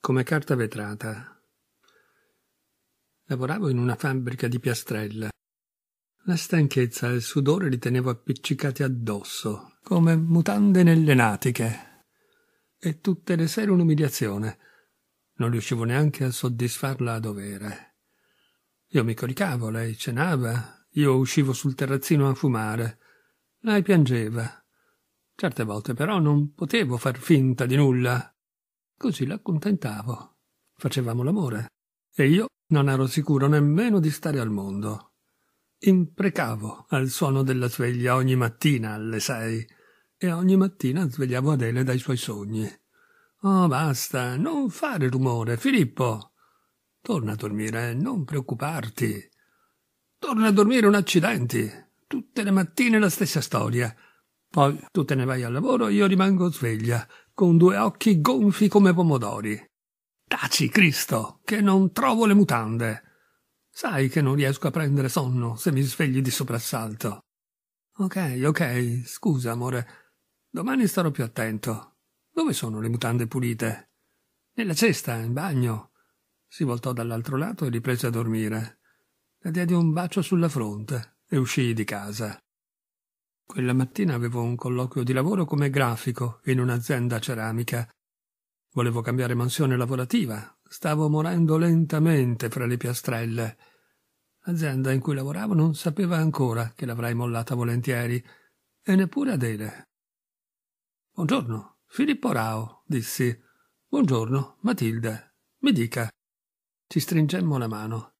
come carta vetrata. Lavoravo in una fabbrica di piastrelle. La stanchezza e il sudore li tenevo appiccicati addosso, come mutande nelle natiche. E tutte le sere un'umiliazione. Non riuscivo neanche a soddisfarla a dovere. Io mi coricavo, lei cenava, io uscivo sul terrazzino a fumare. Lei piangeva. Certe volte però non potevo far finta di nulla. Così l'accontentavo. Facevamo l'amore. E io non ero sicuro nemmeno di stare al mondo. Imprecavo al suono della sveglia ogni mattina alle sei e ogni mattina svegliavo Adele dai suoi sogni. Oh, basta, non fare rumore, Filippo. Torna a dormire, non preoccuparti. Torna a dormire un accidenti. Tutte le mattine la stessa storia. Poi tu te ne vai al lavoro, io rimango sveglia con due occhi gonfi come pomodori. Taci, Cristo, che non trovo le mutande. Sai che non riesco a prendere sonno se mi svegli di soprassalto. Ok, ok, scusa, amore. Domani starò più attento. Dove sono le mutande pulite? Nella cesta, in bagno. Si voltò dall'altro lato e riprese a dormire. Le diedi un bacio sulla fronte e uscì di casa. Quella mattina avevo un colloquio di lavoro come grafico in un'azienda ceramica. Volevo cambiare mansione lavorativa. Stavo morendo lentamente fra le piastrelle. L'azienda in cui lavoravo non sapeva ancora che l'avrei mollata volentieri, e neppure Adele. Buongiorno, Filippo Rao, dissi. Buongiorno, Matilde. Mi dica. Ci stringemmo la mano.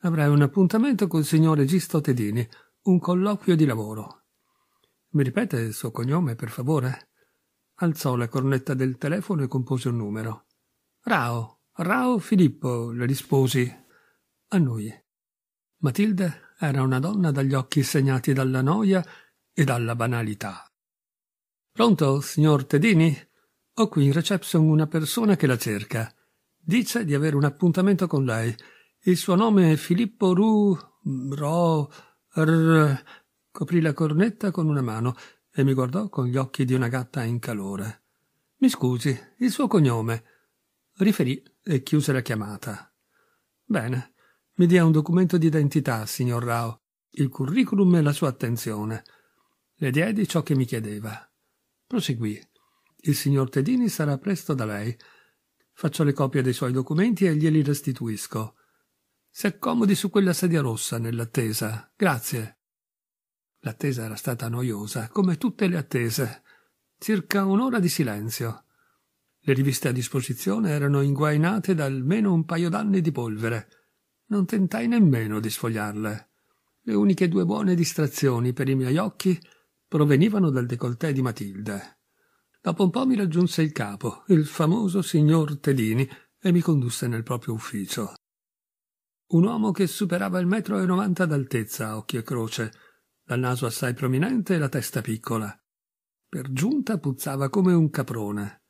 Avrai un appuntamento col signor Egisto Tedini, un colloquio di lavoro mi ripete il suo cognome, per favore? Alzò la cornetta del telefono e compose un numero. Rao, Rao Filippo, le risposi. A noi. Matilde era una donna dagli occhi segnati dalla noia e dalla banalità. Pronto, signor Tedini? Ho qui in reception una persona che la cerca. Dice di avere un appuntamento con lei. Il suo nome è Filippo Ru... Ro... R coprì la cornetta con una mano e mi guardò con gli occhi di una gatta in calore. Mi scusi, il suo cognome. Riferì e chiuse la chiamata. Bene, mi dia un documento d'identità, signor Rao, il curriculum e la sua attenzione. Le diedi ciò che mi chiedeva. Proseguì. Il signor Tedini sarà presto da lei. Faccio le copie dei suoi documenti e glieli restituisco. Si accomodi su quella sedia rossa nell'attesa. Grazie. L'attesa era stata noiosa, come tutte le attese. Circa un'ora di silenzio. Le riviste a disposizione erano inguainate da almeno un paio d'anni di polvere. Non tentai nemmeno di sfogliarle. Le uniche due buone distrazioni per i miei occhi provenivano dal décolleté di Matilde. Dopo un po' mi raggiunse il capo, il famoso signor Tedini, e mi condusse nel proprio ufficio. Un uomo che superava il metro e novanta d'altezza, occhio e croce, dal naso assai prominente e la testa piccola. Per giunta puzzava come un caprone.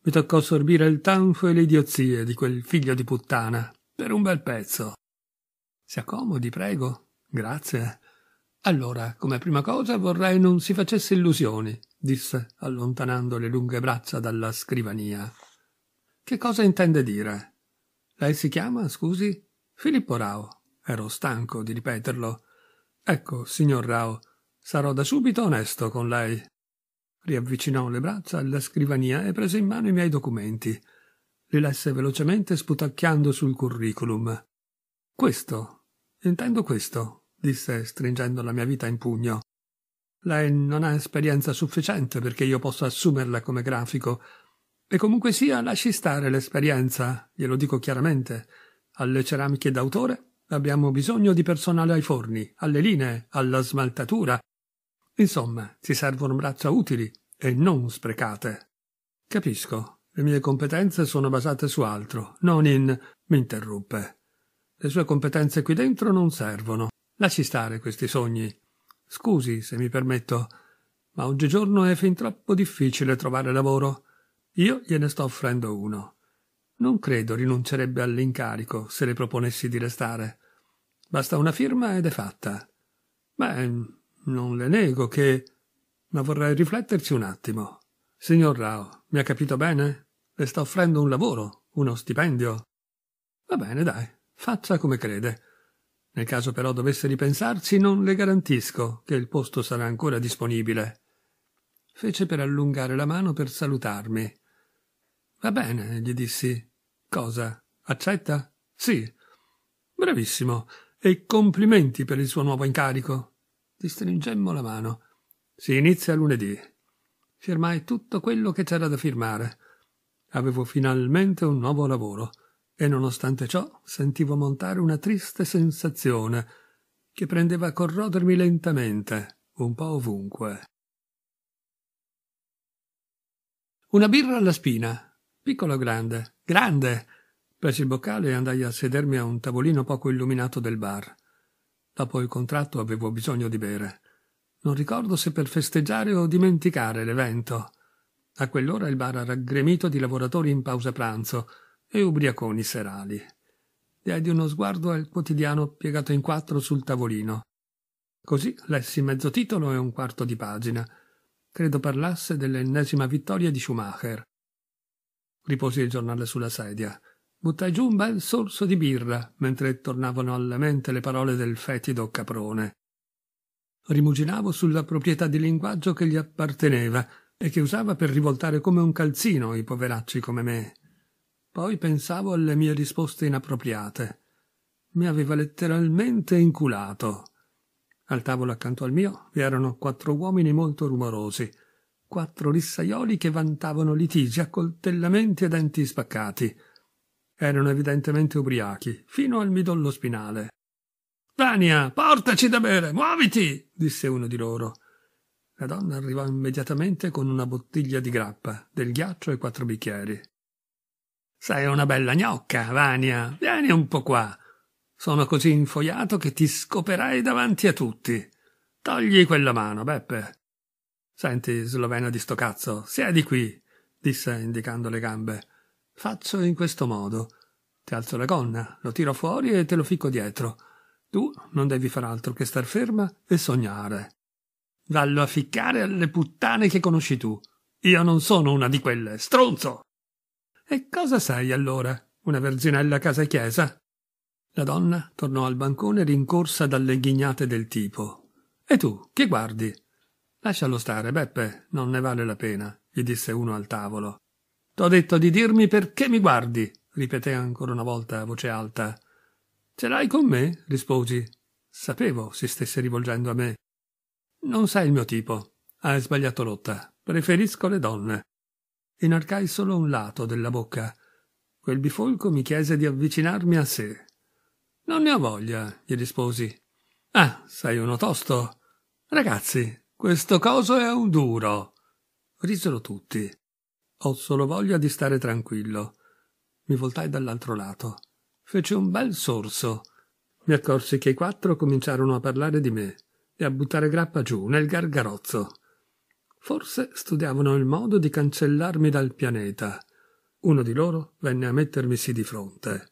Mi toccò sorbire il tanfo e le idiozie di quel figlio di puttana, per un bel pezzo. Si accomodi, prego. Grazie. Allora, come prima cosa vorrei non si facesse illusioni, disse, allontanando le lunghe braccia dalla scrivania. Che cosa intende dire? Lei si chiama, scusi? Filippo Rao. Ero stanco di ripeterlo. Ecco, signor Rao, sarò da subito onesto con lei. Riavvicinò le braccia alla scrivania e prese in mano i miei documenti. Li lesse velocemente sputacchiando sul curriculum. Questo, intendo questo, disse stringendo la mia vita in pugno. Lei non ha esperienza sufficiente perché io possa assumerla come grafico. E comunque sia, lasci stare l'esperienza, glielo dico chiaramente. Alle ceramiche d'autore Abbiamo bisogno di personale ai forni, alle linee, alla smaltatura. Insomma, ci servono braccia utili e non sprecate. Capisco, le mie competenze sono basate su altro, non in... mi interruppe. Le sue competenze qui dentro non servono. Lasci stare questi sogni. Scusi se mi permetto, ma oggigiorno è fin troppo difficile trovare lavoro. Io gliene sto offrendo uno. Non credo rinuncerebbe all'incarico se le proponessi di restare. Basta una firma ed è fatta. Beh, non le nego che. Ma vorrei rifletterci un attimo. Signor Rao, mi ha capito bene? Le sta offrendo un lavoro, uno stipendio. Va bene, dai, faccia come crede. Nel caso però dovesse ripensarci, non le garantisco che il posto sarà ancora disponibile. Fece per allungare la mano per salutarmi Va bene, gli dissi. Cosa? Accetta? Sì. Bravissimo. E complimenti per il suo nuovo incarico. Gli stringemmo la mano. Si inizia lunedì. Firmai tutto quello che c'era da firmare. Avevo finalmente un nuovo lavoro e nonostante ciò sentivo montare una triste sensazione che prendeva a corrodermi lentamente, un po' ovunque. Una birra alla spina, piccolo o grande? Grande! Presi il boccale e andai a sedermi a un tavolino poco illuminato del bar. Dopo il contratto avevo bisogno di bere. Non ricordo se per festeggiare o dimenticare l'evento. A quell'ora il bar era gremito di lavoratori in pausa pranzo e ubriaconi serali. Diedi uno sguardo al quotidiano piegato in quattro sul tavolino. Così lessi mezzo titolo e un quarto di pagina. Credo parlasse dell'ennesima vittoria di Schumacher. Riposi il giornale sulla sedia. Buttai giù un bel sorso di birra mentre tornavano alla mente le parole del fetido caprone. Rimuginavo sulla proprietà di linguaggio che gli apparteneva e che usava per rivoltare come un calzino i poveracci come me. Poi pensavo alle mie risposte inappropriate. Mi aveva letteralmente inculato. Al tavolo accanto al mio vi erano quattro uomini molto rumorosi quattro rissaioli che vantavano litigi, accoltellamenti e denti spaccati. Erano evidentemente ubriachi, fino al midollo spinale. Vania, portaci da bere, muoviti! disse uno di loro. La donna arrivò immediatamente con una bottiglia di grappa, del ghiaccio e quattro bicchieri. Sei una bella gnocca, Vania, vieni un po' qua. Sono così infoiato che ti scoperai davanti a tutti. Togli quella mano, Beppe. Senti, sloveno di sto cazzo, siedi qui, disse indicando le gambe. Faccio in questo modo. Ti alzo la gonna, lo tiro fuori e te lo ficco dietro. Tu non devi far altro che star ferma e sognare. Vallo a ficcare alle puttane che conosci tu. Io non sono una di quelle, stronzo! E cosa sei allora? Una verginella casa e chiesa? La donna tornò al bancone rincorsa dalle ghignate del tipo. E tu, che guardi? Lascialo stare, Beppe, non ne vale la pena, gli disse uno al tavolo. T'ho detto di dirmi perché mi guardi, ripeté ancora una volta a voce alta. Ce l'hai con me? risposi. Sapevo si stesse rivolgendo a me. Non sei il mio tipo. Hai sbagliato lotta. Preferisco le donne. Inarcai solo un lato della bocca. Quel bifolco mi chiese di avvicinarmi a sé. Non ne ho voglia, gli risposi. Ah, sei uno tosto. Ragazzi, questo coso è un duro. Risero tutti. Ho solo voglia di stare tranquillo. Mi voltai dall'altro lato. Fece un bel sorso. Mi accorsi che i quattro cominciarono a parlare di me e a buttare grappa giù nel gargarozzo. Forse studiavano il modo di cancellarmi dal pianeta. Uno di loro venne a mettermisi di fronte.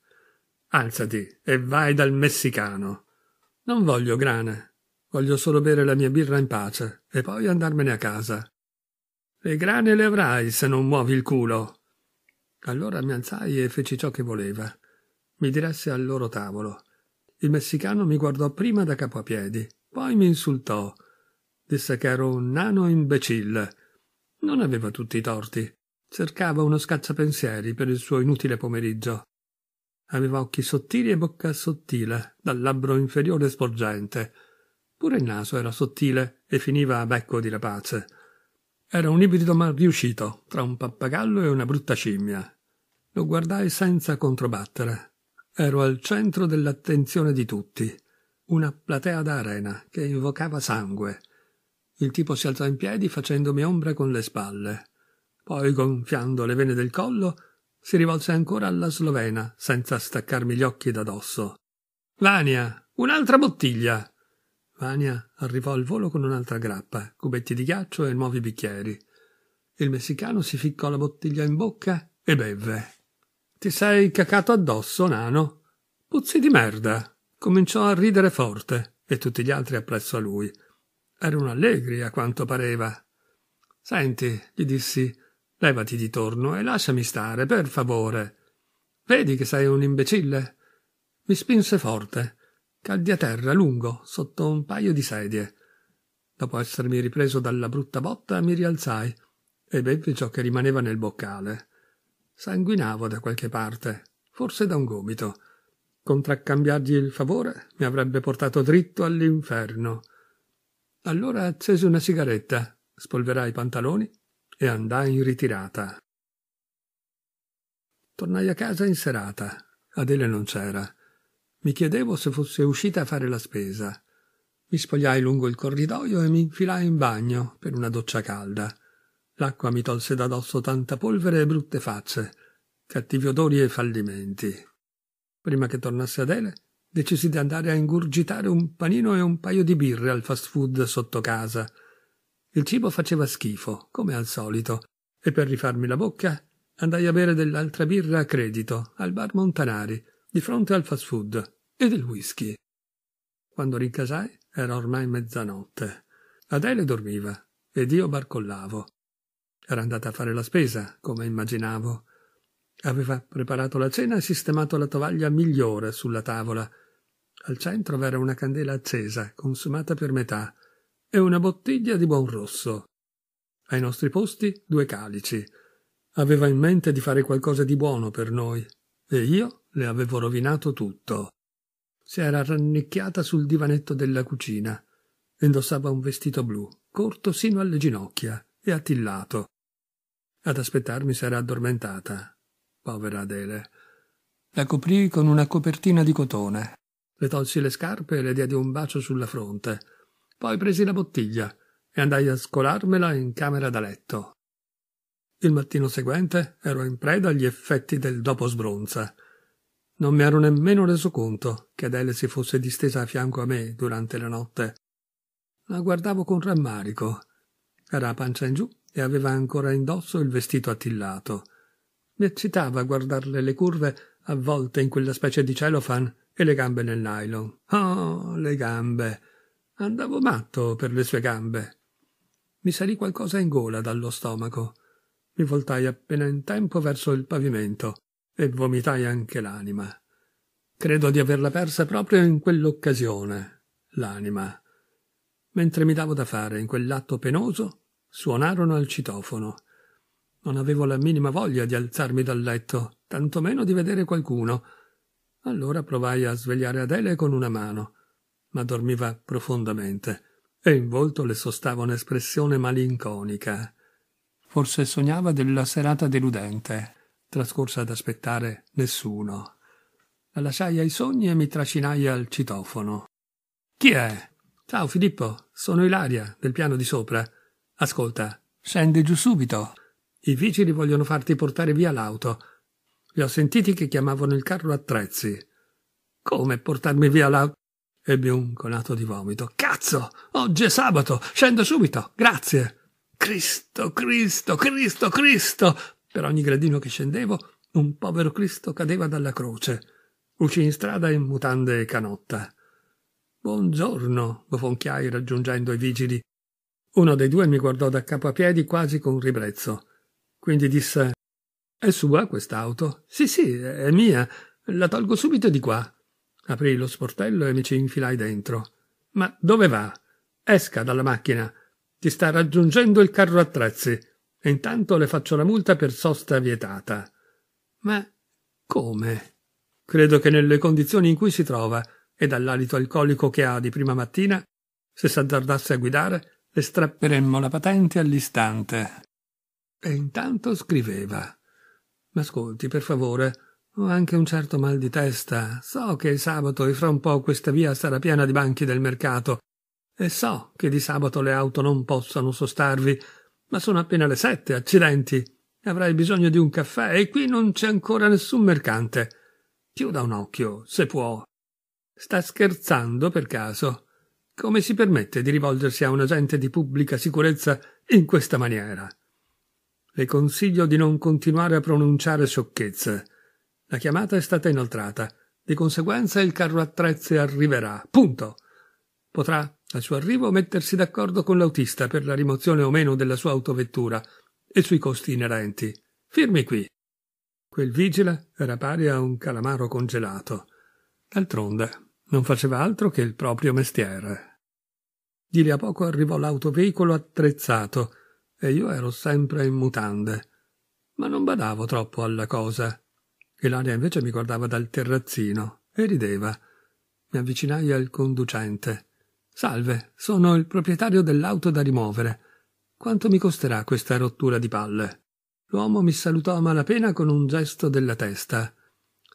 Alzati e vai dal messicano. Non voglio grane, Voglio solo bere la mia birra in pace e poi andarmene a casa. Le grane le avrai se non muovi il culo. Allora mi alzai e feci ciò che voleva. Mi diresse al loro tavolo. Il messicano mi guardò prima da capo a piedi, poi mi insultò. Disse che ero un nano imbecille. Non aveva tutti i torti. Cercava uno scacciapensieri per il suo inutile pomeriggio. Aveva occhi sottili e bocca sottile, dal labbro inferiore sporgente Pure il naso era sottile e finiva a becco di rapace. Era un ibrido mal riuscito tra un pappagallo e una brutta scimmia. Lo guardai senza controbattere. Ero al centro dell'attenzione di tutti. Una platea d'arena che invocava sangue. Il tipo si alzò in piedi facendomi ombra con le spalle. Poi, gonfiando le vene del collo, si rivolse ancora alla slovena, senza staccarmi gli occhi da dosso. Vania, un'altra bottiglia. Vania arrivò al volo con un'altra grappa, cubetti di ghiaccio e nuovi bicchieri. Il messicano si ficcò la bottiglia in bocca e bevve. Ti sei cacato addosso, nano? Puzzi di merda. Cominciò a ridere forte e tutti gli altri appresso a lui. Erano allegri, a quanto pareva. Senti, gli dissi, levati di torno e lasciami stare, per favore. Vedi che sei un imbecille? Mi spinse forte caddi a terra lungo sotto un paio di sedie. Dopo essermi ripreso dalla brutta botta mi rialzai e bevvi ciò che rimaneva nel boccale. Sanguinavo da qualche parte, forse da un gomito. Contraccambiargli il favore mi avrebbe portato dritto all'inferno. Allora accesi una sigaretta, spolverai i pantaloni e andai in ritirata. Tornai a casa in serata. Adele non c'era. Mi chiedevo se fosse uscita a fare la spesa. Mi spogliai lungo il corridoio e mi infilai in bagno per una doccia calda. L'acqua mi tolse da dosso tanta polvere e brutte facce, cattivi odori e fallimenti. Prima che tornasse Adele, decisi di andare a ingurgitare un panino e un paio di birre al fast food sotto casa. Il cibo faceva schifo, come al solito, e per rifarmi la bocca andai a bere dell'altra birra a credito al bar Montanari, di fronte al fast food e del whisky. Quando rincasai era ormai mezzanotte. Adele dormiva ed io barcollavo. Era andata a fare la spesa, come immaginavo. Aveva preparato la cena e sistemato la tovaglia migliore sulla tavola. Al centro v'era una candela accesa, consumata per metà, e una bottiglia di buon rosso. Ai nostri posti due calici. Aveva in mente di fare qualcosa di buono per noi, e io le avevo rovinato tutto. Si era rannicchiata sul divanetto della cucina. Indossava un vestito blu, corto sino alle ginocchia e attillato. Ad aspettarmi s'era addormentata. Povera Adele. La coprì con una copertina di cotone. Le tolsi le scarpe e le diedi un bacio sulla fronte. Poi presi la bottiglia e andai a scolarmela in camera da letto. Il mattino seguente ero in preda agli effetti del dopo sbronza. Non mi ero nemmeno reso conto che Adele si fosse distesa a fianco a me durante la notte. La guardavo con rammarico. Era a pancia in giù e aveva ancora indosso il vestito attillato. Mi eccitava a guardarle le curve avvolte in quella specie di cellophane e le gambe nel nylon. Oh, le gambe! Andavo matto per le sue gambe. Mi salì qualcosa in gola dallo stomaco. Mi voltai appena in tempo verso il pavimento e vomitai anche l'anima. Credo di averla persa proprio in quell'occasione, l'anima. Mentre mi davo da fare in quell'atto penoso, suonarono al citofono. Non avevo la minima voglia di alzarmi dal letto, tantomeno di vedere qualcuno. Allora provai a svegliare Adele con una mano, ma dormiva profondamente e in volto le sostava un'espressione malinconica. Forse sognava della serata deludente trascorsa ad aspettare nessuno. La lasciai ai sogni e mi trascinai al citofono. Chi è? Ciao Filippo, sono Ilaria, del piano di sopra. Ascolta, scendi giù subito. I vigili vogliono farti portare via l'auto. Li ho sentiti che chiamavano il carro attrezzi. Come portarmi via l'auto? Ebbi un conato di vomito. Cazzo! Oggi è sabato! Scendo subito! Grazie! Cristo, Cristo, Cristo, Cristo! Per ogni gradino che scendevo, un povero Cristo cadeva dalla croce, uscì in strada in mutande e canotta. Buongiorno, bofonchiai raggiungendo i vigili. Uno dei due mi guardò da capo a piedi quasi con ribrezzo. Quindi disse: È sua quest'auto? Sì, sì, è mia. La tolgo subito di qua. Aprì lo sportello e mi ci infilai dentro. Ma dove va? Esca dalla macchina. Ti sta raggiungendo il carro attrezzi e intanto le faccio la multa per sosta vietata. Ma come? Credo che nelle condizioni in cui si trova e dall'alito alcolico che ha di prima mattina, se s'azzardasse a guidare, le strapperemmo la patente all'istante. E intanto scriveva. Ma M'ascolti, per favore. Ho anche un certo mal di testa. So che è sabato e fra un po' questa via sarà piena di banchi del mercato. E so che di sabato le auto non possono sostarvi ma sono appena le sette, accidenti. Avrai bisogno di un caffè e qui non c'è ancora nessun mercante. Chiuda un occhio, se può. Sta scherzando per caso. Come si permette di rivolgersi a un agente di pubblica sicurezza in questa maniera? Le consiglio di non continuare a pronunciare sciocchezze. La chiamata è stata inoltrata. Di conseguenza il carro attrezzi arriverà. Punto. Potrà al suo arrivo mettersi d'accordo con l'autista per la rimozione o meno della sua autovettura e sui costi inerenti. Firmi qui. Quel vigile era pari a un calamaro congelato. D'altronde non faceva altro che il proprio mestiere. Di lì a poco arrivò l'autoveicolo attrezzato e io ero sempre in mutande. Ma non badavo troppo alla cosa. Ilaria invece mi guardava dal terrazzino e rideva. Mi avvicinai al conducente. Salve, sono il proprietario dell'auto da rimuovere. Quanto mi costerà questa rottura di palle? L'uomo mi salutò a malapena con un gesto della testa.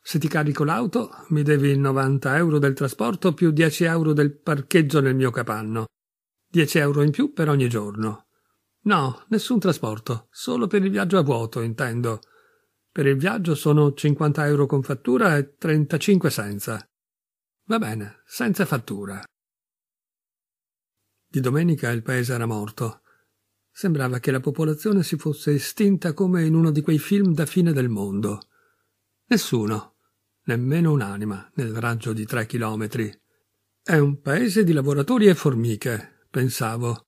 Se ti carico l'auto, mi devi 90 euro del trasporto più 10 euro del parcheggio nel mio capanno. 10 euro in più per ogni giorno. No, nessun trasporto, solo per il viaggio a vuoto, intendo. Per il viaggio sono 50 euro con fattura e 35 senza. Va bene, senza fattura. Di domenica il paese era morto. Sembrava che la popolazione si fosse estinta come in uno di quei film da fine del mondo. Nessuno, nemmeno un'anima, nel raggio di tre chilometri. È un paese di lavoratori e formiche, pensavo,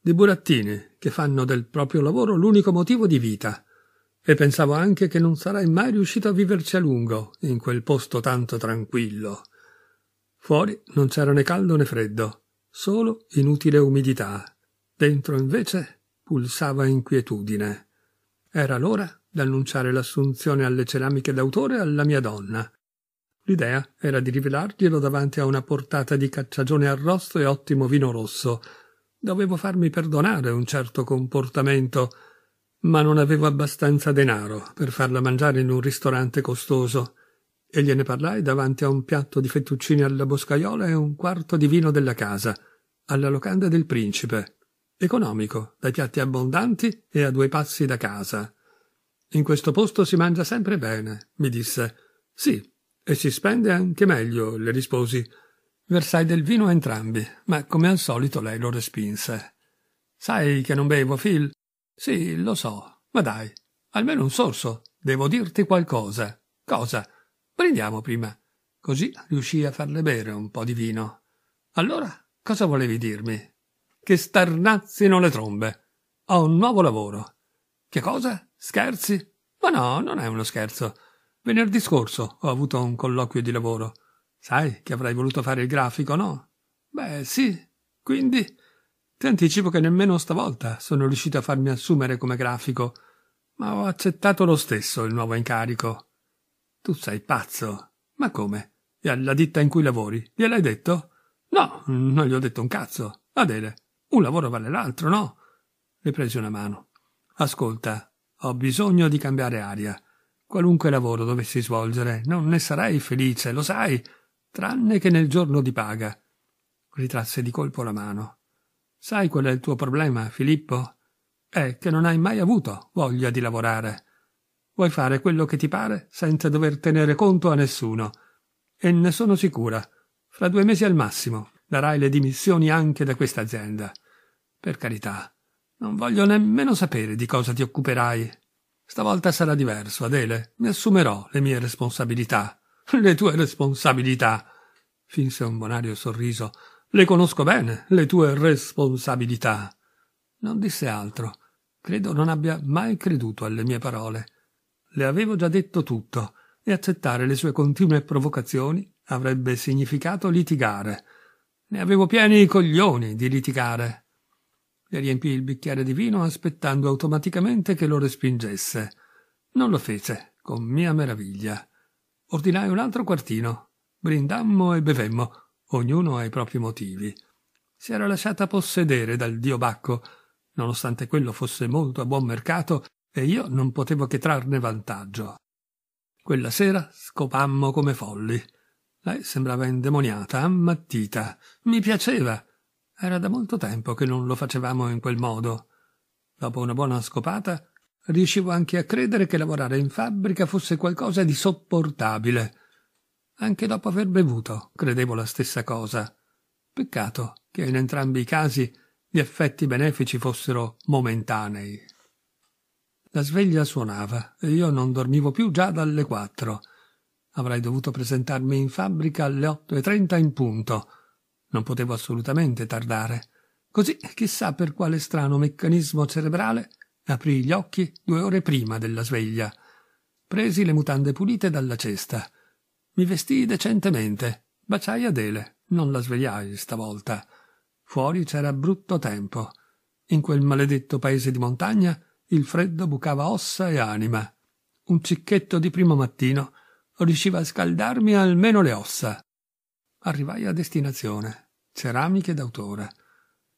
di burattini che fanno del proprio lavoro l'unico motivo di vita. E pensavo anche che non sarei mai riuscito a viverci a lungo in quel posto tanto tranquillo. Fuori non c'era né caldo né freddo solo inutile umidità. Dentro invece pulsava inquietudine. Era l'ora d'annunciare l'assunzione alle ceramiche d'autore alla mia donna. L'idea era di rivelarglielo davanti a una portata di cacciagione arrosto e ottimo vino rosso. Dovevo farmi perdonare un certo comportamento, ma non avevo abbastanza denaro per farla mangiare in un ristorante costoso e gliene parlai davanti a un piatto di fettuccini alla boscaiola e un quarto di vino della casa, alla locanda del principe, economico, dai piatti abbondanti e a due passi da casa. In questo posto si mangia sempre bene, mi disse. Sì, e si spende anche meglio, le risposi. Versai del vino a entrambi, ma come al solito lei lo respinse. Sai che non bevo, Phil? Sì, lo so, ma dai, almeno un sorso. Devo dirti qualcosa. Cosa? Prendiamo prima. Così riuscii a farle bere un po' di vino. Allora, cosa volevi dirmi? Che starnazzino le trombe. Ho un nuovo lavoro. Che cosa? Scherzi? Ma no, non è uno scherzo. Venerdì scorso ho avuto un colloquio di lavoro. Sai che avrei voluto fare il grafico, no? Beh, sì. Quindi ti anticipo che nemmeno stavolta sono riuscito a farmi assumere come grafico, ma ho accettato lo stesso il nuovo incarico. Tu sei pazzo. Ma come? La ditta in cui lavori, gliel'hai detto? No, non gli ho detto un cazzo. Adele, un lavoro vale l'altro, no? Le prese una mano. Ascolta, ho bisogno di cambiare aria. Qualunque lavoro dovessi svolgere, non ne sarai felice, lo sai, tranne che nel giorno di paga. Ritrasse di colpo la mano. Sai qual è il tuo problema, Filippo? È che non hai mai avuto voglia di lavorare. Vuoi fare quello che ti pare senza dover tenere conto a nessuno. E ne sono sicura. Fra due mesi al massimo darai le dimissioni anche da questa azienda. Per carità, non voglio nemmeno sapere di cosa ti occuperai. Stavolta sarà diverso, Adele. Mi assumerò le mie responsabilità. Le tue responsabilità. Finse un bonario sorriso. Le conosco bene, le tue responsabilità. Non disse altro. Credo non abbia mai creduto alle mie parole le avevo già detto tutto e accettare le sue continue provocazioni avrebbe significato litigare. Ne avevo pieni i coglioni di litigare. Le riempì il bicchiere di vino aspettando automaticamente che lo respingesse. Non lo fece, con mia meraviglia. Ordinai un altro quartino. Brindammo e bevemmo, ognuno ai propri motivi. Si era lasciata possedere dal dio Bacco, nonostante quello fosse molto a buon mercato e io non potevo che trarne vantaggio. Quella sera scopammo come folli. Lei sembrava indemoniata, ammattita. Mi piaceva. Era da molto tempo che non lo facevamo in quel modo. Dopo una buona scopata, riuscivo anche a credere che lavorare in fabbrica fosse qualcosa di sopportabile. Anche dopo aver bevuto, credevo la stessa cosa. Peccato che in entrambi i casi gli effetti benefici fossero momentanei. La sveglia suonava e io non dormivo più già dalle quattro. Avrei dovuto presentarmi in fabbrica alle otto e trenta in punto. Non potevo assolutamente tardare. Così, chissà per quale strano meccanismo cerebrale, aprì gli occhi due ore prima della sveglia. Presi le mutande pulite dalla cesta. Mi vestii decentemente. Baciai Adele. Non la svegliai stavolta. Fuori c'era brutto tempo. In quel maledetto paese di montagna il freddo bucava ossa e anima. Un cicchetto di primo mattino riusciva a scaldarmi almeno le ossa. Arrivai a destinazione. Ceramiche d'autore.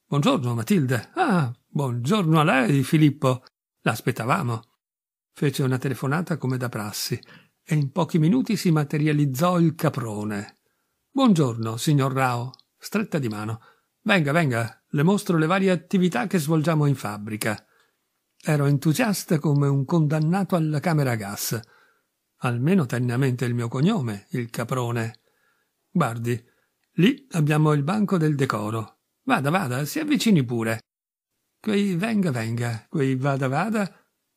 Buongiorno, Matilde. Ah, buongiorno a lei, Filippo. L'aspettavamo. Fece una telefonata come da prassi e in pochi minuti si materializzò il caprone. Buongiorno, signor Rao. Stretta di mano. Venga, venga, le mostro le varie attività che svolgiamo in fabbrica. Ero entusiasta come un condannato alla camera a gas. Almeno tenne a mente il mio cognome, il caprone. Guardi, lì abbiamo il banco del decoro. Vada, vada, si avvicini pure. Quei venga, venga, quei vada, vada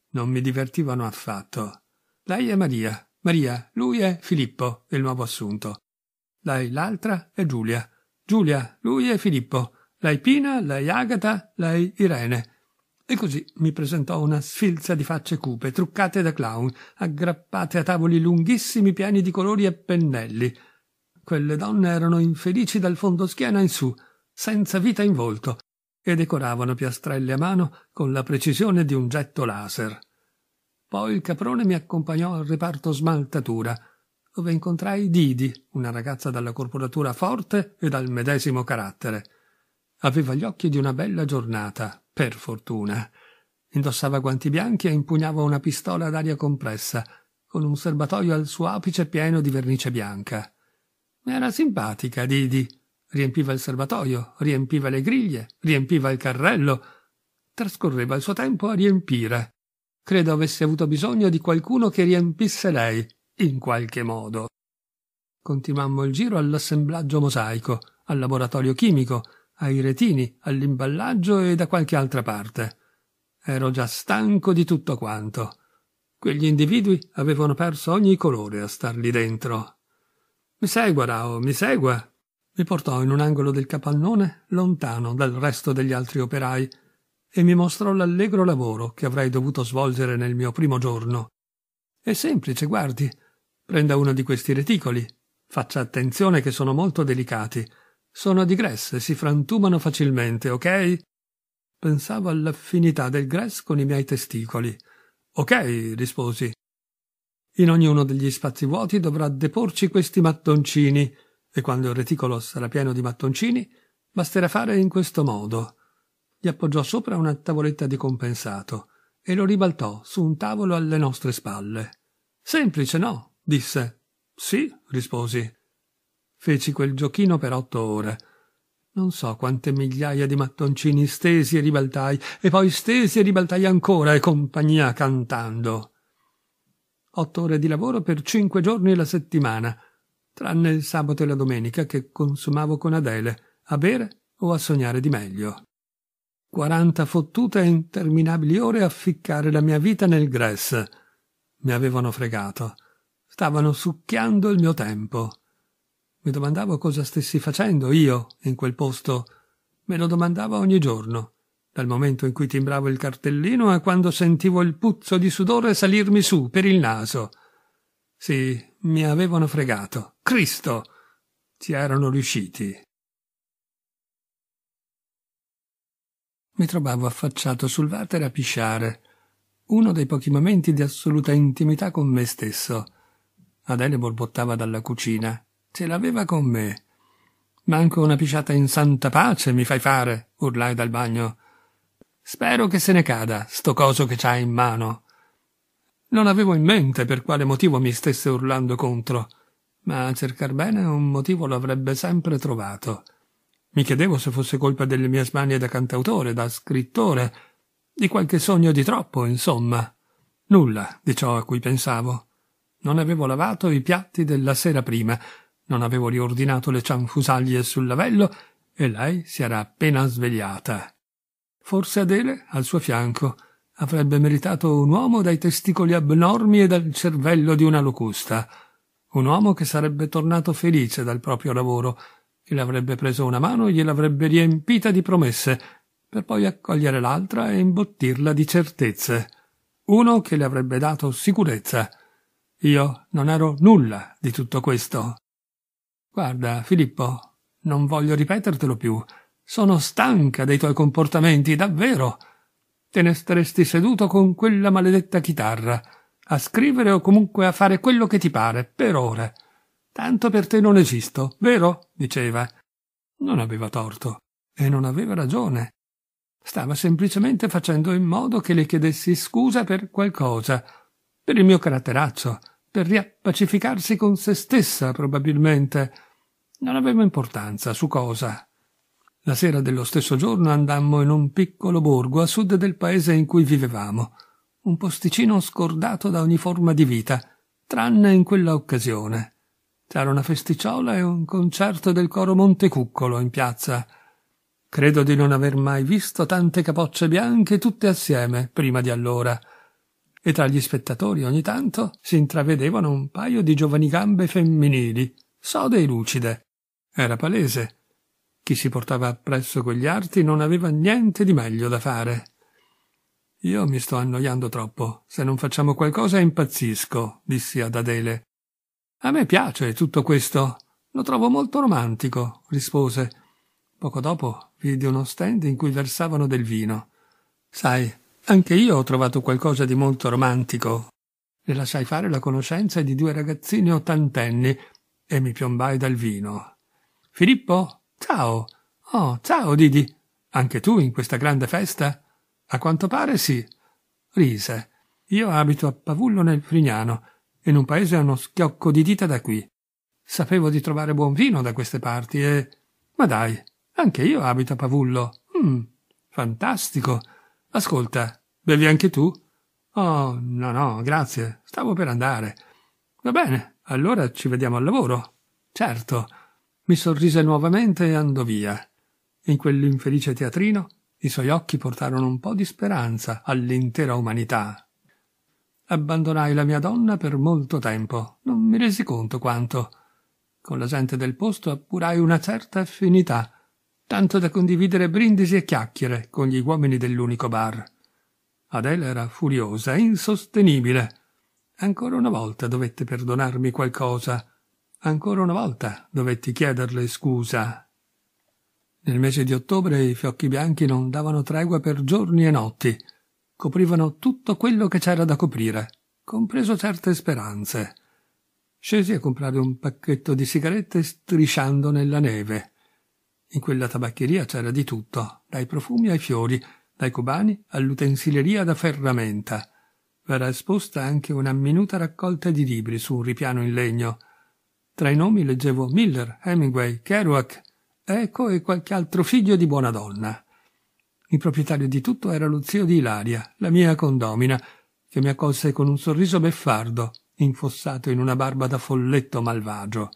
non mi divertivano affatto. Lei è Maria, Maria, lui è Filippo, il nuovo assunto. Lei l'altra è Giulia, Giulia, lui è Filippo, lei Pina, lei Agata, lei Irene. E così mi presentò una sfilza di facce cupe, truccate da clown, aggrappate a tavoli lunghissimi pieni di colori e pennelli. Quelle donne erano infelici dal fondo schiena in su, senza vita in volto, e decoravano piastrelle a mano con la precisione di un getto laser. Poi il caprone mi accompagnò al reparto smaltatura, dove incontrai Didi, una ragazza dalla corporatura forte e dal medesimo carattere. Aveva gli occhi di una bella giornata, per fortuna. Indossava guanti bianchi e impugnava una pistola ad aria compressa, con un serbatoio al suo apice pieno di vernice bianca. Era simpatica, Didi. Riempiva il serbatoio, riempiva le griglie, riempiva il carrello. Trascorreva il suo tempo a riempire. Credo avesse avuto bisogno di qualcuno che riempisse lei, in qualche modo. Continuammo il giro all'assemblaggio mosaico, al laboratorio chimico, ai retini, all'imballaggio e da qualche altra parte. Ero già stanco di tutto quanto. Quegli individui avevano perso ogni colore a star lì dentro. Mi segua, Rao, mi segua. Mi portò in un angolo del capannone, lontano dal resto degli altri operai, e mi mostrò l'allegro lavoro che avrei dovuto svolgere nel mio primo giorno. È semplice, guardi. Prenda uno di questi reticoli. Faccia attenzione che sono molto delicati sono di Gress e si frantumano facilmente, ok? Pensavo all'affinità del Gress con i miei testicoli. Ok, risposi. In ognuno degli spazi vuoti dovrà deporci questi mattoncini, e quando il reticolo sarà pieno di mattoncini, basterà fare in questo modo. Gli appoggiò sopra una tavoletta di compensato e lo ribaltò su un tavolo alle nostre spalle. Semplice, no? disse. Sì, risposi. Feci quel giochino per otto ore. Non so quante migliaia di mattoncini stesi e ribaltai, e poi stesi e ribaltai ancora, e compagnia cantando. Otto ore di lavoro per cinque giorni la settimana, tranne il sabato e la domenica che consumavo con Adele, a bere o a sognare di meglio. Quaranta fottute e interminabili ore a ficcare la mia vita nel gress. Mi avevano fregato. Stavano succhiando il mio tempo. Mi domandavo cosa stessi facendo io in quel posto. Me lo domandavo ogni giorno, dal momento in cui timbravo il cartellino a quando sentivo il puzzo di sudore salirmi su per il naso. Sì, mi avevano fregato. Cristo! Ci erano riusciti. Mi trovavo affacciato sul water a pisciare, uno dei pochi momenti di assoluta intimità con me stesso. Adele borbottava dalla cucina ce l'aveva con me. Manco una pisciata in santa pace mi fai fare, urlai dal bagno. Spero che se ne cada, sto coso che c'ha in mano. Non avevo in mente per quale motivo mi stesse urlando contro, ma a cercar bene un motivo l'avrebbe sempre trovato. Mi chiedevo se fosse colpa delle mie smanie da cantautore, da scrittore, di qualche sogno di troppo, insomma. Nulla di ciò a cui pensavo. Non avevo lavato i piatti della sera prima non avevo riordinato le cianfusaglie sul lavello e lei si era appena svegliata. Forse Adele, al suo fianco, avrebbe meritato un uomo dai testicoli abnormi e dal cervello di una locusta, un uomo che sarebbe tornato felice dal proprio lavoro, che le avrebbe preso una mano e gliel'avrebbe riempita di promesse, per poi accogliere l'altra e imbottirla di certezze. Uno che le avrebbe dato sicurezza. Io non ero nulla di tutto questo. Guarda, Filippo, non voglio ripetertelo più. Sono stanca dei tuoi comportamenti, davvero. Te ne staresti seduto con quella maledetta chitarra, a scrivere o comunque a fare quello che ti pare, per ore. Tanto per te non esisto, vero? diceva. Non aveva torto e non aveva ragione. Stava semplicemente facendo in modo che le chiedessi scusa per qualcosa, per il mio caratteraccio, per riappacificarsi con se stessa, probabilmente. Non aveva importanza su cosa. La sera dello stesso giorno andammo in un piccolo borgo a sud del paese in cui vivevamo, un posticino scordato da ogni forma di vita, tranne in quella occasione. C'era una festicciola e un concerto del coro Montecuccolo in piazza. Credo di non aver mai visto tante capocce bianche tutte assieme prima di allora e tra gli spettatori ogni tanto si intravedevano un paio di giovani gambe femminili, sode e lucide. Era palese. Chi si portava appresso quegli arti non aveva niente di meglio da fare. Io mi sto annoiando troppo. Se non facciamo qualcosa impazzisco, dissi ad Adele. A me piace tutto questo. Lo trovo molto romantico, rispose. Poco dopo vidi uno stand in cui versavano del vino. Sai, anche io ho trovato qualcosa di molto romantico. Le lasciai fare la conoscenza di due ragazzini ottantenni e mi piombai dal vino. Filippo, ciao. Oh, ciao Didi. Anche tu in questa grande festa? A quanto pare sì. Rise. Io abito a Pavullo nel Frignano, in un paese a uno schiocco di dita da qui. Sapevo di trovare buon vino da queste parti e... Ma dai, anche io abito a Pavullo. Mm, fantastico. Ascolta, bevi anche tu? Oh, no, no, grazie. Stavo per andare. Va bene, allora ci vediamo al lavoro. Certo. Mi sorrise nuovamente e andò via. In quell'infelice teatrino i suoi occhi portarono un po' di speranza all'intera umanità. Abbandonai la mia donna per molto tempo, non mi resi conto quanto. Con la gente del posto appurai una certa affinità, tanto da condividere brindisi e chiacchiere con gli uomini dell'unico bar. Adele era furiosa, insostenibile. Ancora una volta dovette perdonarmi qualcosa. Ancora una volta dovetti chiederle scusa. Nel mese di ottobre i fiocchi bianchi non davano tregua per giorni e notti. Coprivano tutto quello che c'era da coprire, compreso certe speranze. Scesi a comprare un pacchetto di sigarette strisciando nella neve. In quella tabaccheria c'era di tutto, dai profumi ai fiori, dai cubani all'utensileria da ferramenta. Verrà esposta anche una minuta raccolta di libri su un ripiano in legno. Tra i nomi leggevo Miller, Hemingway, Kerouac, Eco e qualche altro figlio di buona donna. Il proprietario di tutto era lo zio di Ilaria, la mia condomina, che mi accolse con un sorriso beffardo, infossato in una barba da folletto malvagio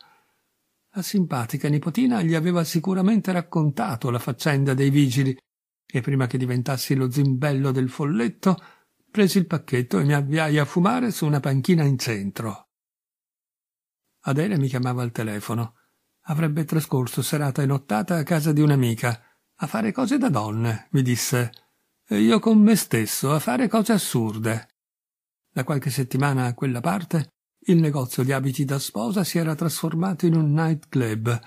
la simpatica nipotina gli aveva sicuramente raccontato la faccenda dei vigili e prima che diventassi lo zimbello del folletto presi il pacchetto e mi avviai a fumare su una panchina in centro. Adele mi chiamava al telefono. Avrebbe trascorso serata e nottata a casa di un'amica, a fare cose da donne, mi disse, e io con me stesso a fare cose assurde. Da qualche settimana a quella parte il negozio di abiti da sposa si era trasformato in un night club.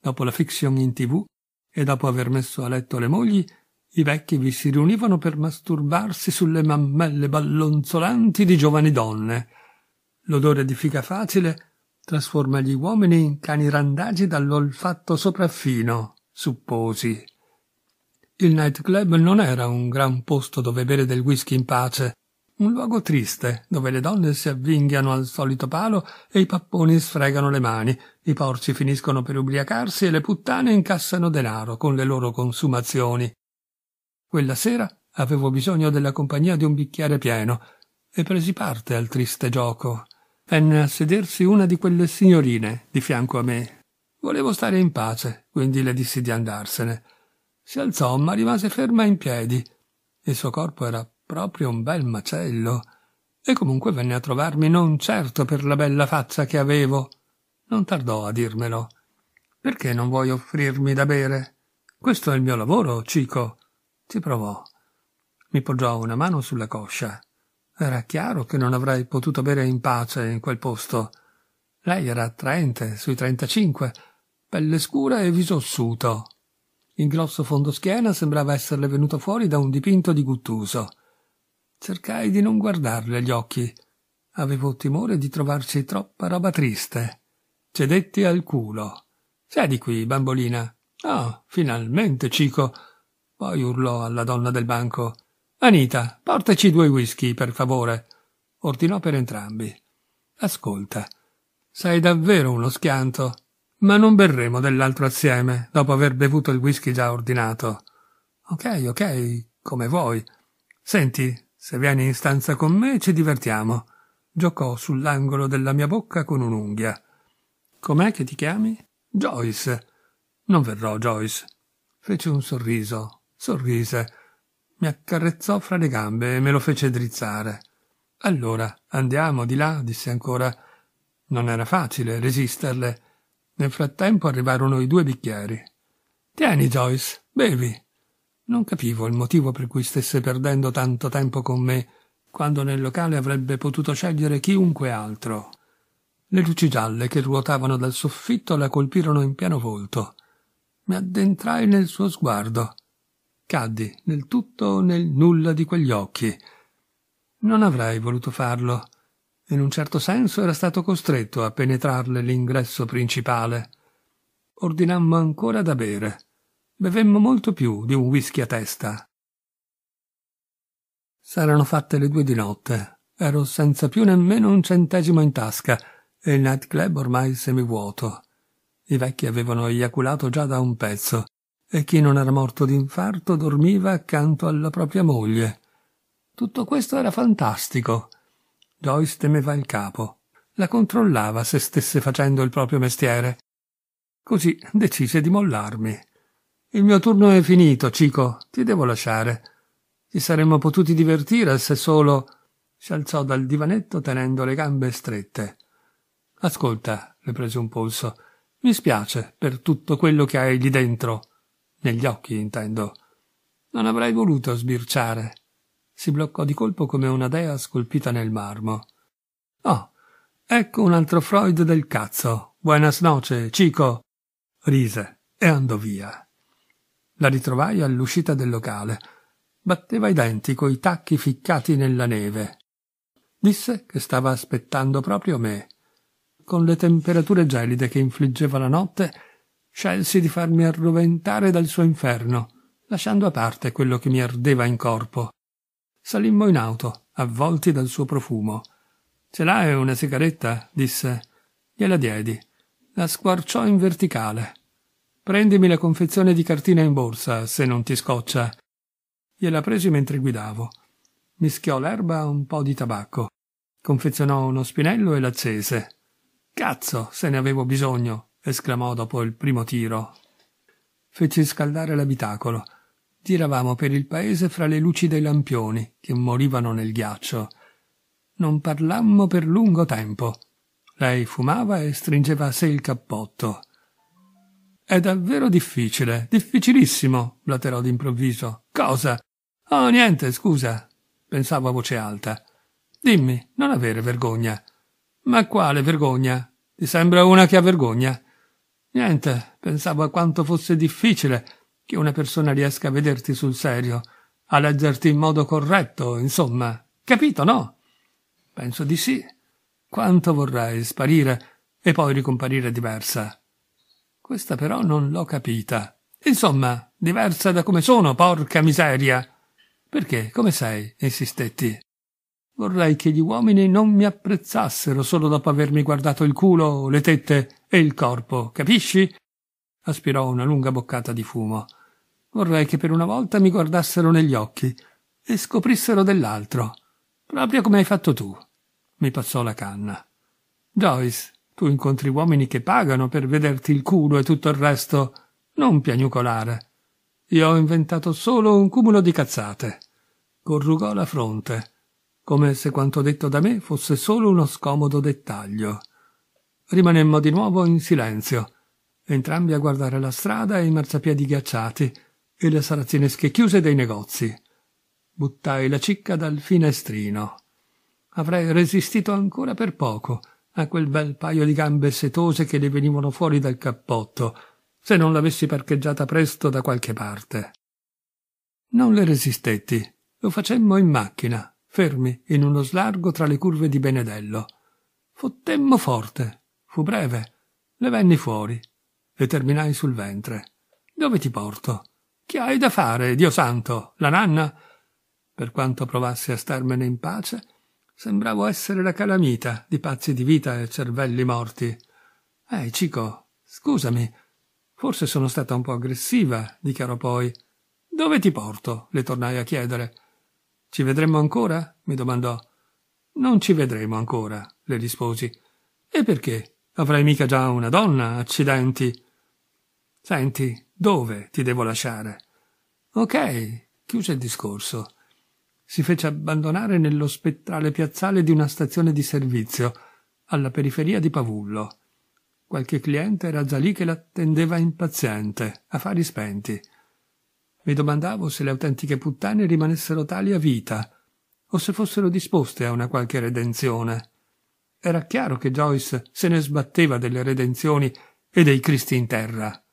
Dopo la fiction in tv e dopo aver messo a letto le mogli, i vecchi vi si riunivano per masturbarsi sulle mammelle ballonzolanti di giovani donne. L'odore di figa facile trasforma gli uomini in cani randagi dall'olfatto sopraffino, supposi. Il night club non era un gran posto dove bere del whisky in pace, un luogo triste, dove le donne si avvinghiano al solito palo e i papponi sfregano le mani, i porci finiscono per ubriacarsi e le puttane incassano denaro con le loro consumazioni. Quella sera avevo bisogno della compagnia di un bicchiere pieno e presi parte al triste gioco. Venne a sedersi una di quelle signorine di fianco a me. Volevo stare in pace, quindi le dissi di andarsene. Si alzò, ma rimase ferma in piedi. Il suo corpo era proprio un bel macello. E comunque venne a trovarmi non certo per la bella faccia che avevo. Non tardò a dirmelo. Perché non vuoi offrirmi da bere? Questo è il mio lavoro, Cico. Ci provò. Mi poggiò una mano sulla coscia. Era chiaro che non avrei potuto bere in pace in quel posto. Lei era attraente, sui trentacinque, pelle scura e viso ossuto. Il grosso fondo schiena sembrava esserle venuto fuori da un dipinto di Guttuso. Cercai di non guardarle agli occhi. Avevo timore di trovarci troppa roba triste. Cedetti al culo. Siedi qui, bambolina. Oh, finalmente, Cico. Poi urlò alla donna del banco. Anita, portaci due whisky, per favore. Ordinò per entrambi. Ascolta, sei davvero uno schianto. Ma non berremo dell'altro assieme, dopo aver bevuto il whisky già ordinato. Ok, ok, come vuoi. Senti, se vieni in stanza con me ci divertiamo. Giocò sull'angolo della mia bocca con un'unghia. Com'è che ti chiami? Joyce. Non verrò, Joyce. Fece un sorriso, sorrise, mi accarezzò fra le gambe e me lo fece drizzare. Allora, andiamo di là, disse ancora. Non era facile resisterle. Nel frattempo arrivarono i due bicchieri. Tieni, Joyce, bevi. Non capivo il motivo per cui stesse perdendo tanto tempo con me, quando nel locale avrebbe potuto scegliere chiunque altro. Le luci gialle che ruotavano dal soffitto la colpirono in pieno volto. Mi addentrai nel suo sguardo. Caddi nel tutto o nel nulla di quegli occhi. Non avrei voluto farlo. In un certo senso era stato costretto a penetrarle l'ingresso principale. Ordinammo ancora da bere bevemmo molto più di un whisky a testa. S'erano fatte le due di notte, ero senza più nemmeno un centesimo in tasca e il nightclub ormai semivuoto. I vecchi avevano eiaculato già da un pezzo e chi non era morto d'infarto dormiva accanto alla propria moglie. Tutto questo era fantastico. Joyce temeva il capo. La controllava se stesse facendo il proprio mestiere. Così decise di mollarmi. Il mio turno è finito, Cico. Ti devo lasciare. Ci saremmo potuti divertire se solo. Si alzò dal divanetto tenendo le gambe strette. Ascolta, le prese un polso. Mi spiace per tutto quello che hai lì dentro. Negli occhi, intendo. Non avrei voluto sbirciare. Si bloccò di colpo come una dea scolpita nel marmo. Oh, ecco un altro Freud del cazzo. Buenas noce, Cico. Rise e andò via. La ritrovai all'uscita del locale. Batteva i denti coi tacchi ficcati nella neve. Disse che stava aspettando proprio me. Con le temperature gelide che infliggeva la notte, scelsi di farmi arroventare dal suo inferno, lasciando a parte quello che mi ardeva in corpo. Salimmo in auto, avvolti dal suo profumo. Ce l'hai una sigaretta? disse. Gliela diedi. La squarciò in verticale. Prendimi la confezione di cartina in borsa, se non ti scoccia. Gliela presi mentre guidavo. Mischiò l'erba a un po' di tabacco. Confezionò uno spinello e l'accese. Cazzo, se ne avevo bisogno, esclamò dopo il primo tiro. Feci scaldare l'abitacolo. Tiravamo per il paese fra le luci dei lampioni che morivano nel ghiaccio. Non parlammo per lungo tempo. Lei fumava e stringeva a sé il cappotto. È davvero difficile, difficilissimo, blaterò d'improvviso. Cosa? Oh, niente, scusa, pensavo a voce alta. Dimmi, non avere vergogna. Ma quale vergogna? Ti sembra una che ha vergogna? Niente, pensavo a quanto fosse difficile che una persona riesca a vederti sul serio, a leggerti in modo corretto, insomma. Capito, no? Penso di sì. Quanto vorrei sparire e poi ricomparire diversa. Questa però non l'ho capita. Insomma, diversa da come sono, porca miseria. Perché? Come sei? insistetti. Vorrei che gli uomini non mi apprezzassero solo dopo avermi guardato il culo, le tette e il corpo, capisci? Aspirò una lunga boccata di fumo. Vorrei che per una volta mi guardassero negli occhi e scoprissero dell'altro, proprio come hai fatto tu. Mi passò la canna. Joyce, tu incontri uomini che pagano per vederti il culo e tutto il resto. Non piagnucolare. Io ho inventato solo un cumulo di cazzate. Corrugò la fronte, come se quanto detto da me fosse solo uno scomodo dettaglio. Rimanemmo di nuovo in silenzio, entrambi a guardare la strada e i marciapiedi ghiacciati e le sarazinesche chiuse dei negozi. Buttai la cicca dal finestrino. Avrei resistito ancora per poco a quel bel paio di gambe setose che le venivano fuori dal cappotto, se non l'avessi parcheggiata presto da qualche parte. Non le resistetti. Lo facemmo in macchina, fermi in uno slargo tra le curve di Benedello. Fottemmo forte. Fu breve. Le venni fuori. Le terminai sul ventre. Dove ti porto? Che hai da fare, Dio santo? La nanna? Per quanto provassi a starmene in pace, Sembravo essere la calamita, di pazzi di vita e cervelli morti. Ehi, Cico, scusami. Forse sono stata un po' aggressiva, dichiarò poi. Dove ti porto? le tornai a chiedere. Ci vedremo ancora? mi domandò. Non ci vedremo ancora, le risposi. E perché? Avrai mica già una donna, accidenti. Senti, dove ti devo lasciare? Ok, chiuse il discorso si fece abbandonare nello spettrale piazzale di una stazione di servizio, alla periferia di Pavullo. Qualche cliente era già lì che l'attendeva impaziente, a fari spenti. Mi domandavo se le autentiche puttane rimanessero tali a vita, o se fossero disposte a una qualche redenzione. Era chiaro che Joyce se ne sbatteva delle redenzioni e dei cristi in terra.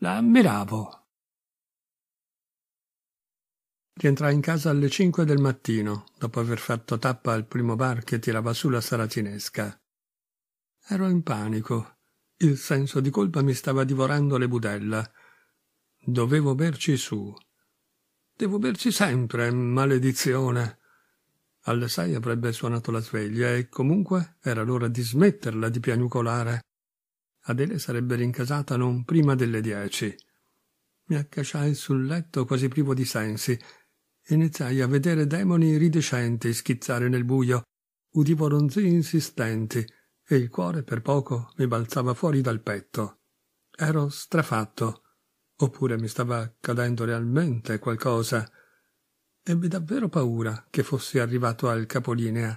La ammiravo, Rientrai in casa alle cinque del mattino, dopo aver fatto tappa al primo bar che tirava su la saracinesca. Ero in panico. Il senso di colpa mi stava divorando le budella. Dovevo berci su. Devo berci sempre, maledizione. Alle sei avrebbe suonato la sveglia e comunque era l'ora di smetterla di piagnucolare. Adele sarebbe rincasata non prima delle dieci. Mi accasciai sul letto quasi privo di sensi iniziai a vedere demoni iridescenti schizzare nel buio, udivo ronzii insistenti e il cuore per poco mi balzava fuori dal petto. Ero strafatto, oppure mi stava cadendo realmente qualcosa. Ebbi davvero paura che fossi arrivato al capolinea.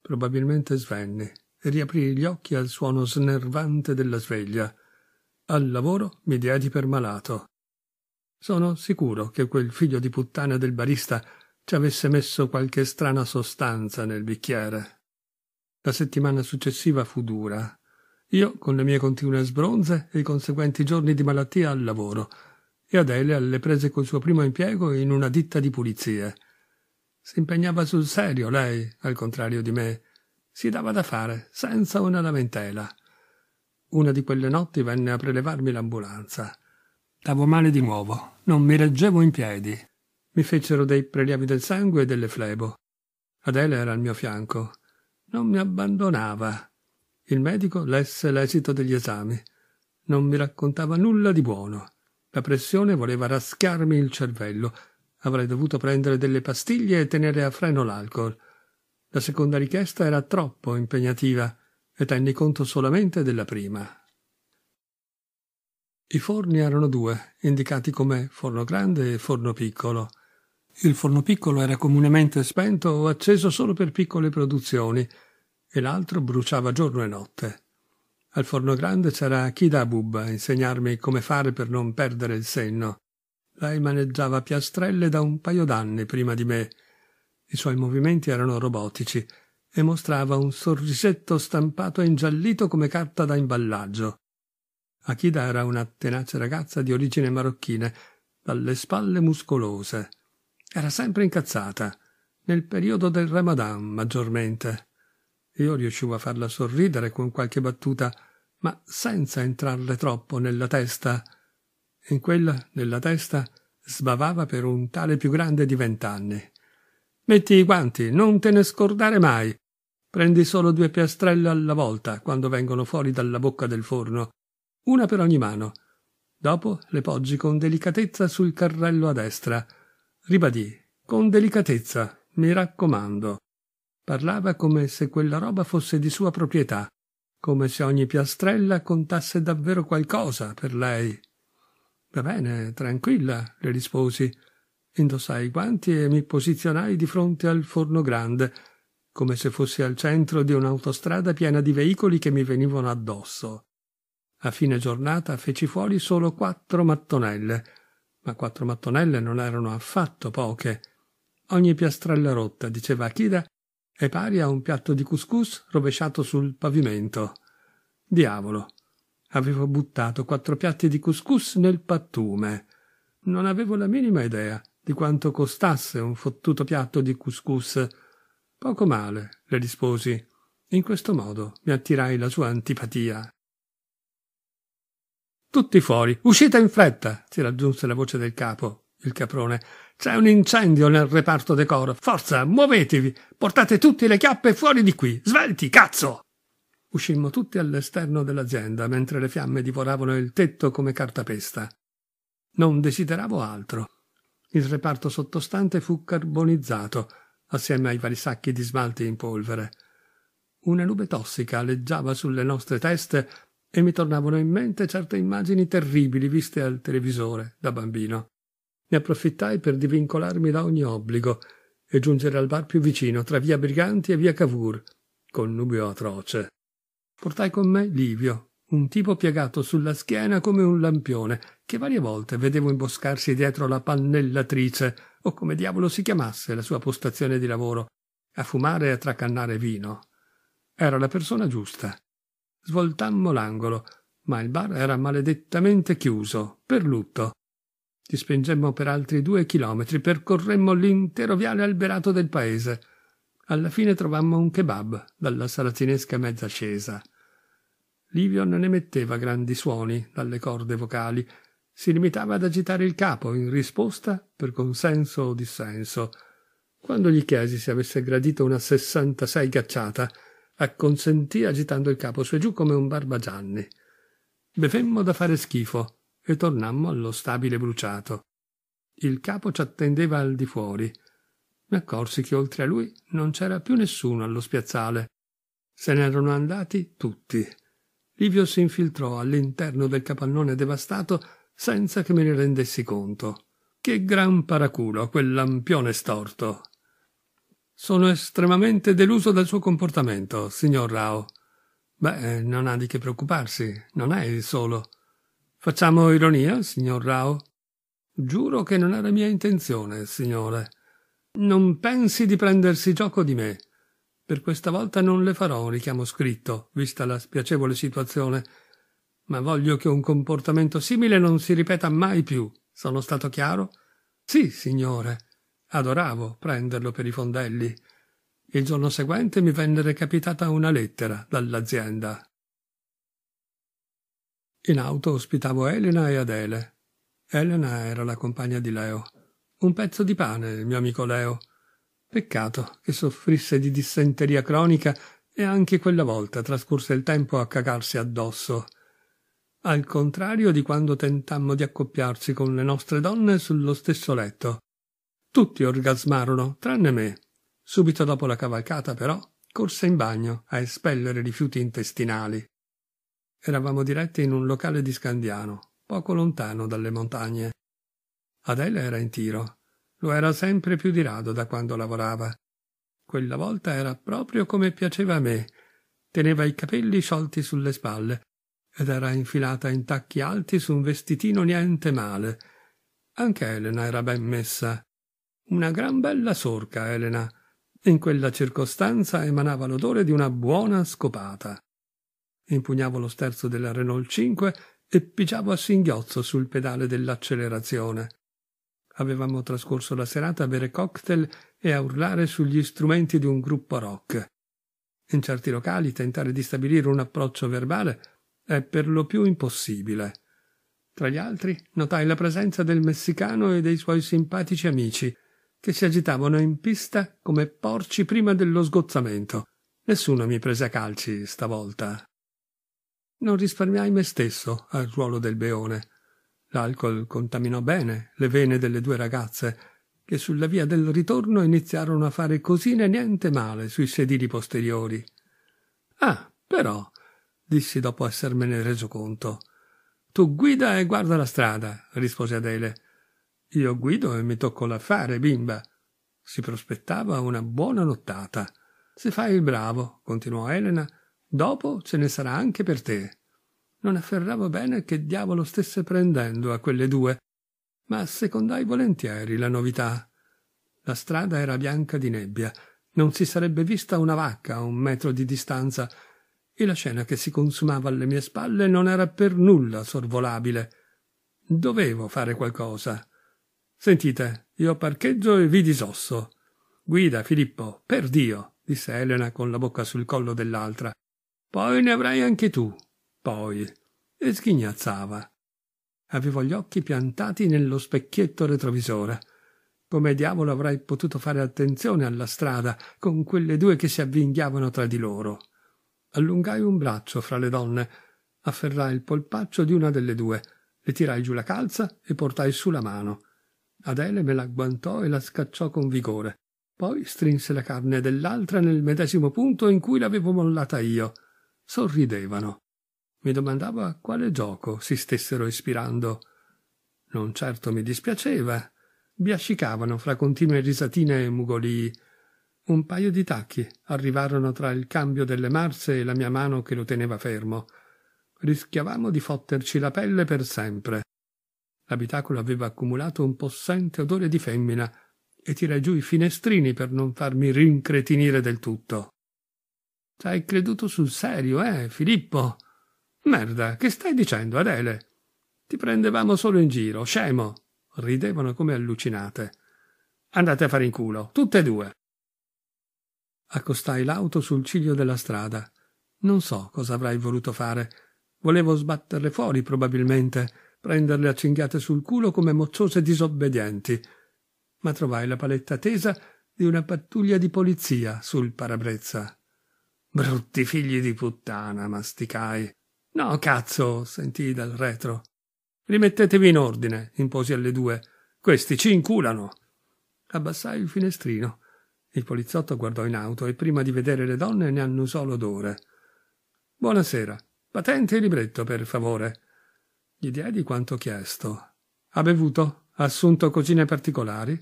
Probabilmente svenne e riaprii gli occhi al suono snervante della sveglia. Al lavoro mi diedi per malato. Sono sicuro che quel figlio di puttana del barista ci avesse messo qualche strana sostanza nel bicchiere. La settimana successiva fu dura. Io con le mie continue sbronze e i conseguenti giorni di malattia al lavoro, e Adele alle prese col suo primo impiego in una ditta di pulizie. Si impegnava sul serio lei, al contrario di me. Si dava da fare, senza una lamentela. Una di quelle notti venne a prelevarmi l'ambulanza. Stavo male di nuovo, non mi reggevo in piedi. Mi fecero dei prelievi del sangue e delle flebo. Adele era al mio fianco. Non mi abbandonava. Il medico lesse l'esito degli esami. Non mi raccontava nulla di buono. La pressione voleva raschiarmi il cervello. Avrei dovuto prendere delle pastiglie e tenere a freno l'alcol. La seconda richiesta era troppo impegnativa e tenni conto solamente della prima. I forni erano due, indicati come forno grande e forno piccolo. Il forno piccolo era comunemente spento o acceso solo per piccole produzioni, e l'altro bruciava giorno e notte. Al forno grande c'era Kidabub a insegnarmi come fare per non perdere il senno. Lei maneggiava piastrelle da un paio d'anni prima di me. I suoi movimenti erano robotici e mostrava un sorrisetto stampato e ingiallito come carta da imballaggio. Akida era una tenace ragazza di origine marocchina, dalle spalle muscolose. Era sempre incazzata, nel periodo del Ramadan maggiormente. Io riuscivo a farla sorridere con qualche battuta, ma senza entrarle troppo nella testa. In quella, nella testa, sbavava per un tale più grande di vent'anni. Metti i guanti, non te ne scordare mai. Prendi solo due piastrelle alla volta quando vengono fuori dalla bocca del forno una per ogni mano. Dopo le poggi con delicatezza sul carrello a destra. Ribadì, con delicatezza, mi raccomando. Parlava come se quella roba fosse di sua proprietà, come se ogni piastrella contasse davvero qualcosa per lei. Va bene, tranquilla, le risposi. Indossai i guanti e mi posizionai di fronte al forno grande, come se fossi al centro di un'autostrada piena di veicoli che mi venivano addosso. A fine giornata feci fuori solo quattro mattonelle, ma quattro mattonelle non erano affatto poche. Ogni piastrella rotta, diceva Akira, è pari a un piatto di couscous rovesciato sul pavimento. Diavolo! Avevo buttato quattro piatti di couscous nel pattume. Non avevo la minima idea di quanto costasse un fottuto piatto di couscous. Poco male, le risposi. In questo modo mi attirai la sua antipatia. Tutti fuori, uscite in fretta, si raggiunse la voce del capo, il caprone. C'è un incendio nel reparto decoro. Forza, muovetevi, portate tutte le chiappe fuori di qui. Svelti, cazzo! Uscimmo tutti all'esterno dell'azienda, mentre le fiamme divoravano il tetto come cartapesta. Non desideravo altro. Il reparto sottostante fu carbonizzato, assieme ai vari sacchi di smalti in polvere. Una nube tossica aleggiava sulle nostre teste e mi tornavano in mente certe immagini terribili viste al televisore da bambino. Ne approfittai per divincolarmi da ogni obbligo e giungere al bar più vicino, tra via Briganti e via Cavour, connubio atroce. Portai con me Livio, un tipo piegato sulla schiena come un lampione, che varie volte vedevo imboscarsi dietro la pannellatrice, o come diavolo si chiamasse la sua postazione di lavoro, a fumare e a tracannare vino. Era la persona giusta svoltammo l'angolo, ma il bar era maledettamente chiuso, per lutto. Ci spingemmo per altri due chilometri, percorremmo l'intero viale alberato del paese. Alla fine trovammo un kebab dalla salatinesca mezza scesa. Livio non emetteva grandi suoni dalle corde vocali, si limitava ad agitare il capo in risposta per consenso o dissenso. Quando gli chiesi se avesse gradito una 66 cacciata, acconsentì agitando il capo su e giù come un barbagianni. Bevemmo da fare schifo e tornammo allo stabile bruciato. Il capo ci attendeva al di fuori. Mi accorsi che oltre a lui non c'era più nessuno allo spiazzale. Se n'erano andati tutti. Livio si infiltrò all'interno del capannone devastato senza che me ne rendessi conto. Che gran paraculo quel lampione storto! Sono estremamente deluso dal suo comportamento, signor Rao. Beh, non ha di che preoccuparsi, non è il solo. Facciamo ironia, signor Rao? Giuro che non era mia intenzione, signore. Non pensi di prendersi gioco di me. Per questa volta non le farò un richiamo scritto, vista la spiacevole situazione, ma voglio che un comportamento simile non si ripeta mai più. Sono stato chiaro? Sì, signore. Adoravo prenderlo per i fondelli. Il giorno seguente mi venne recapitata una lettera dall'azienda. In auto ospitavo Elena e Adele. Elena era la compagna di Leo. Un pezzo di pane, il mio amico Leo. Peccato che soffrisse di dissenteria cronica e anche quella volta trascorse il tempo a cagarsi addosso. Al contrario di quando tentammo di accoppiarci con le nostre donne sullo stesso letto, tutti orgasmarono, tranne me. Subito dopo la cavalcata, però, corse in bagno a espellere rifiuti intestinali. Eravamo diretti in un locale di Scandiano, poco lontano dalle montagne. Adele era in tiro. Lo era sempre più di rado da quando lavorava. Quella volta era proprio come piaceva a me. Teneva i capelli sciolti sulle spalle ed era infilata in tacchi alti su un vestitino niente male. Anche Elena era ben messa una gran bella sorca, Elena. In quella circostanza emanava l'odore di una buona scopata. Impugnavo lo sterzo della Renault 5 e pigiavo a singhiozzo sul pedale dell'accelerazione. Avevamo trascorso la serata a bere cocktail e a urlare sugli strumenti di un gruppo rock. In certi locali tentare di stabilire un approccio verbale è per lo più impossibile. Tra gli altri notai la presenza del messicano e dei suoi simpatici amici, che si agitavano in pista come porci prima dello sgozzamento. Nessuno mi prese a calci stavolta. Non risparmiai me stesso al ruolo del beone. L'alcol contaminò bene le vene delle due ragazze, che sulla via del ritorno iniziarono a fare cosine niente male sui sedili posteriori. Ah, però, dissi dopo essermene reso conto. Tu guida e guarda la strada, rispose Adele. Io guido e mi tocco l'affare, bimba. Si prospettava una buona nottata. Se fai il bravo, continuò Elena, dopo ce ne sarà anche per te. Non afferravo bene che diavolo stesse prendendo a quelle due, ma secondai volentieri la novità. La strada era bianca di nebbia, non si sarebbe vista una vacca a un metro di distanza, e la scena che si consumava alle mie spalle non era per nulla sorvolabile. Dovevo fare qualcosa. Sentite, io parcheggio e vi disosso. Guida, Filippo, per Dio, disse Elena con la bocca sul collo dell'altra. Poi ne avrai anche tu. Poi. E sghignazzava. Avevo gli occhi piantati nello specchietto retrovisore. Come diavolo avrei potuto fare attenzione alla strada con quelle due che si avvinghiavano tra di loro? Allungai un braccio fra le donne, afferrai il polpaccio di una delle due, le tirai giù la calza e portai su la mano. Adele me l'agguantò e la scacciò con vigore. Poi strinse la carne dell'altra nel medesimo punto in cui l'avevo mollata io. Sorridevano. Mi domandavo a quale gioco si stessero ispirando. Non certo mi dispiaceva. Biascicavano fra continue risatine e mugolii. Un paio di tacchi arrivarono tra il cambio delle marze e la mia mano che lo teneva fermo. Rischiavamo di fotterci la pelle per sempre. L'abitacolo aveva accumulato un possente odore di femmina e tirai giù i finestrini per non farmi rincretinire del tutto. T'hai creduto sul serio, eh, Filippo? Merda, che stai dicendo, Adele? Ti prendevamo solo in giro, scemo. Ridevano come allucinate. Andate a fare in culo, tutte e due. Accostai l'auto sul ciglio della strada. Non so cosa avrai voluto fare. Volevo sbatterle fuori, probabilmente prenderle a cinghiate sul culo come mozzose disobbedienti, ma trovai la paletta tesa di una pattuglia di polizia sul parabrezza. Brutti figli di puttana, masticai. No, cazzo, sentii dal retro. Rimettetevi in ordine, imposi alle due. Questi ci inculano. Abbassai il finestrino. Il poliziotto guardò in auto e prima di vedere le donne ne annusò l'odore. Buonasera. Patente e libretto, per favore. Gli diedi quanto chiesto. Ha bevuto? Ha assunto cosine particolari?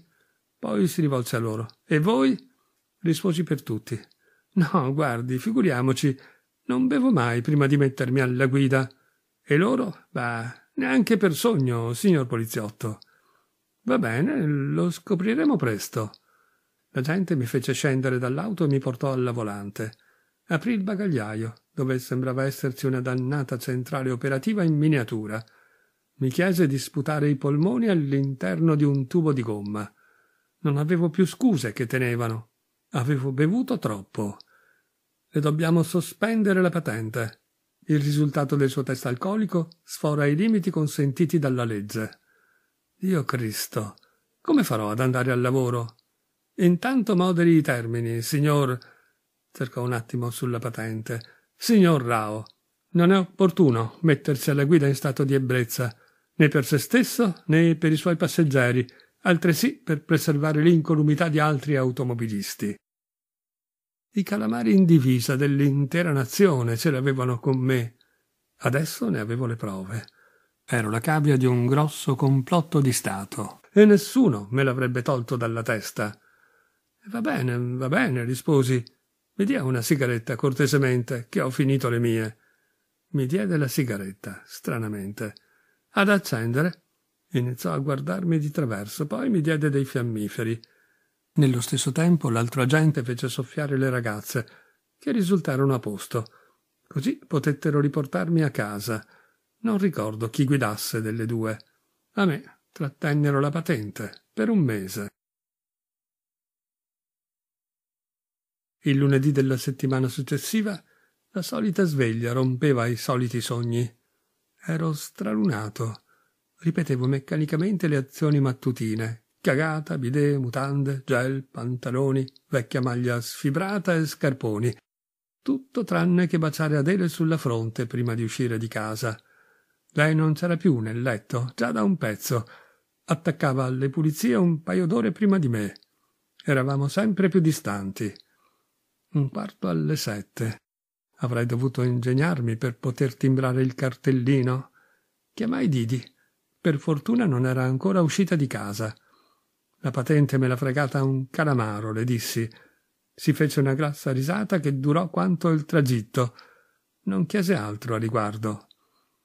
Poi si rivolse a loro. E voi? Risposi per tutti. No, guardi, figuriamoci, non bevo mai prima di mettermi alla guida. E loro? Bah, neanche per sogno, signor poliziotto. Va bene, lo scopriremo presto. La gente mi fece scendere dall'auto e mi portò alla volante aprì il bagagliaio, dove sembrava esserci una dannata centrale operativa in miniatura. Mi chiese di sputare i polmoni all'interno di un tubo di gomma. Non avevo più scuse che tenevano. Avevo bevuto troppo. Le dobbiamo sospendere la patente. Il risultato del suo test alcolico sfora i limiti consentiti dalla legge. Dio Cristo, come farò ad andare al lavoro? Intanto moderi i termini, signor cercò un attimo sulla patente. Signor Rao, non è opportuno mettersi alla guida in stato di ebbrezza, né per se stesso né per i suoi passeggeri, altresì per preservare l'incolumità di altri automobilisti. I calamari in divisa dell'intera nazione ce l'avevano con me. Adesso ne avevo le prove. Ero la cavia di un grosso complotto di Stato e nessuno me l'avrebbe tolto dalla testa. Va bene, va bene, risposi. Mi dia una sigaretta, cortesemente, che ho finito le mie. Mi diede la sigaretta, stranamente. Ad accendere, iniziò a guardarmi di traverso, poi mi diede dei fiammiferi. Nello stesso tempo l'altro agente fece soffiare le ragazze, che risultarono a posto. Così potettero riportarmi a casa. Non ricordo chi guidasse delle due. A me trattennero la patente per un mese. Il lunedì della settimana successiva la solita sveglia rompeva i soliti sogni. Ero stralunato. Ripetevo meccanicamente le azioni mattutine. Cagata, bidet, mutande, gel, pantaloni, vecchia maglia sfibrata e scarponi. Tutto tranne che baciare Adele sulla fronte prima di uscire di casa. Lei non c'era più nel letto, già da un pezzo. Attaccava alle pulizie un paio d'ore prima di me. Eravamo sempre più distanti. Parto alle sette. Avrei dovuto ingegnarmi per poter timbrare il cartellino. Chiamai Didi. Per fortuna non era ancora uscita di casa. La patente me l'ha fregata un calamaro, le dissi. Si fece una grassa risata che durò quanto il tragitto. Non chiese altro a riguardo.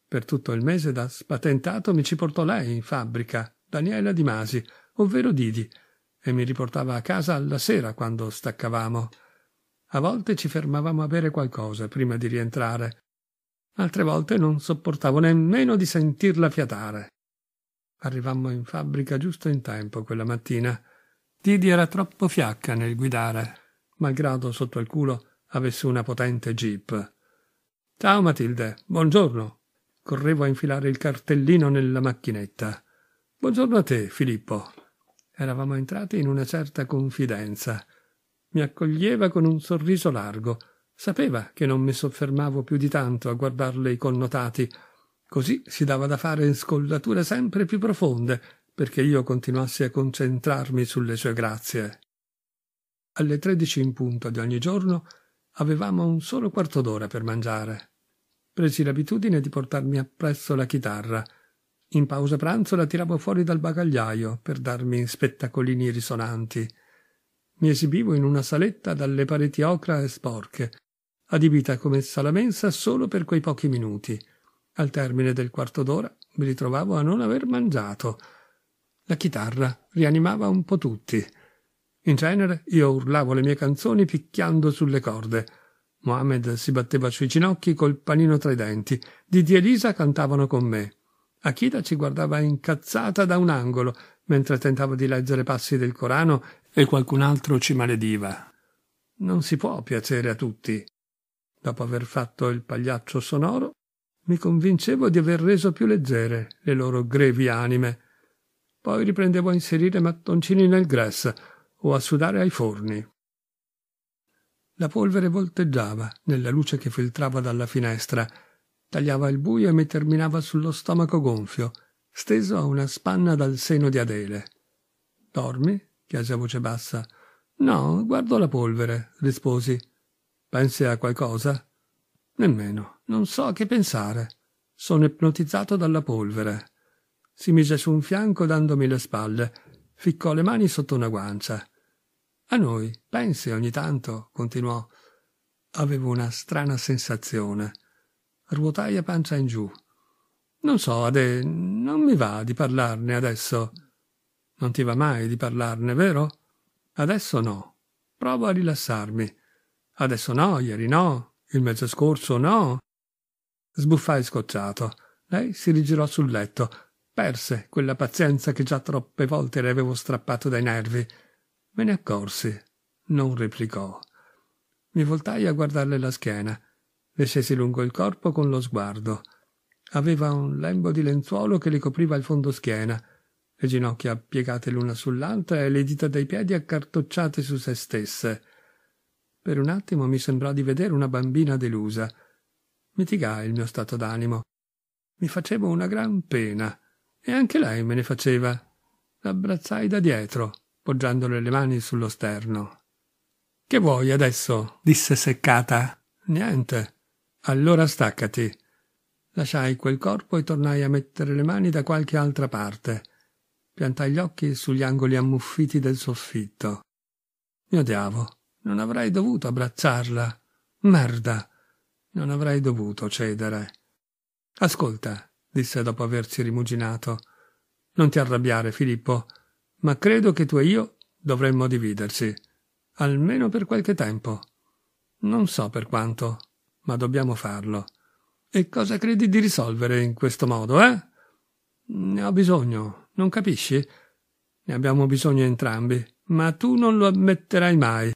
Per tutto il mese da spatentato mi ci portò lei in fabbrica, Daniela Di Masi, ovvero Didi, e mi riportava a casa alla sera quando staccavamo. A volte ci fermavamo a bere qualcosa prima di rientrare. Altre volte non sopportavo nemmeno di sentirla fiatare. Arrivammo in fabbrica giusto in tempo quella mattina. Didi era troppo fiacca nel guidare, malgrado sotto il culo avesse una potente jeep. Ciao Matilde, buongiorno. Correvo a infilare il cartellino nella macchinetta. Buongiorno a te, Filippo. Eravamo entrati in una certa confidenza mi accoglieva con un sorriso largo. Sapeva che non mi soffermavo più di tanto a guardarle i connotati. Così si dava da fare in scollature sempre più profonde perché io continuassi a concentrarmi sulle sue grazie. Alle tredici in punto di ogni giorno avevamo un solo quarto d'ora per mangiare. Presi l'abitudine di portarmi appresso la chitarra. In pausa pranzo la tiravo fuori dal bagagliaio per darmi spettacolini risonanti mi esibivo in una saletta dalle pareti ocra e sporche, adibita come sala mensa solo per quei pochi minuti. Al termine del quarto d'ora mi ritrovavo a non aver mangiato. La chitarra rianimava un po' tutti. In genere io urlavo le mie canzoni picchiando sulle corde. Mohamed si batteva sui ginocchi col panino tra i denti. Didi e Lisa cantavano con me. Akita ci guardava incazzata da un angolo mentre tentava di leggere passi del Corano e qualcun altro ci malediva. Non si può piacere a tutti. Dopo aver fatto il pagliaccio sonoro, mi convincevo di aver reso più leggere le loro grevi anime. Poi riprendevo a inserire mattoncini nel grass o a sudare ai forni. La polvere volteggiava nella luce che filtrava dalla finestra, tagliava il buio e mi terminava sullo stomaco gonfio, steso a una spanna dal seno di Adele. Dormi? chiese a voce bassa. No, guardo la polvere, risposi. Pensi a qualcosa? Nemmeno, non so a che pensare. Sono ipnotizzato dalla polvere. Si mise su un fianco dandomi le spalle, ficcò le mani sotto una guancia. A noi, pensi ogni tanto, continuò. Avevo una strana sensazione. Ruotai a pancia in giù. Non so, Ade, non mi va di parlarne adesso. Non ti va mai di parlarne, vero? Adesso no. Provo a rilassarmi. Adesso no, ieri no, il mese scorso no. Sbuffai scocciato. Lei si rigirò sul letto. Perse quella pazienza che già troppe volte le avevo strappato dai nervi. Me ne accorsi. Non replicò. Mi voltai a guardarle la schiena. Le scesi lungo il corpo con lo sguardo. Aveva un lembo di lenzuolo che le copriva il fondo schiena le ginocchia piegate l'una sull'altra e le dita dei piedi accartocciate su se stesse. Per un attimo mi sembrò di vedere una bambina delusa. Mitigai il mio stato d'animo. Mi facevo una gran pena, e anche lei me ne faceva. L'abbrazzai da dietro, poggiandole le mani sullo sterno. Che vuoi adesso? disse seccata. Niente. Allora staccati. Lasciai quel corpo e tornai a mettere le mani da qualche altra parte piantò gli occhi sugli angoli ammuffiti del soffitto. Mio diavo, non avrei dovuto abbracciarla. Merda! Non avrei dovuto cedere. Ascolta, disse dopo averci rimuginato. Non ti arrabbiare, Filippo, ma credo che tu e io dovremmo dividerci, almeno per qualche tempo. Non so per quanto, ma dobbiamo farlo. E cosa credi di risolvere in questo modo, eh? Ne ho bisogno, non capisci? Ne abbiamo bisogno entrambi, ma tu non lo ammetterai mai.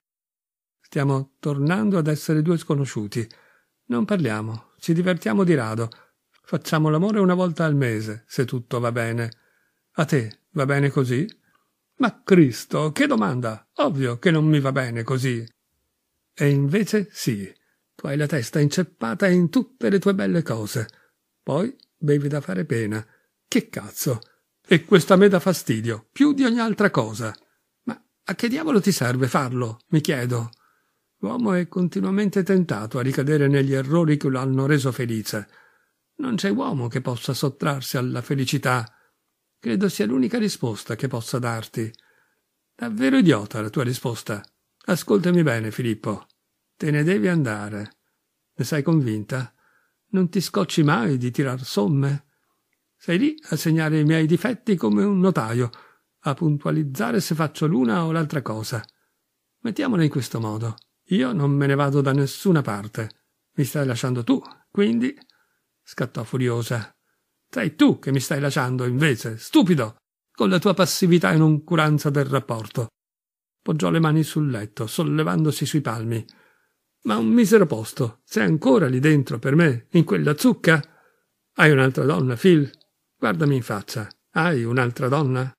Stiamo tornando ad essere due sconosciuti. Non parliamo, ci divertiamo di rado. Facciamo l'amore una volta al mese, se tutto va bene. A te va bene così? Ma Cristo, che domanda! Ovvio che non mi va bene così. E invece sì, tu hai la testa inceppata in tutte le tue belle cose. Poi bevi da fare pena. Che cazzo! E questa me dà fastidio, più di ogni altra cosa. Ma a che diavolo ti serve farlo? Mi chiedo. L'uomo è continuamente tentato a ricadere negli errori che lo hanno reso felice. Non c'è uomo che possa sottrarsi alla felicità. Credo sia l'unica risposta che possa darti. Davvero idiota la tua risposta. Ascoltami bene, Filippo. Te ne devi andare. Ne sei convinta? Non ti scocci mai di tirar somme? Sei lì a segnare i miei difetti come un notaio, a puntualizzare se faccio l'una o l'altra cosa. Mettiamola in questo modo. Io non me ne vado da nessuna parte. Mi stai lasciando tu, quindi... scattò furiosa. Sei tu che mi stai lasciando, invece, stupido, con la tua passività e noncuranza del rapporto. Poggiò le mani sul letto, sollevandosi sui palmi. Ma un misero posto. Sei ancora lì dentro per me, in quella zucca? Hai un'altra donna, Phil? Guardami in faccia. Hai un'altra donna?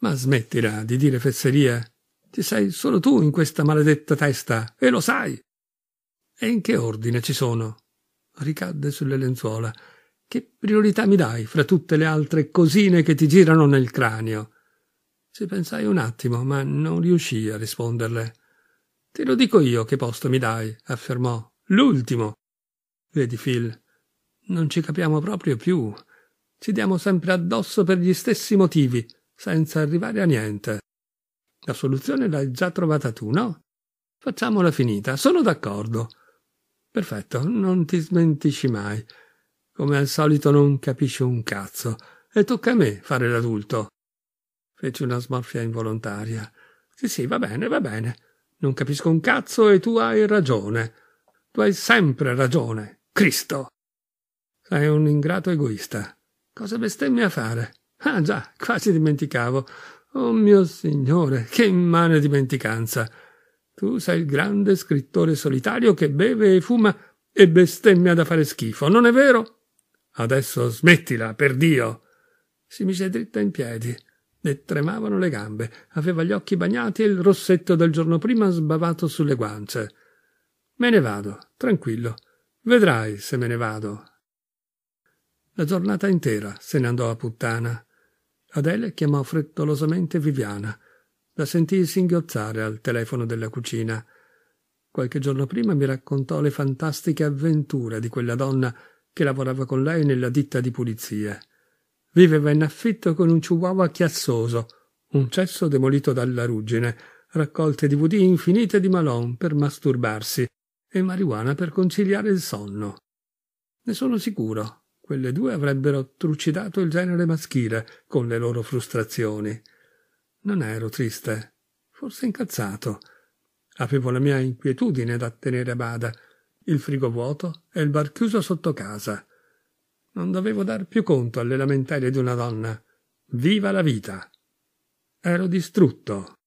Ma smettila di dire fesserie. Ci sei solo tu in questa maledetta testa, e lo sai. E in che ordine ci sono? Ricadde sulle lenzuola. Che priorità mi dai fra tutte le altre cosine che ti girano nel cranio? Ci pensai un attimo, ma non riuscii a risponderle. Te lo dico io che posto mi dai, affermò. L'ultimo. Vedi, Phil, non ci capiamo proprio più ci diamo sempre addosso per gli stessi motivi, senza arrivare a niente. La soluzione l'hai già trovata tu, no? Facciamola finita, sono d'accordo. Perfetto, non ti smentisci mai. Come al solito non capisci un cazzo, e tocca a me fare l'adulto. Fece una smorfia involontaria. Sì, sì, va bene, va bene. Non capisco un cazzo e tu hai ragione. Tu hai sempre ragione. Cristo. Sei un ingrato egoista. Cosa bestemmia a fare? Ah già, quasi dimenticavo. Oh mio signore, che immane dimenticanza! Tu sei il grande scrittore solitario che beve e fuma e bestemmia da fare schifo, non è vero? Adesso smettila, per Dio! Si mise dritta in piedi. Le tremavano le gambe, aveva gli occhi bagnati e il rossetto del giorno prima sbavato sulle guance. Me ne vado, tranquillo. Vedrai se me ne vado, la giornata intera se ne andò a puttana. Adele chiamò frettolosamente Viviana. La sentii singhiozzare al telefono della cucina. Qualche giorno prima mi raccontò le fantastiche avventure di quella donna che lavorava con lei nella ditta di pulizie. Viveva in affitto con un chihuahua chiassoso, un cesso demolito dalla ruggine, raccolte di DVD infinite di Malon per masturbarsi e marijuana per conciliare il sonno. Ne sono sicuro, quelle due avrebbero trucidato il genere maschile con le loro frustrazioni. Non ero triste, forse incazzato. Avevo la mia inquietudine da tenere a bada, il frigo vuoto e il bar chiuso sotto casa. Non dovevo dar più conto alle lamentele di una donna. Viva la vita! Ero distrutto.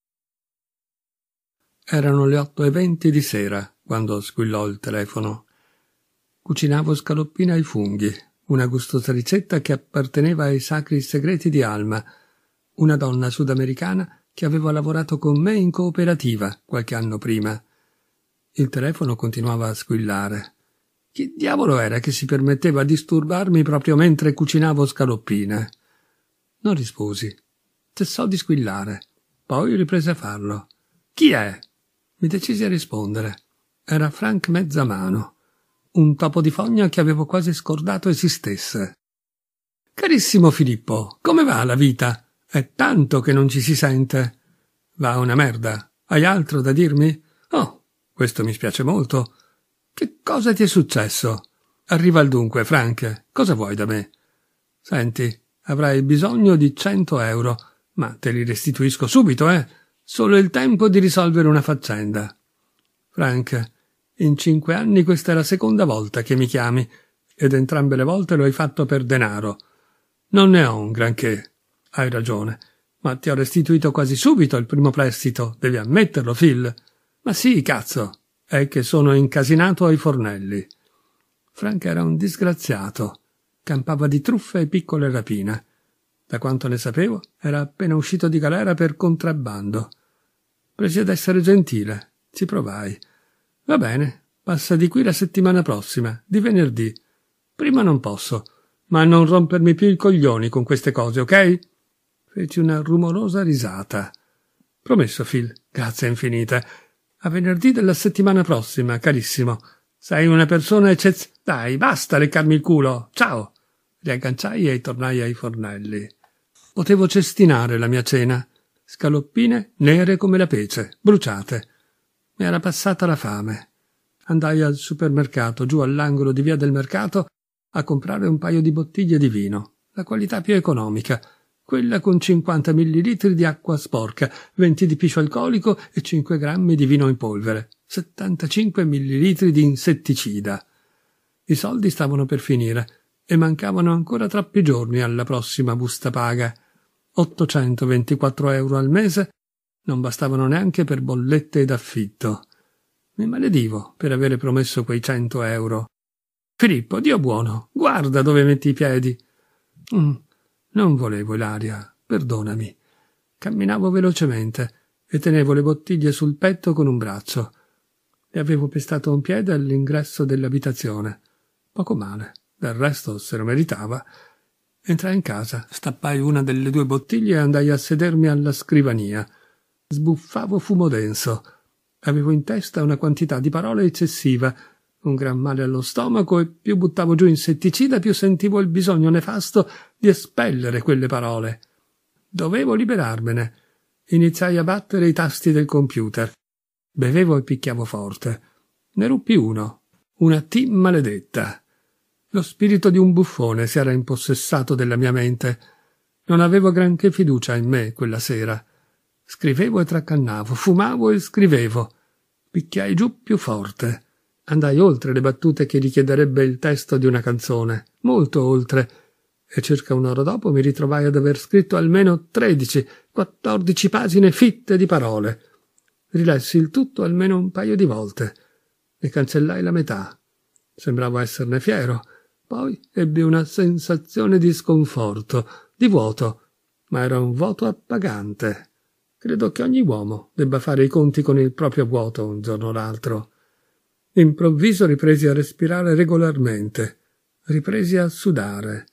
Erano le otto e venti di sera quando squillò il telefono. Cucinavo scaloppine ai funghi, una gustosa ricetta che apparteneva ai sacri segreti di Alma, una donna sudamericana che aveva lavorato con me in cooperativa qualche anno prima. Il telefono continuava a squillare. Chi diavolo era che si permetteva di disturbarmi proprio mentre cucinavo scaloppine? Non risposi. Cessò di squillare. Poi riprese a farlo. Chi è? Mi decisi a rispondere. Era Frank Mezzamano un topo di fogna che avevo quasi scordato esistesse. Carissimo Filippo, come va la vita? È tanto che non ci si sente. Va una merda. Hai altro da dirmi? Oh, questo mi spiace molto. Che cosa ti è successo? Arriva al dunque, Frank. Cosa vuoi da me? Senti, avrai bisogno di cento euro, ma te li restituisco subito, eh? Solo il tempo di risolvere una faccenda. Frank, in cinque anni questa è la seconda volta che mi chiami, ed entrambe le volte lo hai fatto per denaro. Non ne ho un granché. Hai ragione. Ma ti ho restituito quasi subito il primo prestito, devi ammetterlo, Phil. Ma sì, cazzo. È che sono incasinato ai fornelli. Frank era un disgraziato. Campava di truffe e piccole rapine. Da quanto ne sapevo, era appena uscito di galera per contrabbando. Presi ad essere gentile. Ci provai. Va bene, passa di qui la settimana prossima, di venerdì. Prima non posso, ma non rompermi più i coglioni con queste cose, ok? Feci una rumorosa risata. Promesso, Phil, grazie infinita. A venerdì della settimana prossima, carissimo. Sei una persona eccez... Dai, basta leccarmi il culo. Ciao. Riagganciai e tornai ai fornelli. Potevo cestinare la mia cena. Scaloppine nere come la pece, bruciate mi era passata la fame. Andai al supermercato, giù all'angolo di via del mercato, a comprare un paio di bottiglie di vino, la qualità più economica, quella con 50 millilitri di acqua sporca, 20 di piscio alcolico e 5 grammi di vino in polvere, 75 millilitri di insetticida. I soldi stavano per finire e mancavano ancora troppi giorni alla prossima busta paga. 824 euro al mese non bastavano neanche per bollette ed affitto. Mi maledivo per avere promesso quei cento euro. Filippo, Dio buono, guarda dove metti i piedi. Mm, non volevo, Ilaria, perdonami. Camminavo velocemente e tenevo le bottiglie sul petto con un braccio. Le avevo pestato un piede all'ingresso dell'abitazione. Poco male, del resto se lo meritava. Entrai in casa, stappai una delle due bottiglie e andai a sedermi alla scrivania. Sbuffavo fumo denso. Avevo in testa una quantità di parole eccessiva, un gran male allo stomaco e più buttavo giù insetticida più sentivo il bisogno nefasto di espellere quelle parole. Dovevo liberarmene. Iniziai a battere i tasti del computer. Bevevo e picchiavo forte. Ne ruppi uno. Una T maledetta. Lo spirito di un buffone si era impossessato della mia mente. Non avevo granché fiducia in me quella sera. Scrivevo e tracannavo, fumavo e scrivevo. Picchiai giù più forte. Andai oltre le battute che richiederebbe il testo di una canzone, molto oltre, e circa un'ora dopo mi ritrovai ad aver scritto almeno tredici, quattordici pagine fitte di parole. Rilessi il tutto almeno un paio di volte. Ne cancellai la metà. Sembravo esserne fiero. Poi ebbi una sensazione di sconforto, di vuoto, ma era un vuoto appagante. Credo che ogni uomo debba fare i conti con il proprio vuoto un giorno o l'altro. Improvviso ripresi a respirare regolarmente, ripresi a sudare.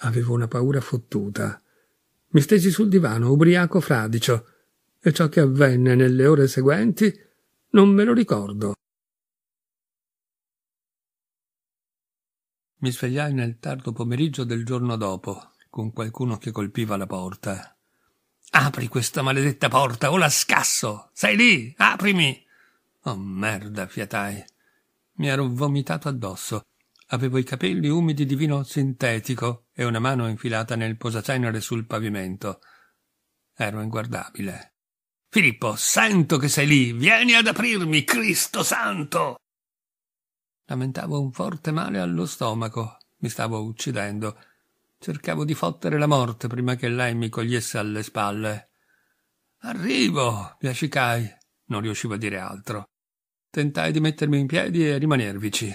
Avevo una paura fottuta. Mi stesi sul divano, ubriaco fradicio, e ciò che avvenne nelle ore seguenti non me lo ricordo. Mi svegliai nel tardo pomeriggio del giorno dopo, con qualcuno che colpiva la porta. Apri questa maledetta porta o la scasso. Sei lì, aprimi. Oh merda, fiatai. Mi ero vomitato addosso. Avevo i capelli umidi di vino sintetico e una mano infilata nel posacenere sul pavimento. Ero inguardabile. Filippo, sento che sei lì. Vieni ad aprirmi, Cristo santo. Lamentavo un forte male allo stomaco. Mi stavo uccidendo Cercavo di fottere la morte prima che lei mi cogliesse alle spalle. Arrivo, piacicai. Non riuscivo a dire altro. Tentai di mettermi in piedi e rimanervici.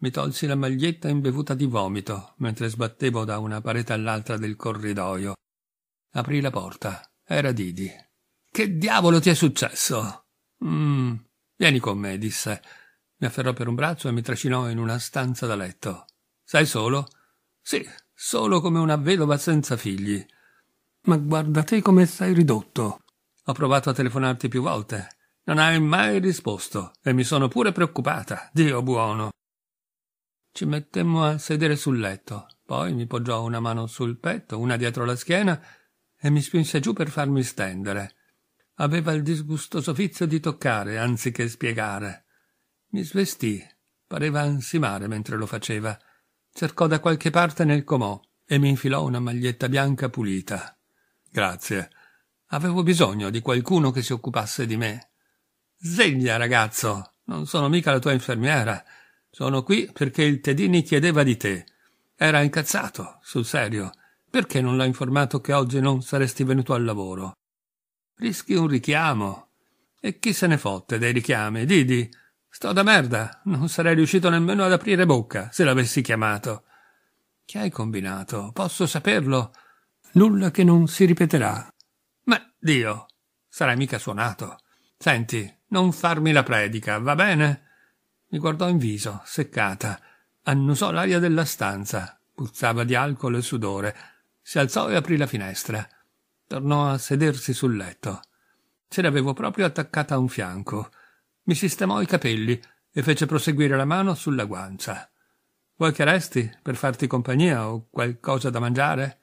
Mi tolsi la maglietta imbevuta di vomito mentre sbattevo da una parete all'altra del corridoio. Aprì la porta. Era Didi. Che diavolo ti è successo? Mm, vieni con me, disse. Mi afferrò per un braccio e mi trascinò in una stanza da letto. Sei solo? Sì, solo come una vedova senza figli. Ma guarda te come sei ridotto. Ho provato a telefonarti più volte. Non hai mai risposto e mi sono pure preoccupata, Dio buono. Ci mettemmo a sedere sul letto, poi mi poggiò una mano sul petto, una dietro la schiena e mi spinse giù per farmi stendere. Aveva il disgustoso vizio di toccare anziché spiegare. Mi svestì, pareva ansimare mentre lo faceva cercò da qualche parte nel comò e mi infilò una maglietta bianca pulita. Grazie. Avevo bisogno di qualcuno che si occupasse di me. Sveglia, ragazzo. Non sono mica la tua infermiera. Sono qui perché il Tedini chiedeva di te. Era incazzato, sul serio. Perché non l'ha informato che oggi non saresti venuto al lavoro? Rischi un richiamo. E chi se ne fotte dei richiami, Didi? Sto da merda, non sarei riuscito nemmeno ad aprire bocca se l'avessi chiamato. Che hai combinato? Posso saperlo? Nulla che non si ripeterà. Ma Dio, sarai mica suonato. Senti, non farmi la predica, va bene? Mi guardò in viso, seccata. Annusò l'aria della stanza. Puzzava di alcol e sudore. Si alzò e aprì la finestra. Tornò a sedersi sul letto. Ce l'avevo proprio attaccata a un fianco. Mi sistemò i capelli e fece proseguire la mano sulla guancia. Vuoi che resti per farti compagnia o qualcosa da mangiare?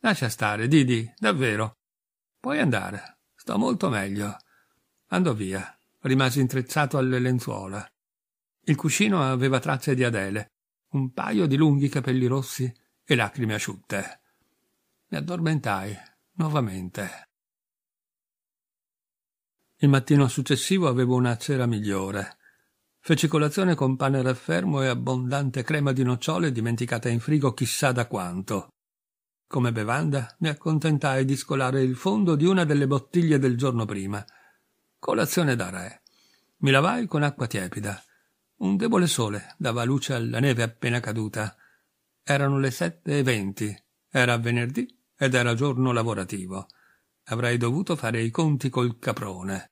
Lascia stare, Didi, davvero. Puoi andare. Sto molto meglio. Andò via. Rimase intrecciato alle lenzuola. Il cuscino aveva tracce di Adele, un paio di lunghi capelli rossi e lacrime asciutte. Mi addormentai nuovamente. Il mattino successivo avevo una cera migliore. Feci colazione con pane raffermo e abbondante crema di nocciole dimenticata in frigo chissà da quanto. Come bevanda mi accontentai di scolare il fondo di una delle bottiglie del giorno prima. Colazione da re. Mi lavai con acqua tiepida. Un debole sole dava luce alla neve appena caduta. Erano le sette e venti. Era venerdì ed era giorno lavorativo. Avrei dovuto fare i conti col caprone.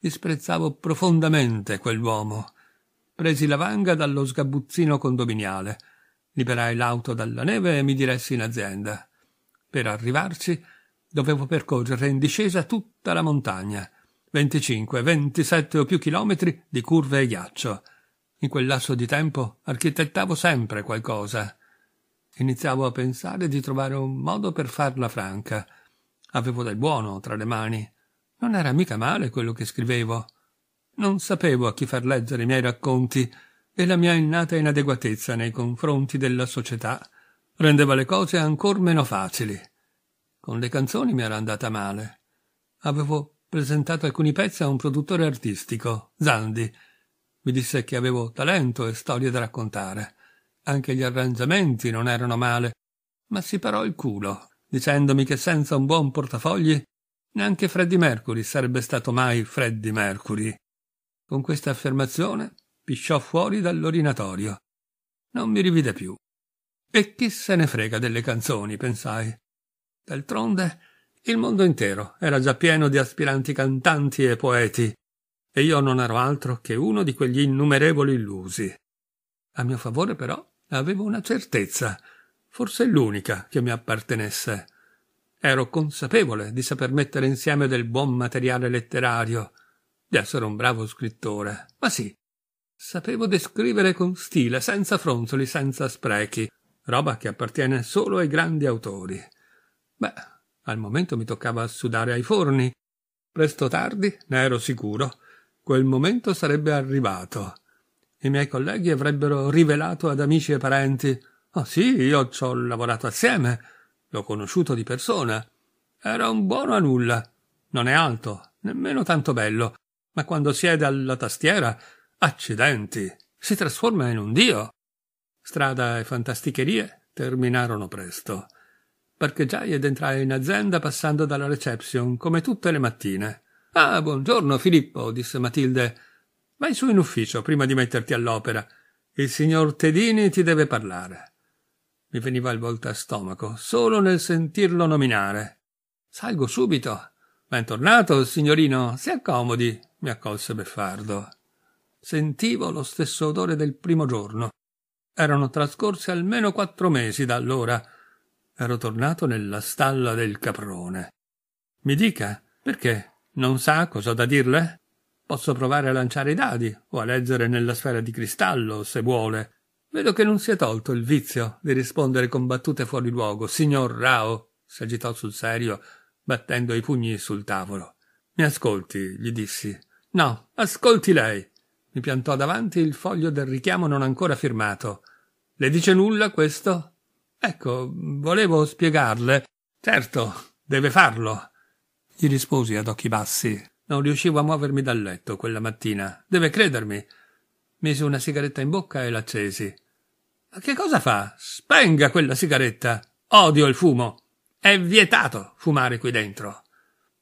Disprezzavo profondamente quell'uomo. Presi la vanga dallo sgabuzzino condominiale, liberai l'auto dalla neve e mi diressi in azienda. Per arrivarci dovevo percorrere in discesa tutta la montagna, 25, 27 o più chilometri di curve e ghiaccio. In quel lasso di tempo architettavo sempre qualcosa. Iniziavo a pensare di trovare un modo per farla franca. Avevo del buono tra le mani. Non era mica male quello che scrivevo. Non sapevo a chi far leggere i miei racconti e la mia innata inadeguatezza nei confronti della società rendeva le cose ancor meno facili. Con le canzoni mi era andata male. Avevo presentato alcuni pezzi a un produttore artistico, Zandi. Mi disse che avevo talento e storie da raccontare. Anche gli arrangiamenti non erano male, ma si parò il culo, dicendomi che senza un buon portafogli Neanche Freddie Mercury sarebbe stato mai Freddie Mercury. Con questa affermazione pisciò fuori dall'orinatorio. Non mi rivide più. E chi se ne frega delle canzoni, pensai. D'altronde, il mondo intero era già pieno di aspiranti cantanti e poeti, e io non ero altro che uno di quegli innumerevoli illusi. A mio favore, però, avevo una certezza, forse l'unica che mi appartenesse Ero consapevole di saper mettere insieme del buon materiale letterario, di essere un bravo scrittore, ma sì, sapevo descrivere con stile, senza fronzoli, senza sprechi, roba che appartiene solo ai grandi autori. Beh, al momento mi toccava sudare ai forni. Presto o tardi, ne ero sicuro, quel momento sarebbe arrivato. I miei colleghi avrebbero rivelato ad amici e parenti: Oh sì, io ci ho lavorato assieme L'ho conosciuto di persona. Era un buono a nulla. Non è alto, nemmeno tanto bello, ma quando siede alla tastiera, accidenti, si trasforma in un dio. Strada e fantasticherie terminarono presto. Parcheggiai ed entrai in azienda passando dalla reception, come tutte le mattine. Ah, buongiorno Filippo, disse Matilde. Vai su in ufficio prima di metterti all'opera. Il signor Tedini ti deve parlare. Mi veniva il volto a stomaco solo nel sentirlo nominare. Salgo subito. Bentornato, signorino, si accomodi, mi accolse Beffardo. Sentivo lo stesso odore del primo giorno. Erano trascorsi almeno quattro mesi da allora. Ero tornato nella stalla del caprone. Mi dica, perché? Non sa cosa da dirle? Posso provare a lanciare i dadi o a leggere nella sfera di cristallo, se vuole. Vedo che non si è tolto il vizio di rispondere con battute fuori luogo. Signor Rao, si agitò sul serio, battendo i pugni sul tavolo. Mi ascolti, gli dissi. No, ascolti lei. Mi piantò davanti il foglio del richiamo non ancora firmato. Le dice nulla questo? Ecco, volevo spiegarle. Certo, deve farlo. Gli risposi ad occhi bassi. Non riuscivo a muovermi dal letto quella mattina. Deve credermi. Mise una sigaretta in bocca e l'accesi. Ma che cosa fa? Spenga quella sigaretta. Odio il fumo. È vietato fumare qui dentro.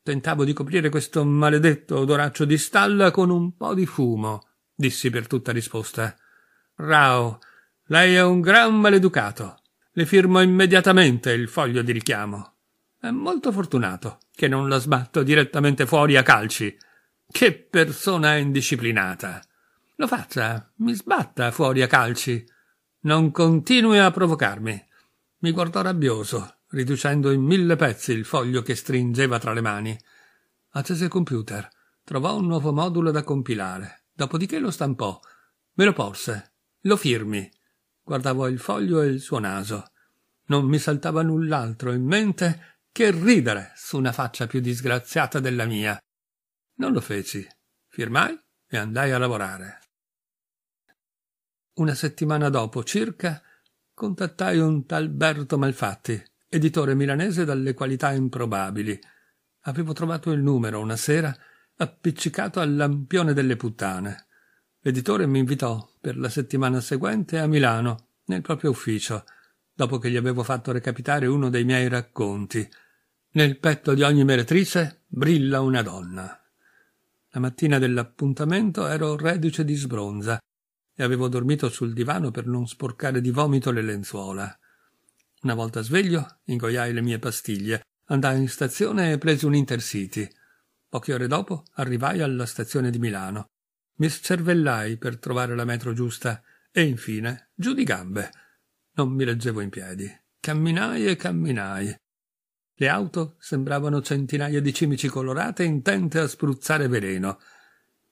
Tentavo di coprire questo maledetto odoraccio di stalla con un po' di fumo, dissi per tutta risposta. Rao, lei è un gran maleducato. Le firmo immediatamente il foglio di richiamo. È molto fortunato che non la sbatto direttamente fuori a calci. Che persona indisciplinata. Lo faccia, mi sbatta fuori a calci. Non continui a provocarmi. Mi guardò rabbioso, riducendo in mille pezzi il foglio che stringeva tra le mani. Accese il computer, trovò un nuovo modulo da compilare, dopodiché lo stampò, me lo porse, lo firmi. Guardavo il foglio e il suo naso. Non mi saltava null'altro in mente che ridere su una faccia più disgraziata della mia. Non lo feci. Firmai e andai a lavorare. Una settimana dopo circa contattai un tal Berto Malfatti, editore milanese dalle qualità improbabili. Avevo trovato il numero una sera appiccicato al lampione delle puttane. L'editore mi invitò per la settimana seguente a Milano, nel proprio ufficio, dopo che gli avevo fatto recapitare uno dei miei racconti. Nel petto di ogni meretrice brilla una donna. La mattina dell'appuntamento ero reduce di sbronza e avevo dormito sul divano per non sporcare di vomito le lenzuola. Una volta sveglio, ingoiai le mie pastiglie, andai in stazione e presi un intercity. Poche ore dopo arrivai alla stazione di Milano. Mi scervellai per trovare la metro giusta e infine giù di gambe. Non mi reggevo in piedi. Camminai e camminai. Le auto sembravano centinaia di cimici colorate intente a spruzzare veleno.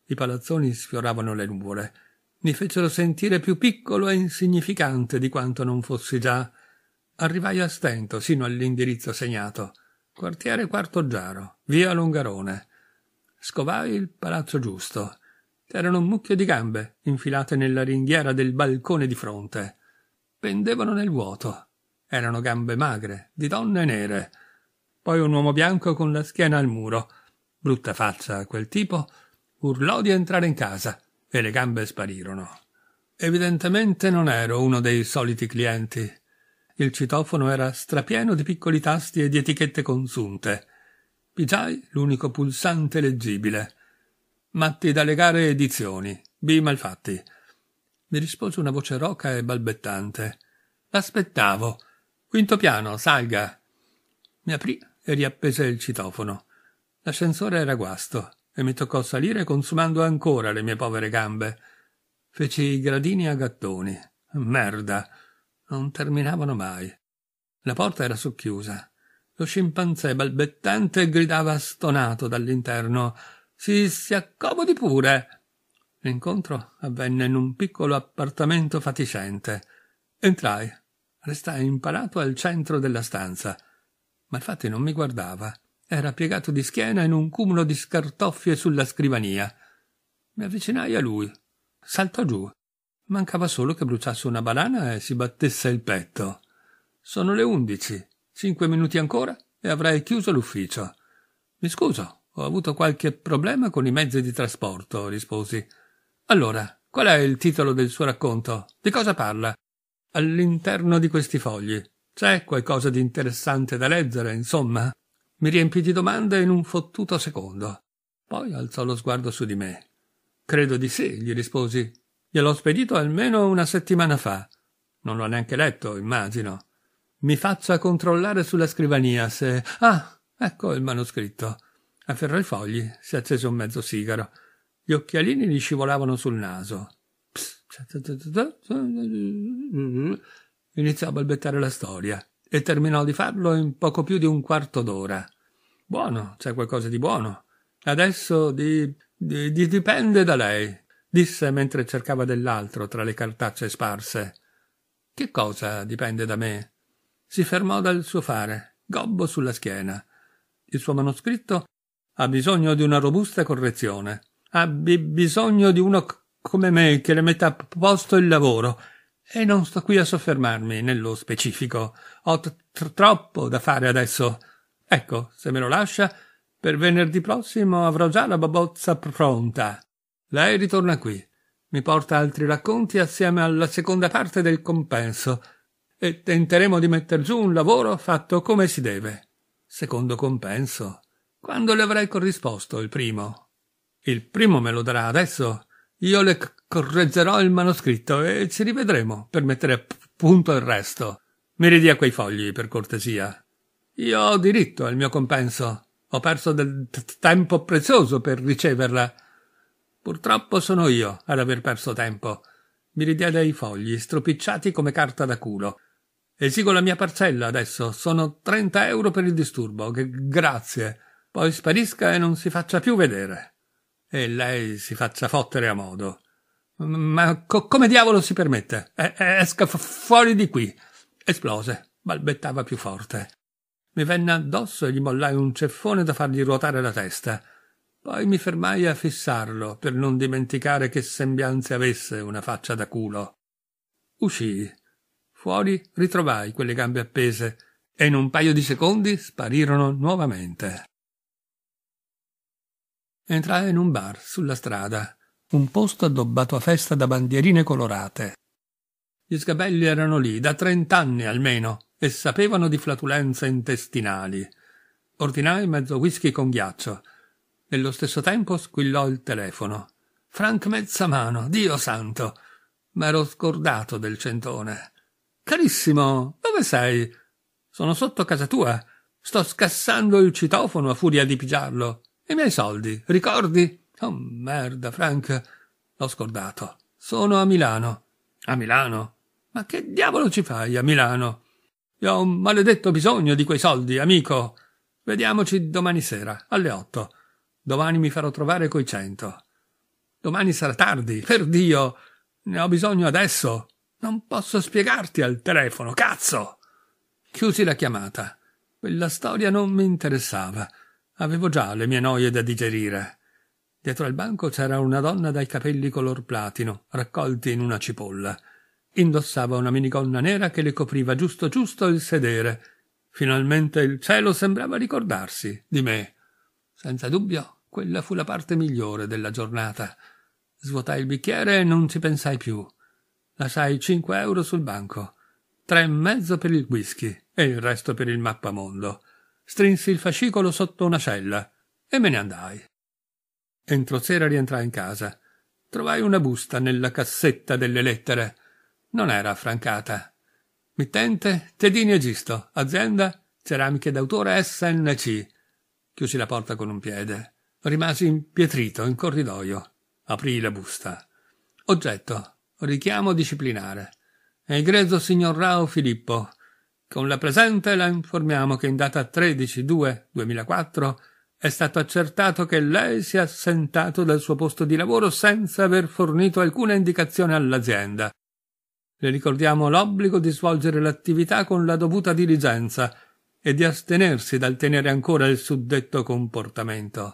I palazzoni sfioravano le nuvole mi fecero sentire più piccolo e insignificante di quanto non fossi già. Arrivai a stento sino all'indirizzo segnato. Quartiere Quarto Giaro, via Longarone. Scovai il palazzo giusto. C'erano un mucchio di gambe infilate nella ringhiera del balcone di fronte. Pendevano nel vuoto. Erano gambe magre, di donne nere. Poi un uomo bianco con la schiena al muro. Brutta faccia quel tipo. Urlò di entrare in casa e le gambe sparirono. Evidentemente non ero uno dei soliti clienti. Il citofono era strapieno di piccoli tasti e di etichette consunte. Pigiai l'unico pulsante leggibile. Matti da legare edizioni. B malfatti. Mi rispose una voce roca e balbettante. L'aspettavo. Quinto piano, salga. Mi aprì e riappese il citofono. L'ascensore era guasto e mi toccò salire consumando ancora le mie povere gambe. Feci i gradini a gattoni. Merda. Non terminavano mai. La porta era socchiusa. Lo scimpanzé balbettante gridava stonato dall'interno. Si, si accomodi pure. L'incontro avvenne in un piccolo appartamento fatiscente. Entrai. Restai impalato al centro della stanza. Ma infatti non mi guardava. Era piegato di schiena in un cumulo di scartoffie sulla scrivania. Mi avvicinai a lui. Saltò giù. Mancava solo che bruciasse una banana e si battesse il petto. Sono le undici. Cinque minuti ancora e avrei chiuso l'ufficio. Mi scuso, ho avuto qualche problema con i mezzi di trasporto, risposi. Allora, qual è il titolo del suo racconto? Di cosa parla? All'interno di questi fogli. C'è qualcosa di interessante da leggere, insomma? Mi riempì di domande in un fottuto secondo. Poi alzò lo sguardo su di me. Credo di sì, gli risposi. Gliel'ho spedito almeno una settimana fa. Non l'ho neanche letto, immagino. Mi faccia controllare sulla scrivania se. Ah, ecco il manoscritto. Afferrò i fogli, si accese un mezzo sigaro. Gli occhialini gli scivolavano sul naso. Iniziò a balbettare la storia e terminò di farlo in poco più di un quarto d'ora. Buono, c'è qualcosa di buono. Adesso di, di, di dipende da lei, disse mentre cercava dell'altro tra le cartacce sparse. Che cosa dipende da me? Si fermò dal suo fare, gobbo sulla schiena. Il suo manoscritto ha bisogno di una robusta correzione. Ha bisogno di uno c- come me che le metta a posto il lavoro e non sto qui a soffermarmi nello specifico. Ho tr- troppo da fare adesso. Ecco, se me lo lascia, per venerdì prossimo avrò già la babozza pronta. Lei ritorna qui. Mi porta altri racconti assieme alla seconda parte del compenso e tenteremo di metter giù un lavoro fatto come si deve. Secondo compenso. Quando le avrai corrisposto il primo? Il primo me lo darà adesso. Io le correggerò il manoscritto e ci rivedremo per mettere a punto il resto. Mi ridia quei fogli, per cortesia. Io ho diritto al mio compenso. Ho perso del t- tempo prezioso per riceverla. Purtroppo sono io ad aver perso tempo. Mi ridia dei fogli, stropicciati come carta da culo. Esigo la mia parcella adesso. Sono 30 euro per il disturbo. G- grazie. Poi sparisca e non si faccia più vedere e lei si faccia fottere a modo. Ma co- come diavolo si permette? E- esca fu- fuori di qui. Esplose, balbettava più forte. Mi venne addosso e gli mollai un ceffone da fargli ruotare la testa. Poi mi fermai a fissarlo per non dimenticare che sembianze avesse una faccia da culo. Uscii. Fuori ritrovai quelle gambe appese e in un paio di secondi sparirono nuovamente. Entrai in un bar sulla strada, un posto addobbato a festa da bandierine colorate. Gli sgabelli erano lì da trent'anni almeno e sapevano di flatulenze intestinali. Ordinai mezzo whisky con ghiaccio. Nello stesso tempo squillò il telefono. Frank Mezzamano, Dio santo! M'ero scordato del centone. Carissimo, dove sei? Sono sotto casa tua. Sto scassando il citofono a furia di pigiarlo. I miei soldi, ricordi? Oh, merda, Frank. L'ho scordato. Sono a Milano. A Milano? Ma che diavolo ci fai a Milano? Io ho un maledetto bisogno di quei soldi, amico. Vediamoci domani sera, alle otto. Domani mi farò trovare coi cento. Domani sarà tardi, per Dio. Ne ho bisogno adesso. Non posso spiegarti al telefono, cazzo. Chiusi la chiamata. Quella storia non mi interessava. Avevo già le mie noie da digerire. Dietro al banco c'era una donna dai capelli color platino, raccolti in una cipolla. Indossava una minigonna nera che le copriva giusto giusto il sedere. Finalmente il cielo sembrava ricordarsi di me. Senza dubbio, quella fu la parte migliore della giornata. Svuotai il bicchiere e non ci pensai più. Lasciai cinque euro sul banco, tre e mezzo per il whisky e il resto per il mappamondo strinsi il fascicolo sotto una cella e me ne andai. Entro sera rientrai in casa. Trovai una busta nella cassetta delle lettere. Non era affrancata. Mittente Tedini Egisto, azienda ceramiche d'autore SNC. Chiusi la porta con un piede. Rimasi impietrito in corridoio. Aprii la busta. Oggetto. Richiamo disciplinare. Egregio signor Rao Filippo, con la presente la informiamo che in data 13-2-2004 è stato accertato che lei si è assentato dal suo posto di lavoro senza aver fornito alcuna indicazione all'azienda. Le ricordiamo l'obbligo di svolgere l'attività con la dovuta diligenza e di astenersi dal tenere ancora il suddetto comportamento.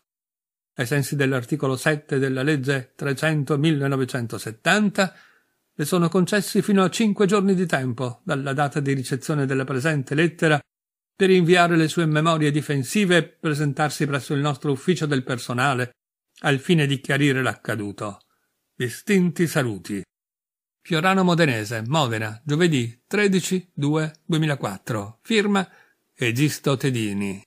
Ai sensi dell'articolo 7 della legge 300 1970, le sono concessi fino a cinque giorni di tempo dalla data di ricezione della presente lettera per inviare le sue memorie difensive e presentarsi presso il nostro ufficio del personale al fine di chiarire l'accaduto. Distinti saluti. Fiorano Modenese, Modena, giovedì 13 2 2004. Firma Egisto Tedini.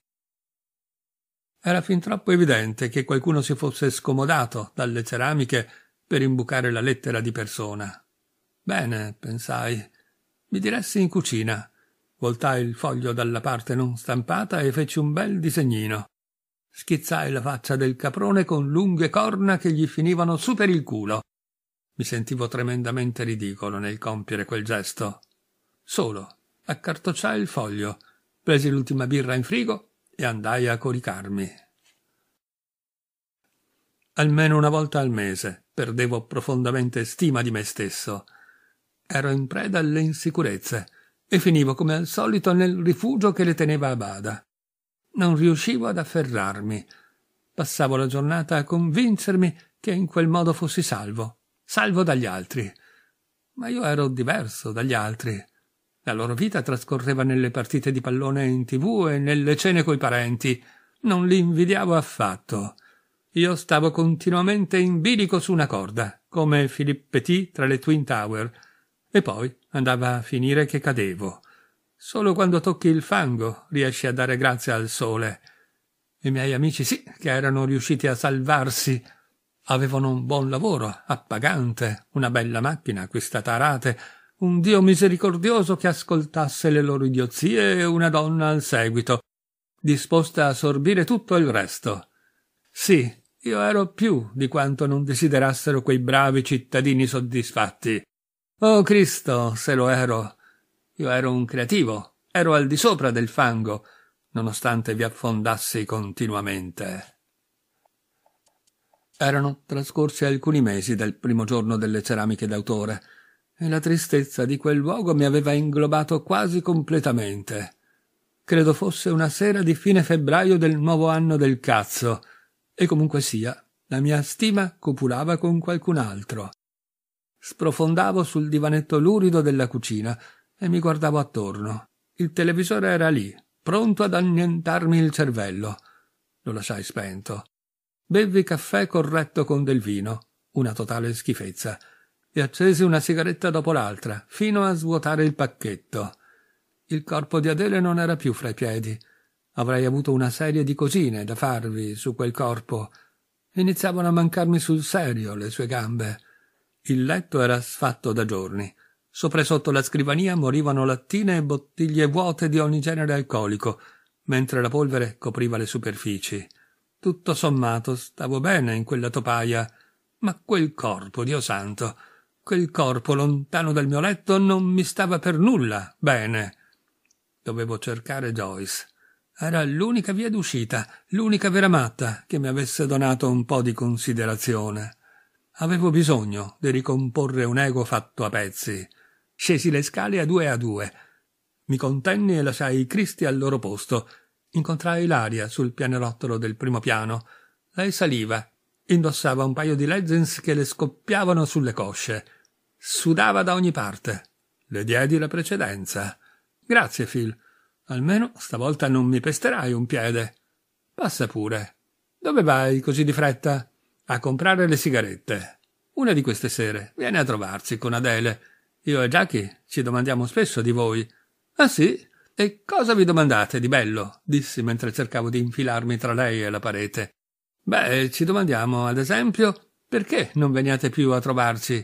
Era fin troppo evidente che qualcuno si fosse scomodato dalle ceramiche per imbucare la lettera di persona. Bene, pensai. Mi diressi in cucina. Voltai il foglio dalla parte non stampata e feci un bel disegnino. Schizzai la faccia del caprone con lunghe corna che gli finivano su per il culo. Mi sentivo tremendamente ridicolo nel compiere quel gesto. Solo, accartocciai il foglio, presi l'ultima birra in frigo e andai a coricarmi. Almeno una volta al mese perdevo profondamente stima di me stesso Ero in preda alle insicurezze e finivo come al solito nel rifugio che le teneva a bada. Non riuscivo ad afferrarmi. Passavo la giornata a convincermi che in quel modo fossi salvo, salvo dagli altri. Ma io ero diverso dagli altri. La loro vita trascorreva nelle partite di pallone in tv e nelle cene coi parenti. Non li invidiavo affatto. Io stavo continuamente in bilico su una corda, come Philippe Petit tra le Twin Tower, e poi andava a finire che cadevo. Solo quando tocchi il fango riesci a dare grazie al sole. I miei amici sì, che erano riusciti a salvarsi. Avevano un buon lavoro, appagante, una bella macchina acquistata a rate, un Dio misericordioso che ascoltasse le loro idiozie e una donna al seguito, disposta a sorbire tutto il resto. Sì, io ero più di quanto non desiderassero quei bravi cittadini soddisfatti. Oh Cristo, se lo ero. Io ero un creativo, ero al di sopra del fango, nonostante vi affondassi continuamente. Erano trascorsi alcuni mesi dal primo giorno delle ceramiche d'autore, e la tristezza di quel luogo mi aveva inglobato quasi completamente. Credo fosse una sera di fine febbraio del nuovo anno del cazzo, e comunque sia, la mia stima copulava con qualcun altro. Sprofondavo sul divanetto lurido della cucina e mi guardavo attorno. Il televisore era lì, pronto ad annientarmi il cervello. Lo lasciai spento. Bevvi caffè corretto con del vino, una totale schifezza, e accesi una sigaretta dopo l'altra, fino a svuotare il pacchetto. Il corpo di Adele non era più fra i piedi. Avrei avuto una serie di cosine da farvi su quel corpo. Iniziavano a mancarmi sul serio le sue gambe. Il letto era sfatto da giorni. Sopra e sotto la scrivania morivano lattine e bottiglie vuote di ogni genere alcolico, mentre la polvere copriva le superfici. Tutto sommato stavo bene in quella topaia, ma quel corpo, Dio santo, quel corpo lontano dal mio letto non mi stava per nulla bene. Dovevo cercare Joyce. Era l'unica via d'uscita, l'unica vera matta che mi avesse donato un po' di considerazione. Avevo bisogno di ricomporre un ego fatto a pezzi. Scesi le scale a due a due. Mi contenni e lasciai i cristi al loro posto. Incontrai l'aria sul pianerottolo del primo piano. Lei saliva. Indossava un paio di leggings che le scoppiavano sulle cosce. Sudava da ogni parte. Le diedi la precedenza. Grazie, Phil. Almeno stavolta non mi pesterai un piede. Passa pure. Dove vai così di fretta? a comprare le sigarette. Una di queste sere viene a trovarsi con Adele. Io e Jackie ci domandiamo spesso di voi. Ah sì? E cosa vi domandate di bello? dissi mentre cercavo di infilarmi tra lei e la parete. Beh, ci domandiamo, ad esempio, perché non veniate più a trovarci?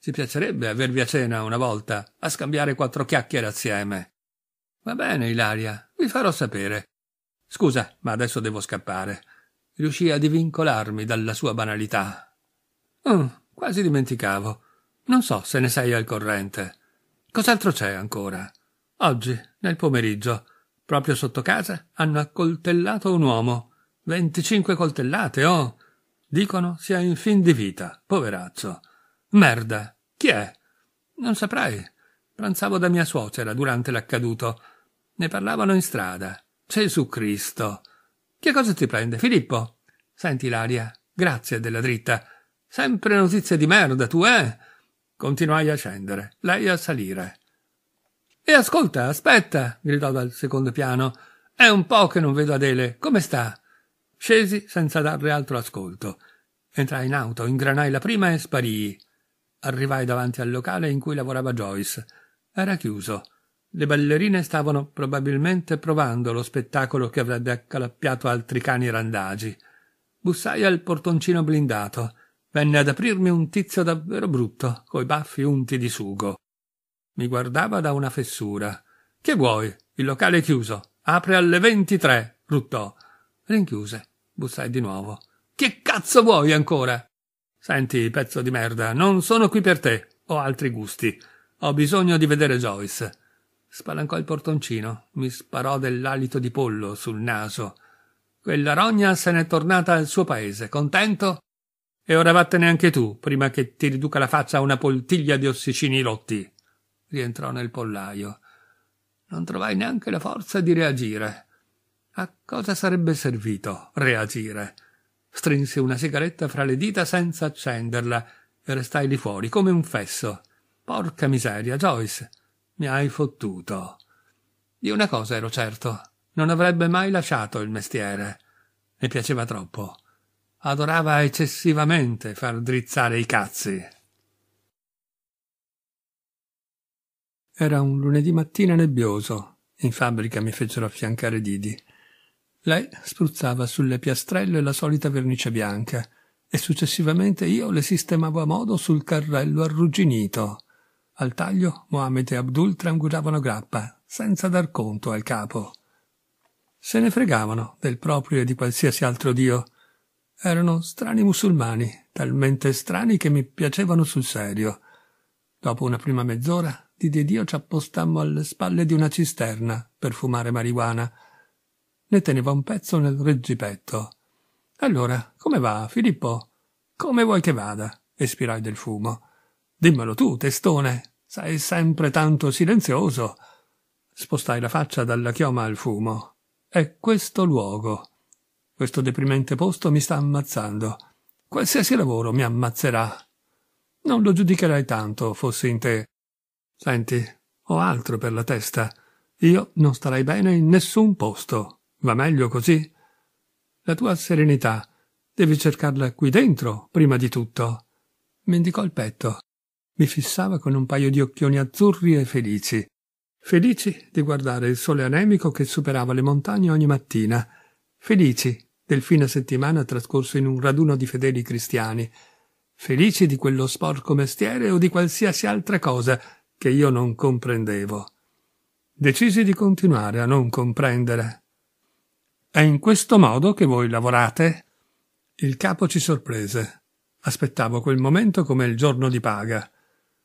Ci piacerebbe avervi a cena una volta, a scambiare quattro chiacchiere assieme. Va bene, Ilaria, vi farò sapere. Scusa, ma adesso devo scappare riuscii a divincolarmi dalla sua banalità. Mm, quasi dimenticavo. Non so se ne sei al corrente. Cos'altro c'è ancora? Oggi, nel pomeriggio, proprio sotto casa, hanno accoltellato un uomo. Venticinque coltellate, oh! Dicono sia in fin di vita, poveraccio. Merda! Chi è? Non saprai. Pranzavo da mia suocera durante l'accaduto. Ne parlavano in strada. Gesù Cristo! Che cosa ti prende, Filippo? Senti l'aria. Grazie della dritta. Sempre notizie di merda, tu, eh? Continuai a scendere, lei a salire. E ascolta, aspetta, gridò dal secondo piano. È un po' che non vedo Adele. Come sta? Scesi senza darle altro ascolto. Entrai in auto, ingranai la prima e sparii. Arrivai davanti al locale in cui lavorava Joyce. Era chiuso. Le ballerine stavano probabilmente provando lo spettacolo che avrebbe accalappiato altri cani randagi. Bussai al portoncino blindato. Venne ad aprirmi un tizio davvero brutto, coi baffi unti di sugo. Mi guardava da una fessura. Che vuoi? Il locale è chiuso. Apre alle ventitré, ruttò. Rinchiuse. Bussai di nuovo. Che cazzo vuoi ancora? Senti, pezzo di merda, non sono qui per te. Ho altri gusti. Ho bisogno di vedere Joyce spalancò il portoncino, mi sparò dell'alito di pollo sul naso. Quella rogna se n'è tornata al suo paese, contento? E ora vattene anche tu, prima che ti riduca la faccia a una poltiglia di ossicini rotti. Rientrò nel pollaio. Non trovai neanche la forza di reagire. A cosa sarebbe servito reagire? Strinsi una sigaretta fra le dita senza accenderla e restai lì fuori come un fesso. Porca miseria, Joyce. Mi hai fottuto. Di una cosa ero certo. Non avrebbe mai lasciato il mestiere. Mi piaceva troppo. Adorava eccessivamente far drizzare i cazzi. Era un lunedì mattina nebbioso. In fabbrica mi fecero affiancare Didi. Lei spruzzava sulle piastrelle la solita vernice bianca e successivamente io le sistemavo a modo sul carrello arrugginito. Al taglio Mohammed e Abdul tranguravano grappa, senza dar conto al capo. Se ne fregavano del proprio e di qualsiasi altro dio. Erano strani musulmani, talmente strani che mi piacevano sul serio. Dopo una prima mezz'ora, Didi ed io ci appostammo alle spalle di una cisterna per fumare marijuana. Ne teneva un pezzo nel reggipetto. Allora, come va, Filippo? Come vuoi che vada? espirai del fumo. Dimmelo tu, testone, sei sempre tanto silenzioso. Spostai la faccia dalla chioma al fumo. È questo luogo. Questo deprimente posto mi sta ammazzando. Qualsiasi lavoro mi ammazzerà. Non lo giudicherai tanto, fossi in te. Senti, ho altro per la testa. Io non starei bene in nessun posto. Va meglio così? La tua serenità devi cercarla qui dentro, prima di tutto. Mi indicò il petto mi fissava con un paio di occhioni azzurri e felici, felici di guardare il sole anemico che superava le montagne ogni mattina, felici del fine settimana trascorso in un raduno di fedeli cristiani, felici di quello sporco mestiere o di qualsiasi altra cosa che io non comprendevo. Decisi di continuare a non comprendere. È in questo modo che voi lavorate? Il capo ci sorprese. Aspettavo quel momento come il giorno di paga.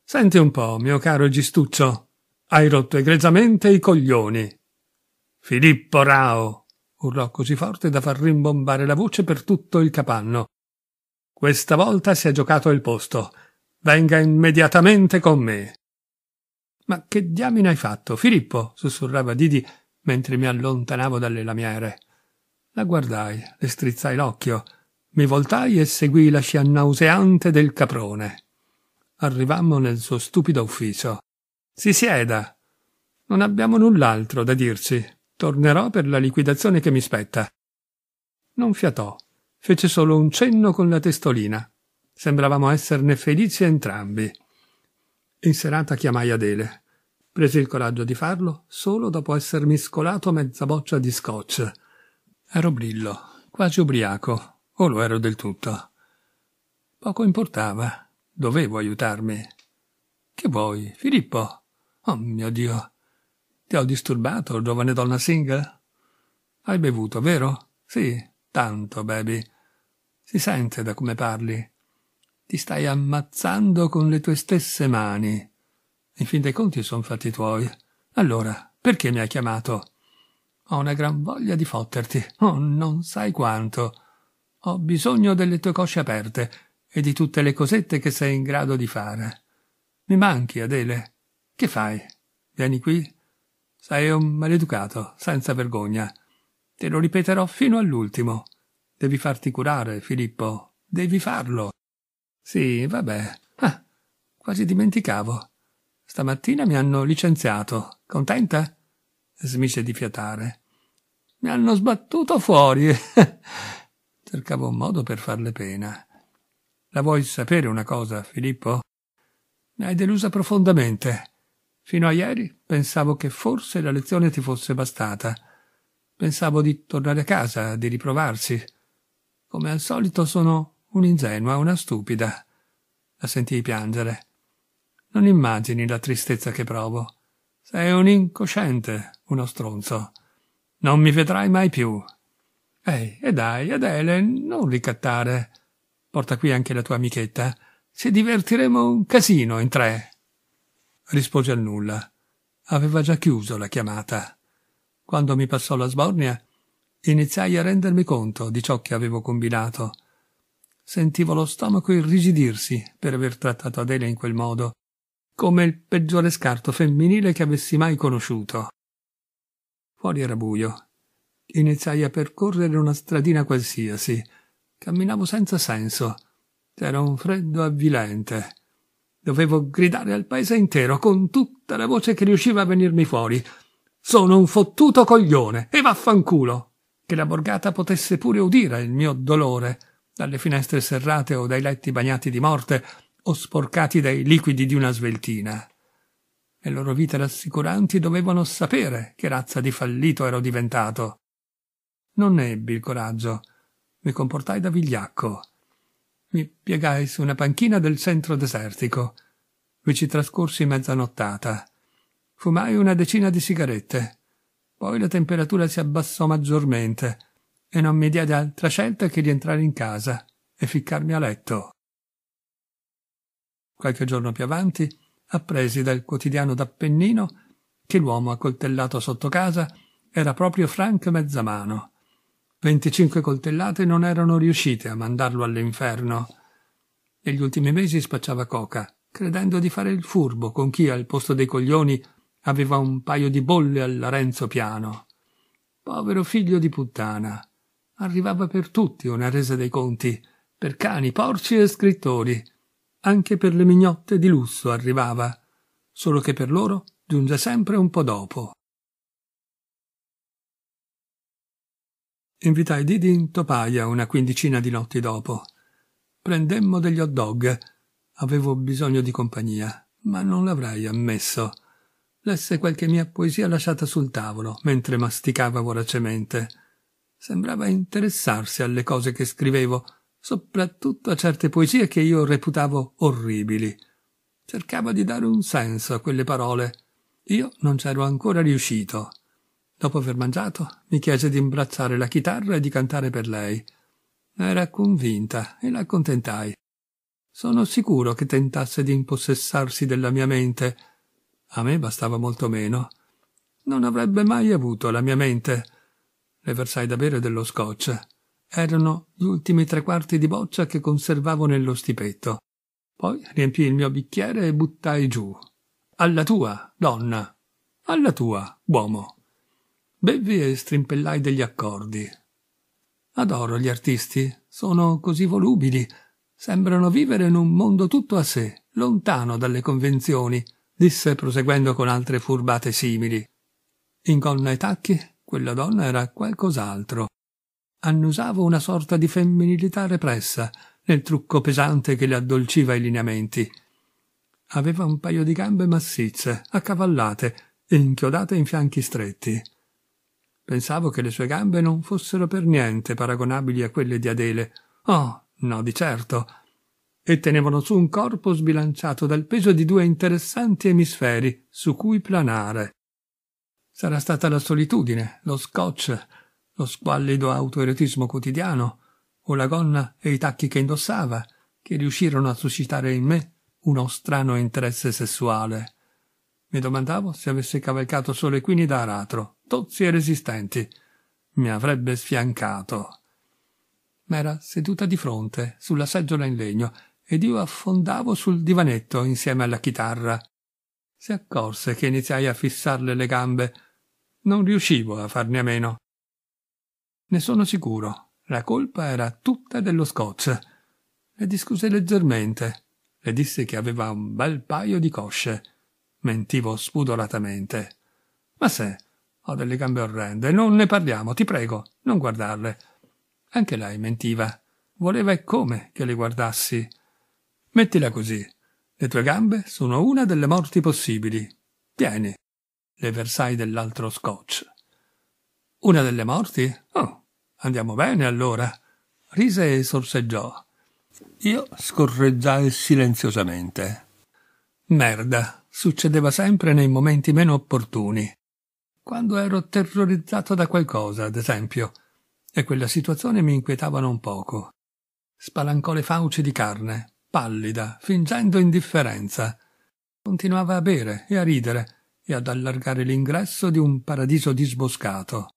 Senti un po', mio caro Gistuccio, hai rotto egregiamente i coglioni. Filippo Rao! urlò così forte da far rimbombare la voce per tutto il capanno. Questa volta si è giocato il posto. Venga immediatamente con me. Ma che diamine hai fatto, Filippo? sussurrava Didi mentre mi allontanavo dalle lamiere. La guardai, le strizzai l'occhio, mi voltai e seguì la scia nauseante del caprone arrivammo nel suo stupido ufficio. Si sieda. Non abbiamo null'altro da dirci. Tornerò per la liquidazione che mi spetta. Non fiatò. Fece solo un cenno con la testolina. Sembravamo esserne felici entrambi. In serata chiamai Adele. Presi il coraggio di farlo solo dopo essermi scolato mezza boccia di scotch. Ero brillo, quasi ubriaco, o lo ero del tutto. Poco importava. Dovevo aiutarmi. Che vuoi, Filippo? Oh mio Dio. Ti ho disturbato, giovane donna single? Hai bevuto, vero? Sì, tanto, baby. Si sente da come parli. Ti stai ammazzando con le tue stesse mani. In fin dei conti sono fatti tuoi. Allora, perché mi hai chiamato? Ho una gran voglia di fotterti. Oh, non sai quanto. Ho bisogno delle tue cosce aperte e di tutte le cosette che sei in grado di fare. Mi manchi, Adele. Che fai? Vieni qui? Sei un maleducato, senza vergogna. Te lo ripeterò fino all'ultimo. Devi farti curare, Filippo. Devi farlo. Sì, vabbè. Ah, quasi dimenticavo. Stamattina mi hanno licenziato. Contenta? Smise di fiatare. Mi hanno sbattuto fuori. Cercavo un modo per farle pena. La vuoi sapere una cosa, Filippo? Mi hai delusa profondamente. Fino a ieri pensavo che forse la lezione ti fosse bastata. Pensavo di tornare a casa, di riprovarsi. Come al solito sono un'ingenua, una stupida. La sentii piangere. Non immagini la tristezza che provo. Sei un incosciente, uno stronzo. Non mi vedrai mai più. Ehi, e dai, Adele, non ricattare porta qui anche la tua amichetta, ci divertiremo un casino in tre. Rispose al nulla. Aveva già chiuso la chiamata. Quando mi passò la sbornia, iniziai a rendermi conto di ciò che avevo combinato. Sentivo lo stomaco irrigidirsi per aver trattato Adele in quel modo, come il peggiore scarto femminile che avessi mai conosciuto. Fuori era buio. Iniziai a percorrere una stradina qualsiasi, Camminavo senza senso. C'era un freddo avvilente. Dovevo gridare al paese intero, con tutta la voce che riusciva a venirmi fuori. Sono un fottuto coglione e vaffanculo! Che la borgata potesse pure udire il mio dolore, dalle finestre serrate o dai letti bagnati di morte o sporcati dai liquidi di una sveltina. Le loro vite rassicuranti dovevano sapere che razza di fallito ero diventato. Non ne ebbi il coraggio mi comportai da vigliacco. Mi piegai su una panchina del centro desertico. Vi ci trascorsi mezzanottata. Fumai una decina di sigarette. Poi la temperatura si abbassò maggiormente e non mi diede altra scelta che rientrare in casa e ficcarmi a letto. Qualche giorno più avanti appresi dal quotidiano d'Appennino che l'uomo accoltellato sotto casa era proprio Frank Mezzamano 25 coltellate non erano riuscite a mandarlo all'inferno. Negli ultimi mesi spacciava coca, credendo di fare il furbo con chi al posto dei coglioni aveva un paio di bolle al Lorenzo Piano. Povero figlio di puttana. Arrivava per tutti una resa dei conti, per cani, porci e scrittori. Anche per le mignotte di lusso arrivava, solo che per loro giunge sempre un po' dopo. Invitai Didi in topaia una quindicina di notti dopo. Prendemmo degli hot dog. Avevo bisogno di compagnia, ma non l'avrei ammesso. Lesse qualche mia poesia lasciata sul tavolo mentre masticava voracemente. Sembrava interessarsi alle cose che scrivevo, soprattutto a certe poesie che io reputavo orribili. Cercava di dare un senso a quelle parole. Io non c'ero ancora riuscito. Dopo aver mangiato, mi chiese di imbracciare la chitarra e di cantare per lei. Era convinta e la contentai. Sono sicuro che tentasse di impossessarsi della mia mente. A me bastava molto meno. Non avrebbe mai avuto la mia mente. Le versai da bere dello scotch. Erano gli ultimi tre quarti di boccia che conservavo nello stipetto. Poi riempii il mio bicchiere e buttai giù. Alla tua, donna. Alla tua, uomo. Bevvi e strimpellai degli accordi. Adoro gli artisti, sono così volubili, sembrano vivere in un mondo tutto a sé, lontano dalle convenzioni, disse proseguendo con altre furbate simili. In gonna e tacchi, quella donna era qualcos'altro. Annusavo una sorta di femminilità repressa nel trucco pesante che le addolciva i lineamenti. Aveva un paio di gambe massicce, accavallate inchiodate in fianchi stretti. Pensavo che le sue gambe non fossero per niente paragonabili a quelle di Adele. Oh, no, di certo. E tenevano su un corpo sbilanciato dal peso di due interessanti emisferi su cui planare. Sarà stata la solitudine, lo scotch, lo squallido autoerotismo quotidiano, o la gonna e i tacchi che indossava, che riuscirono a suscitare in me uno strano interesse sessuale. Mi domandavo se avesse cavalcato solo equini da aratro, tozzi e resistenti. Mi avrebbe sfiancato. Ma era seduta di fronte, sulla seggiola in legno, ed io affondavo sul divanetto insieme alla chitarra. Si accorse che iniziai a fissarle le gambe. Non riuscivo a farne a meno. Ne sono sicuro. La colpa era tutta dello scotch. Le discuse leggermente. Le disse che aveva un bel paio di cosce mentivo spudoratamente. Ma se, ho delle gambe orrende, non ne parliamo, ti prego, non guardarle. Anche lei mentiva. Voleva e come che le guardassi. Mettila così. Le tue gambe sono una delle morti possibili. Tieni. Le versai dell'altro scotch. Una delle morti? Oh, andiamo bene allora. Rise e sorseggiò. Io scorreggiai silenziosamente. Merda, succedeva sempre nei momenti meno opportuni, quando ero terrorizzato da qualcosa, ad esempio, e quella situazione mi inquietava non poco. Spalancò le fauci di carne, pallida, fingendo indifferenza. Continuava a bere e a ridere e ad allargare l'ingresso di un paradiso disboscato.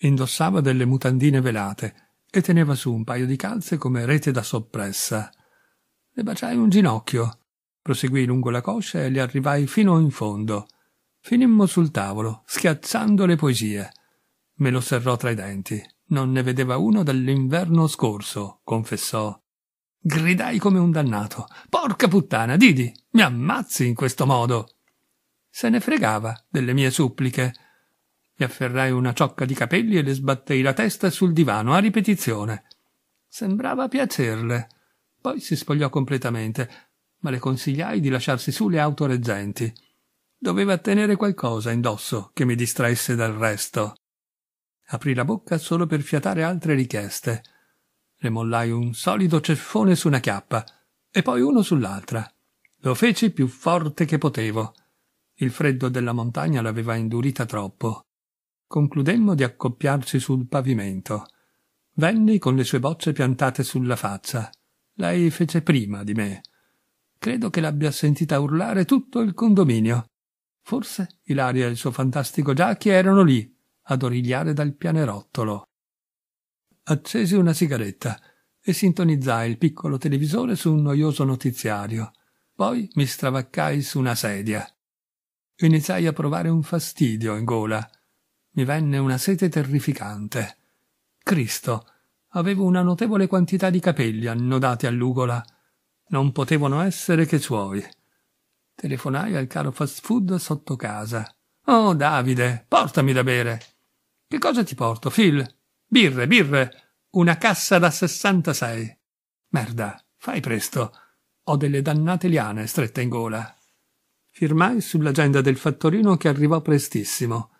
Indossava delle mutandine velate e teneva su un paio di calze come rete da soppressa. Le baciai un ginocchio Proseguì lungo la coscia e li arrivai fino in fondo. Finimmo sul tavolo, schiacciando le poesie. Me lo serrò tra i denti. Non ne vedeva uno dall'inverno scorso, confessò. Gridai come un dannato. Porca puttana, Didi, mi ammazzi in questo modo. Se ne fregava delle mie suppliche. Gli afferrai una ciocca di capelli e le sbattei la testa sul divano a ripetizione. Sembrava piacerle. Poi si spogliò completamente ma le consigliai di lasciarsi su le auto reggenti. Doveva tenere qualcosa indosso che mi distraesse dal resto. Aprì la bocca solo per fiatare altre richieste. Le mollai un solido ceffone su una chiappa e poi uno sull'altra. Lo feci più forte che potevo. Il freddo della montagna l'aveva indurita troppo. Concludemmo di accoppiarci sul pavimento. Venni con le sue bocce piantate sulla faccia. Lei fece prima di me. Credo che l'abbia sentita urlare tutto il condominio. Forse Ilaria e il suo fantastico Giacchi erano lì, ad origliare dal pianerottolo. Accesi una sigaretta e sintonizzai il piccolo televisore su un noioso notiziario. Poi mi stravaccai su una sedia. Iniziai a provare un fastidio in gola. Mi venne una sete terrificante. Cristo, avevo una notevole quantità di capelli annodati all'ugola non potevano essere che suoi. Telefonai al caro fast food sotto casa. Oh, Davide, portami da bere. Che cosa ti porto, Phil? Birre, birre. Una cassa da 66. Merda, fai presto. Ho delle dannate liane strette in gola. Firmai sull'agenda del fattorino che arrivò prestissimo.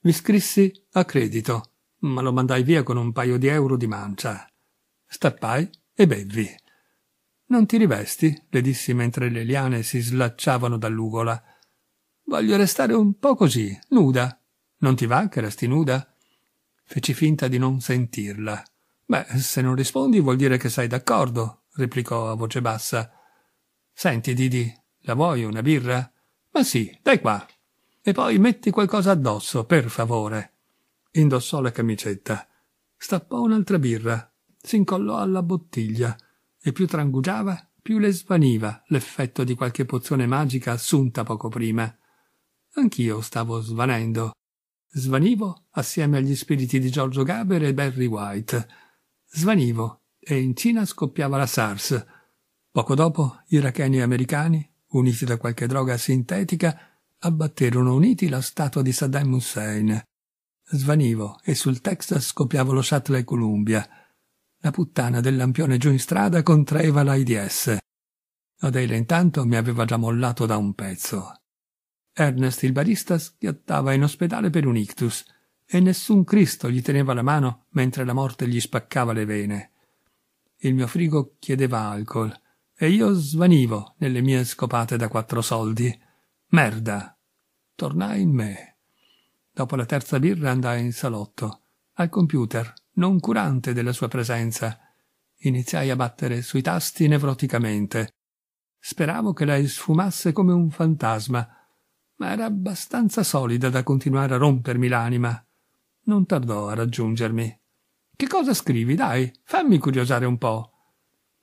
Mi scrissi a credito, ma lo mandai via con un paio di euro di mancia. Stappai e bevvi. Non ti rivesti? le dissi mentre le liane si slacciavano dall'ugola. Voglio restare un po' così, nuda. Non ti va che resti nuda? Feci finta di non sentirla. Beh, se non rispondi vuol dire che sei d'accordo, replicò a voce bassa. Senti, Didi, la vuoi una birra? Ma sì, dai qua. E poi metti qualcosa addosso, per favore. Indossò la camicetta. Stappò un'altra birra. S'incollò alla bottiglia e più trangugiava, più le svaniva l'effetto di qualche pozione magica assunta poco prima. Anch'io stavo svanendo. Svanivo assieme agli spiriti di Giorgio Gaber e Barry White. Svanivo e in Cina scoppiava la SARS. Poco dopo, iracheni e americani, uniti da qualche droga sintetica, abbatterono uniti la statua di Saddam Hussein. Svanivo e sul Texas scoppiava lo shuttle Columbia la puttana del lampione giù in strada contraeva l'AIDS. Odeila intanto mi aveva già mollato da un pezzo. Ernest il barista schiattava in ospedale per un ictus e nessun Cristo gli teneva la mano mentre la morte gli spaccava le vene. Il mio frigo chiedeva alcol e io svanivo nelle mie scopate da quattro soldi. Merda! Tornai in me. Dopo la terza birra andai in salotto, al computer, non curante della sua presenza. Iniziai a battere sui tasti nevroticamente. Speravo che lei sfumasse come un fantasma, ma era abbastanza solida da continuare a rompermi l'anima. Non tardò a raggiungermi. Che cosa scrivi, dai? Fammi curiosare un po'.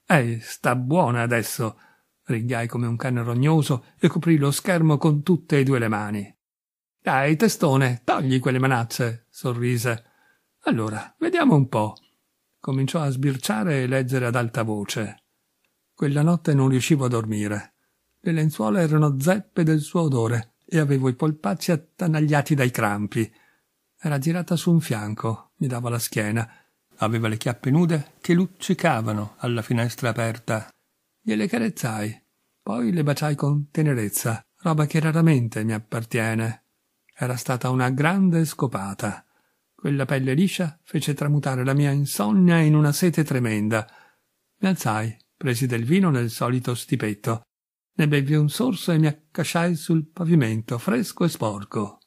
Ehi, sta buona adesso. Ringhiai come un cane rognoso e coprì lo schermo con tutte e due le mani. Dai, testone, togli quelle manacce, sorrise. Allora, vediamo un po'. Cominciò a sbirciare e leggere ad alta voce. Quella notte non riuscivo a dormire. Le lenzuola erano zeppe del suo odore e avevo i polpacci attanagliati dai crampi. Era girata su un fianco, mi dava la schiena. Aveva le chiappe nude che luccicavano alla finestra aperta. Gliele carezzai, poi le baciai con tenerezza, roba che raramente mi appartiene. Era stata una grande scopata. Quella pelle liscia fece tramutare la mia insonnia in una sete tremenda. Mi alzai, presi del vino nel solito stipetto, ne bevi un sorso e mi accasciai sul pavimento, fresco e sporco.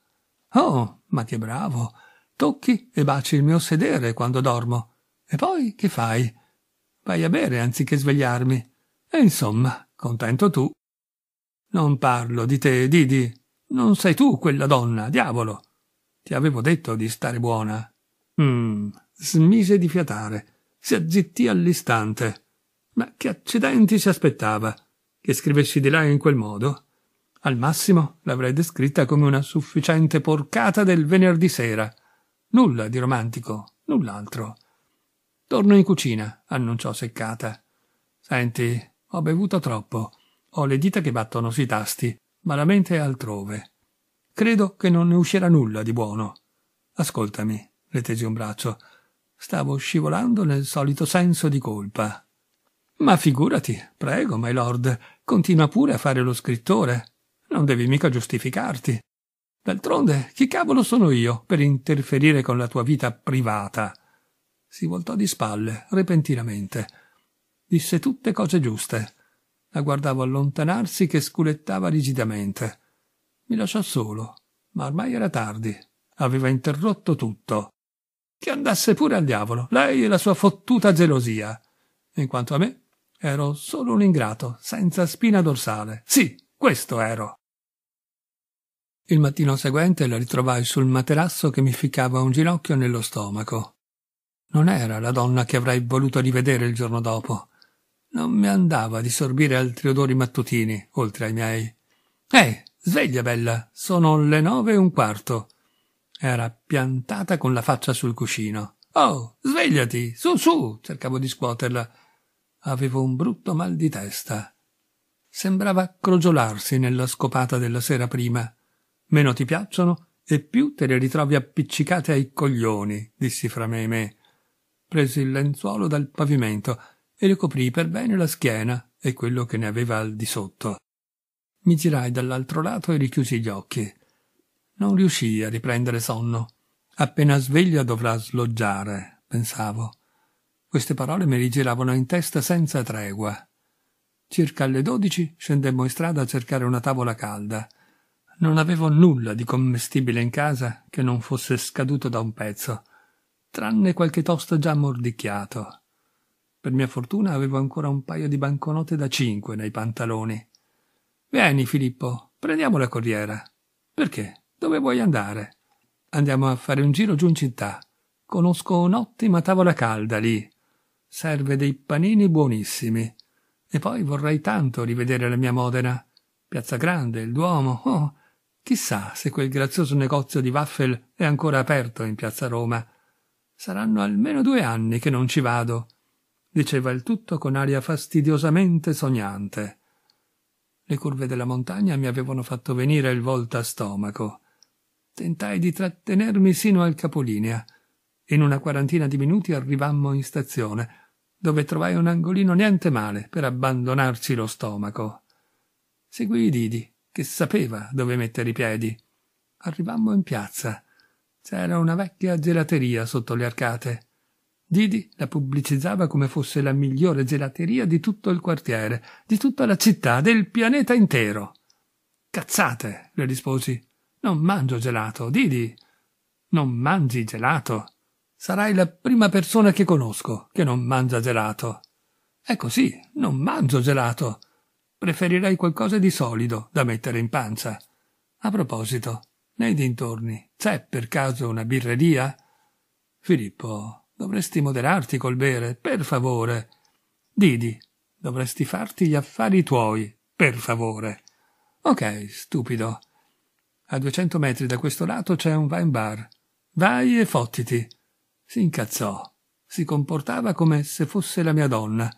Oh, ma che bravo! Tocchi e baci il mio sedere quando dormo. E poi che fai? Vai a bere anziché svegliarmi. E insomma, contento tu. Non parlo di te, Didi. Non sei tu quella donna, diavolo. Ti avevo detto di stare buona. Mm. Smise di fiatare. Si azzittì all'istante. Ma che accidenti si aspettava? Che scrivessi di lei in quel modo? Al massimo l'avrei descritta come una sufficiente porcata del venerdì sera. Nulla di romantico, null'altro. Torno in cucina, annunciò seccata. Senti, ho bevuto troppo. Ho le dita che battono sui tasti, ma la mente è altrove. Credo che non ne uscirà nulla di buono. Ascoltami, le tesi un braccio. Stavo scivolando nel solito senso di colpa. Ma figurati, prego, my lord, continua pure a fare lo scrittore. Non devi mica giustificarti. D'altronde, chi cavolo sono io per interferire con la tua vita privata? Si voltò di spalle, repentinamente. Disse tutte cose giuste. La guardavo allontanarsi che sculettava rigidamente. Mi lasciò solo, ma ormai era tardi. Aveva interrotto tutto. Che andasse pure al diavolo, lei e la sua fottuta gelosia. In quanto a me, ero solo un ingrato, senza spina dorsale. Sì, questo ero. Il mattino seguente la ritrovai sul materasso che mi ficcava un ginocchio nello stomaco. Non era la donna che avrei voluto rivedere il giorno dopo. Non mi andava di sorbire altri odori mattutini, oltre ai miei. Ehi, Sveglia, bella, sono le nove e un quarto. Era piantata con la faccia sul cuscino. Oh, svegliati, su, su! cercavo di scuoterla. Avevo un brutto mal di testa. Sembrava crogiolarsi nella scopata della sera prima. Meno ti piacciono e più te le ritrovi appiccicate ai coglioni, dissi fra me e me. Presi il lenzuolo dal pavimento e le coprì per bene la schiena e quello che ne aveva al di sotto. Mi girai dall'altro lato e richiusi gli occhi. Non riuscii a riprendere sonno. Appena sveglia dovrà sloggiare, pensavo. Queste parole mi rigiravano in testa senza tregua. Circa alle dodici scendemmo in strada a cercare una tavola calda. Non avevo nulla di commestibile in casa che non fosse scaduto da un pezzo, tranne qualche tosto già mordicchiato. Per mia fortuna avevo ancora un paio di banconote da cinque nei pantaloni. Vieni, Filippo, prendiamo la corriera. Perché? Dove vuoi andare? Andiamo a fare un giro giù in città. Conosco un'ottima tavola calda lì. Serve dei panini buonissimi. E poi vorrei tanto rivedere la mia Modena. Piazza Grande, il Duomo. Oh, chissà se quel grazioso negozio di waffel è ancora aperto in piazza Roma. Saranno almeno due anni che non ci vado, diceva il tutto con aria fastidiosamente sognante. Le curve della montagna mi avevano fatto venire il volta stomaco. Tentai di trattenermi sino al capolinea. In una quarantina di minuti arrivammo in stazione, dove trovai un angolino niente male per abbandonarci lo stomaco. Seguii Didi, che sapeva dove mettere i piedi. Arrivammo in piazza. C'era una vecchia gelateria sotto le arcate. Didi la pubblicizzava come fosse la migliore gelateria di tutto il quartiere, di tutta la città, del pianeta intero. Cazzate, le risposi. Non mangio gelato, Didi. Non mangi gelato. Sarai la prima persona che conosco che non mangia gelato. Ecco sì, non mangio gelato. Preferirei qualcosa di solido da mettere in pancia. A proposito, nei dintorni c'è per caso una birreria? Filippo Dovresti moderarti col bere, per favore. Didi, dovresti farti gli affari tuoi, per favore. Ok, stupido. A duecento metri da questo lato c'è un wine bar. Vai e fottiti. Si incazzò. Si comportava come se fosse la mia donna.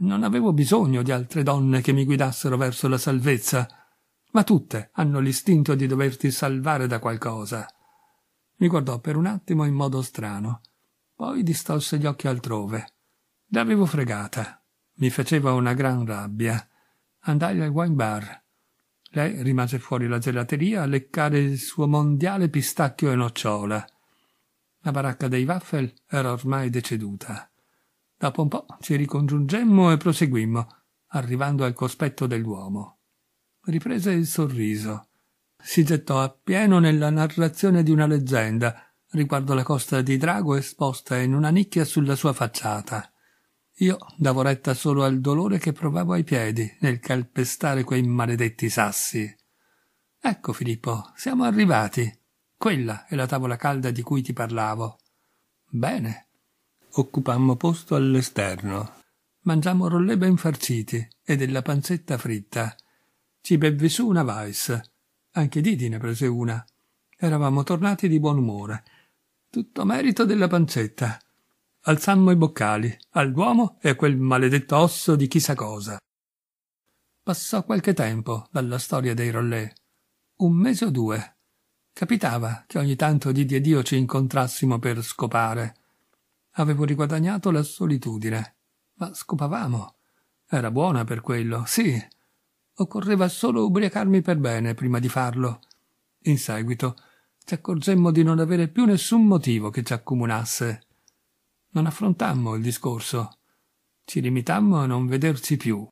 Non avevo bisogno di altre donne che mi guidassero verso la salvezza, ma tutte hanno l'istinto di doverti salvare da qualcosa. Mi guardò per un attimo in modo strano. Poi distolse gli occhi altrove. L'avevo fregata. Mi faceva una gran rabbia. Andai al wine bar. Lei rimase fuori la gelateria a leccare il suo mondiale pistacchio e nocciola. La baracca dei waffle era ormai deceduta. Dopo un po' ci ricongiungemmo e proseguimmo, arrivando al cospetto del Duomo. Riprese il sorriso. Si gettò appieno nella narrazione di una leggenda, riguardo la costa di Drago esposta in una nicchia sulla sua facciata. Io davo retta solo al dolore che provavo ai piedi nel calpestare quei maledetti sassi. Ecco, Filippo, siamo arrivati. Quella è la tavola calda di cui ti parlavo. Bene. Occupammo posto all'esterno. Mangiammo rollè ben farciti e della pancetta fritta. Ci bevve su una vice. Anche Didi ne prese una. Eravamo tornati di buon umore tutto merito della pancetta. Alzammo i boccali, al Duomo e a quel maledetto osso di chissà cosa. Passò qualche tempo dalla storia dei Rollè, un mese o due. Capitava che ogni tanto Didi e Dio ci incontrassimo per scopare. Avevo riguadagnato la solitudine, ma scopavamo. Era buona per quello, sì. Occorreva solo ubriacarmi per bene prima di farlo. In seguito ci accorgemmo di non avere più nessun motivo che ci accomunasse. Non affrontammo il discorso. Ci limitammo a non vederci più.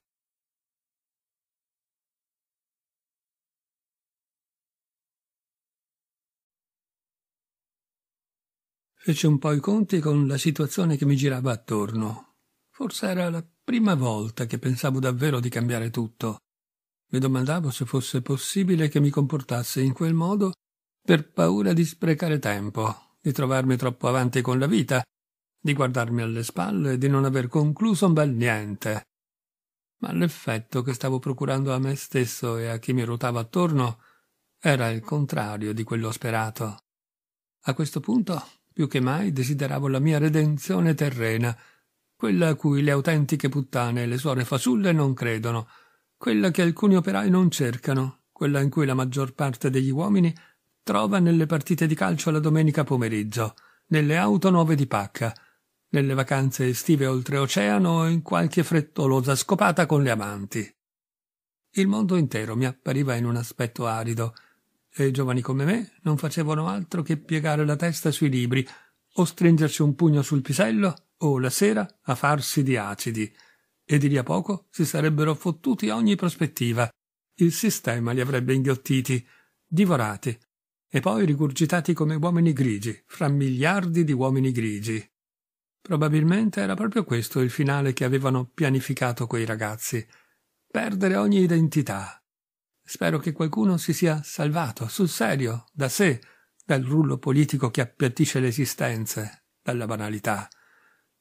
Feci un po' i conti con la situazione che mi girava attorno. Forse era la prima volta che pensavo davvero di cambiare tutto. Mi domandavo se fosse possibile che mi comportassi in quel modo per paura di sprecare tempo, di trovarmi troppo avanti con la vita, di guardarmi alle spalle e di non aver concluso un bel niente. Ma l'effetto che stavo procurando a me stesso e a chi mi ruotava attorno era il contrario di quello sperato. A questo punto, più che mai, desideravo la mia redenzione terrena, quella a cui le autentiche puttane e le suore fasulle non credono, quella che alcuni operai non cercano, quella in cui la maggior parte degli uomini trova nelle partite di calcio la domenica pomeriggio, nelle auto nuove di pacca, nelle vacanze estive oltreoceano o in qualche frettolosa scopata con le amanti. Il mondo intero mi appariva in un aspetto arido, e i giovani come me non facevano altro che piegare la testa sui libri, o stringerci un pugno sul pisello, o la sera a farsi di acidi, e di lì a poco si sarebbero fottuti ogni prospettiva. Il sistema li avrebbe inghiottiti, divorati, e poi rigurgitati come uomini grigi, fra miliardi di uomini grigi. Probabilmente era proprio questo il finale che avevano pianificato quei ragazzi. Perdere ogni identità. Spero che qualcuno si sia salvato, sul serio, da sé, dal rullo politico che appiattisce le esistenze, dalla banalità.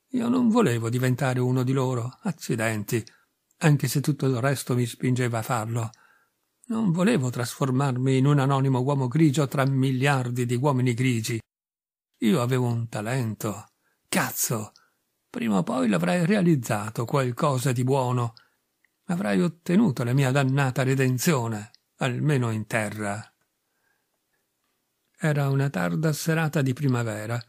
Io non volevo diventare uno di loro, accidenti, anche se tutto il resto mi spingeva a farlo. Non volevo trasformarmi in un anonimo uomo grigio tra miliardi di uomini grigi. Io avevo un talento. Cazzo! Prima o poi l'avrei realizzato qualcosa di buono. Avrei ottenuto la mia dannata redenzione, almeno in terra. Era una tarda serata di primavera,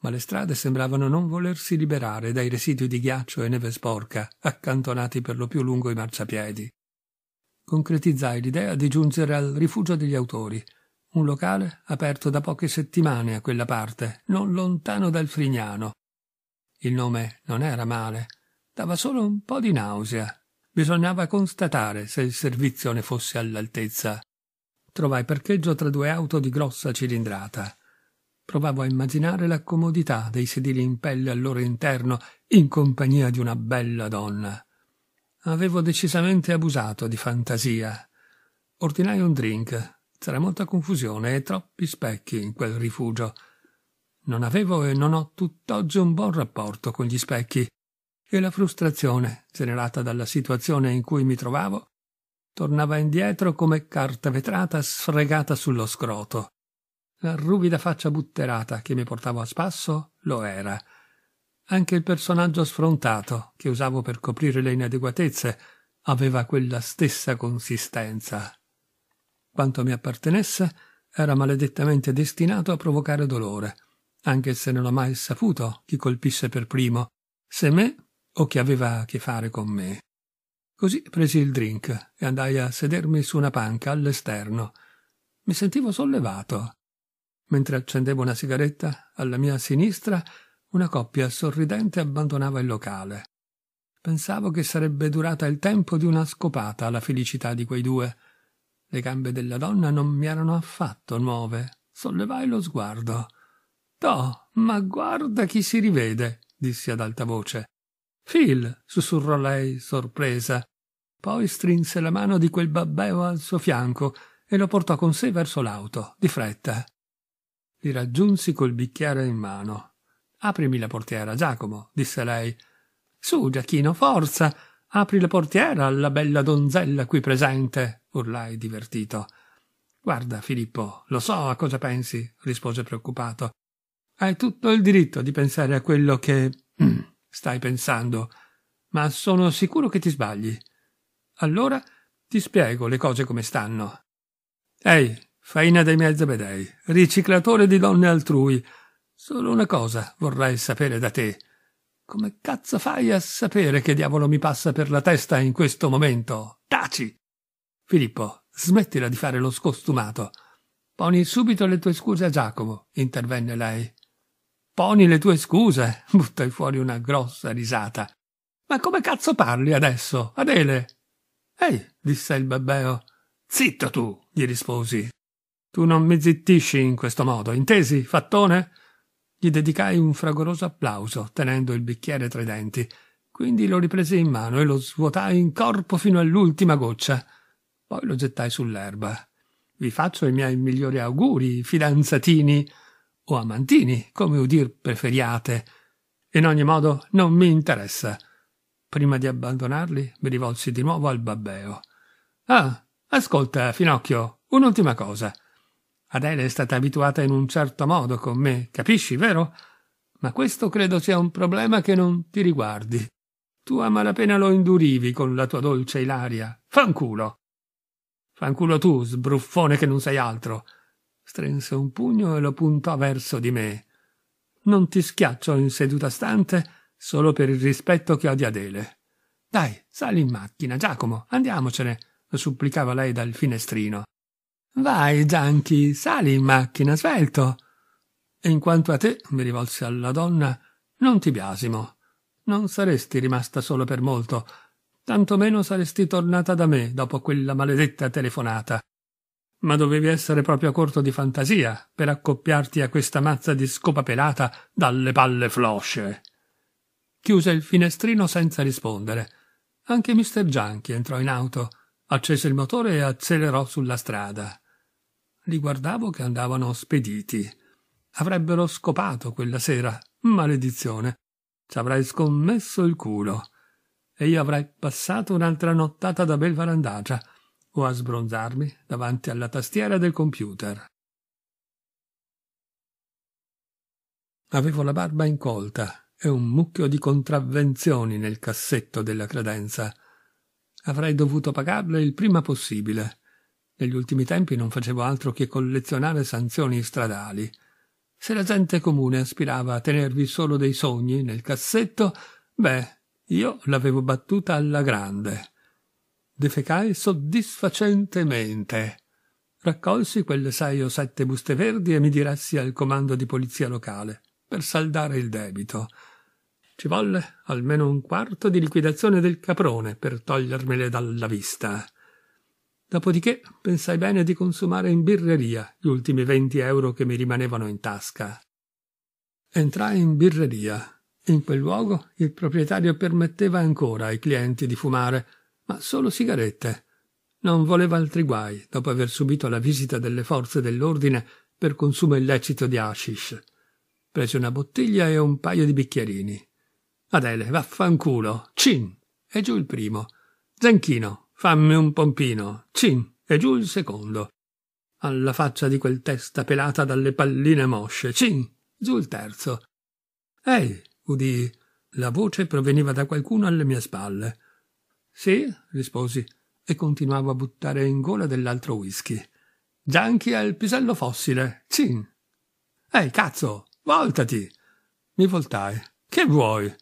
ma le strade sembravano non volersi liberare dai residui di ghiaccio e neve sporca, accantonati per lo più lungo i marciapiedi concretizzai l'idea di giungere al rifugio degli autori, un locale aperto da poche settimane a quella parte, non lontano dal Frignano. Il nome non era male, dava solo un po' di nausea. Bisognava constatare se il servizio ne fosse all'altezza. Trovai parcheggio tra due auto di grossa cilindrata. Provavo a immaginare la comodità dei sedili in pelle al loro interno in compagnia di una bella donna. Avevo decisamente abusato di fantasia. Ordinai un drink. C'era molta confusione e troppi specchi in quel rifugio. Non avevo e non ho tutt'oggi un buon rapporto con gli specchi e la frustrazione generata dalla situazione in cui mi trovavo tornava indietro come carta vetrata sfregata sullo scroto. La ruvida faccia butterata che mi portavo a spasso lo era anche il personaggio sfrontato, che usavo per coprire le inadeguatezze, aveva quella stessa consistenza. Quanto mi appartenesse, era maledettamente destinato a provocare dolore, anche se non ho mai saputo chi colpisse per primo, se me o chi aveva a che fare con me. Così presi il drink e andai a sedermi su una panca all'esterno. Mi sentivo sollevato. Mentre accendevo una sigaretta, alla mia sinistra una coppia sorridente abbandonava il locale. Pensavo che sarebbe durata il tempo di una scopata la felicità di quei due. Le gambe della donna non mi erano affatto nuove. Sollevai lo sguardo. Toh, ma guarda chi si rivede, dissi ad alta voce. Phil, sussurrò lei, sorpresa. Poi strinse la mano di quel babbeo al suo fianco e lo portò con sé verso l'auto, di fretta. Li raggiunsi col bicchiere in mano. Aprimi la portiera, Giacomo, disse lei. Su, Giacchino, forza! Apri la portiera alla bella donzella qui presente, urlai divertito. Guarda, Filippo, lo so a cosa pensi, rispose preoccupato. Hai tutto il diritto di pensare a quello che stai pensando, ma sono sicuro che ti sbagli. Allora ti spiego le cose come stanno. Ehi, faina dei miei zebedei, riciclatore di donne altrui, Solo una cosa vorrei sapere da te. Come cazzo fai a sapere che diavolo mi passa per la testa in questo momento? Taci! Filippo, smettila di fare lo scostumato. Poni subito le tue scuse a Giacomo, intervenne lei. Poni le tue scuse, buttai fuori una grossa risata. Ma come cazzo parli adesso, Adele? Ehi, disse il babbeo. Zitto tu, gli risposi. Tu non mi zittisci in questo modo, intesi, fattone? Gli dedicai un fragoroso applauso, tenendo il bicchiere tra i denti. Quindi lo ripresi in mano e lo svuotai in corpo fino all'ultima goccia. Poi lo gettai sull'erba. Vi faccio i miei migliori auguri, fidanzatini o amantini, come udir preferiate. In ogni modo, non mi interessa. Prima di abbandonarli, mi rivolsi di nuovo al babbeo. Ah, ascolta, Finocchio, un'ultima cosa. Adele è stata abituata in un certo modo con me, capisci, vero? Ma questo credo sia un problema che non ti riguardi. Tu a malapena lo indurivi con la tua dolce Ilaria. Fanculo! Fanculo tu, sbruffone che non sei altro! Strinse un pugno e lo puntò verso di me. Non ti schiaccio in seduta stante solo per il rispetto che ho di Adele. Dai, sali in macchina, Giacomo, andiamocene, lo supplicava lei dal finestrino. Vai, Gianchi, sali in macchina, svelto. E in quanto a te, mi rivolse alla donna, non ti biasimo. Non saresti rimasta solo per molto, tanto meno saresti tornata da me dopo quella maledetta telefonata. Ma dovevi essere proprio corto di fantasia per accoppiarti a questa mazza di scopa pelata dalle palle flosce. Chiuse il finestrino senza rispondere. Anche mister Gianchi entrò in auto accese il motore e accelerò sulla strada. Li guardavo che andavano spediti. Avrebbero scopato quella sera. Maledizione. Ci avrei scommesso il culo. E io avrei passato un'altra nottata da bel varandagia o a sbronzarmi davanti alla tastiera del computer. Avevo la barba incolta e un mucchio di contravvenzioni nel cassetto della credenza. Avrei dovuto pagarle il prima possibile. Negli ultimi tempi non facevo altro che collezionare sanzioni stradali. Se la gente comune aspirava a tenervi solo dei sogni nel cassetto, beh, io l'avevo battuta alla grande. Defecai soddisfacentemente. Raccolsi quelle sei o sette buste verdi e mi dirassi al comando di polizia locale per saldare il debito. Ci volle almeno un quarto di liquidazione del caprone per togliermele dalla vista. Dopodiché pensai bene di consumare in birreria gli ultimi venti euro che mi rimanevano in tasca. Entrai in birreria. In quel luogo il proprietario permetteva ancora ai clienti di fumare, ma solo sigarette. Non voleva altri guai dopo aver subito la visita delle forze dell'ordine per consumo illecito di hashish. Prese una bottiglia e un paio di bicchierini. Adele, vaffanculo. Cin. E giù il primo. Zanchino, fammi un pompino. Cin. E giù il secondo. Alla faccia di quel testa pelata dalle palline mosce. Cin. Giù il terzo. Ehi, udii. La voce proveniva da qualcuno alle mie spalle. Sì, risposi, e continuavo a buttare in gola dell'altro whisky. Gianchi al pisello fossile. Cin. Ehi, cazzo, voltati! Mi voltai. Che vuoi?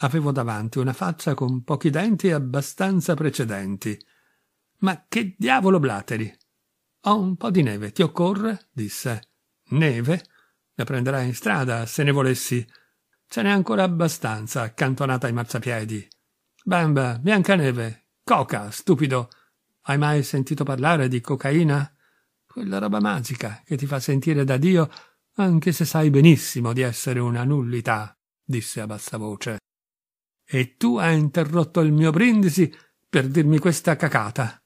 Avevo davanti una faccia con pochi denti abbastanza precedenti. Ma che diavolo blateri! Ho un po' di neve, ti occorre? disse. Neve? La prenderai in strada, se ne volessi. Ce n'è ancora abbastanza accantonata ai marciapiedi. Bamba, Biancaneve, coca, stupido. Hai mai sentito parlare di cocaina? Quella roba magica che ti fa sentire da Dio anche se sai benissimo di essere una nullità, disse a bassa voce. E tu hai interrotto il mio brindisi per dirmi questa cacata.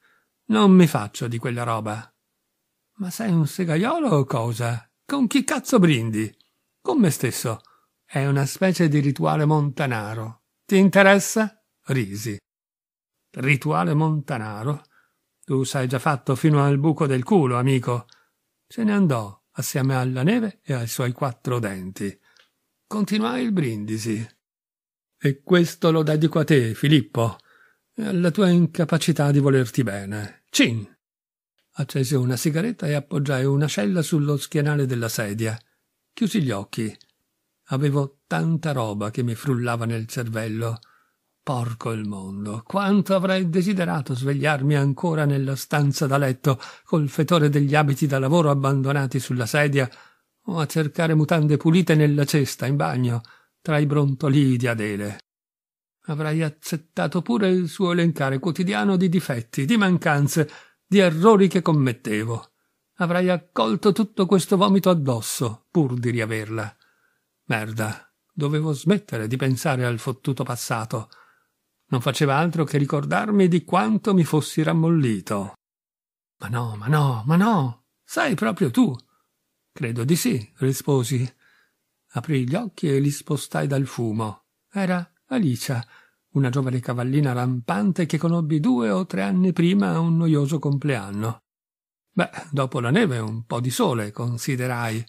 Non mi faccio di quella roba. Ma sei un segaiolo o cosa? Con chi cazzo brindi? Con me stesso. È una specie di rituale montanaro. Ti interessa? Risi. Rituale montanaro? Tu sei già fatto fino al buco del culo, amico. Se ne andò assieme alla neve e ai suoi quattro denti. Continuai il brindisi. E questo lo dedico a te, Filippo, e alla tua incapacità di volerti bene. Cin! Accese una sigaretta e appoggiai un'ascella sullo schienale della sedia. Chiusi gli occhi. Avevo tanta roba che mi frullava nel cervello. Porco il mondo, quanto avrei desiderato svegliarmi ancora nella stanza da letto, col fetore degli abiti da lavoro abbandonati sulla sedia, o a cercare mutande pulite nella cesta in bagno tra i brontolii di Adele. Avrai accettato pure il suo elencare quotidiano di difetti, di mancanze, di errori che commettevo. Avrai accolto tutto questo vomito addosso, pur di riaverla. Merda, dovevo smettere di pensare al fottuto passato. Non faceva altro che ricordarmi di quanto mi fossi rammollito. Ma no, ma no, ma no, sei proprio tu. Credo di sì, risposi aprii gli occhi e li spostai dal fumo. Era Alicia, una giovane cavallina rampante che conobbi due o tre anni prima a un noioso compleanno. Beh, dopo la neve un po' di sole, considerai.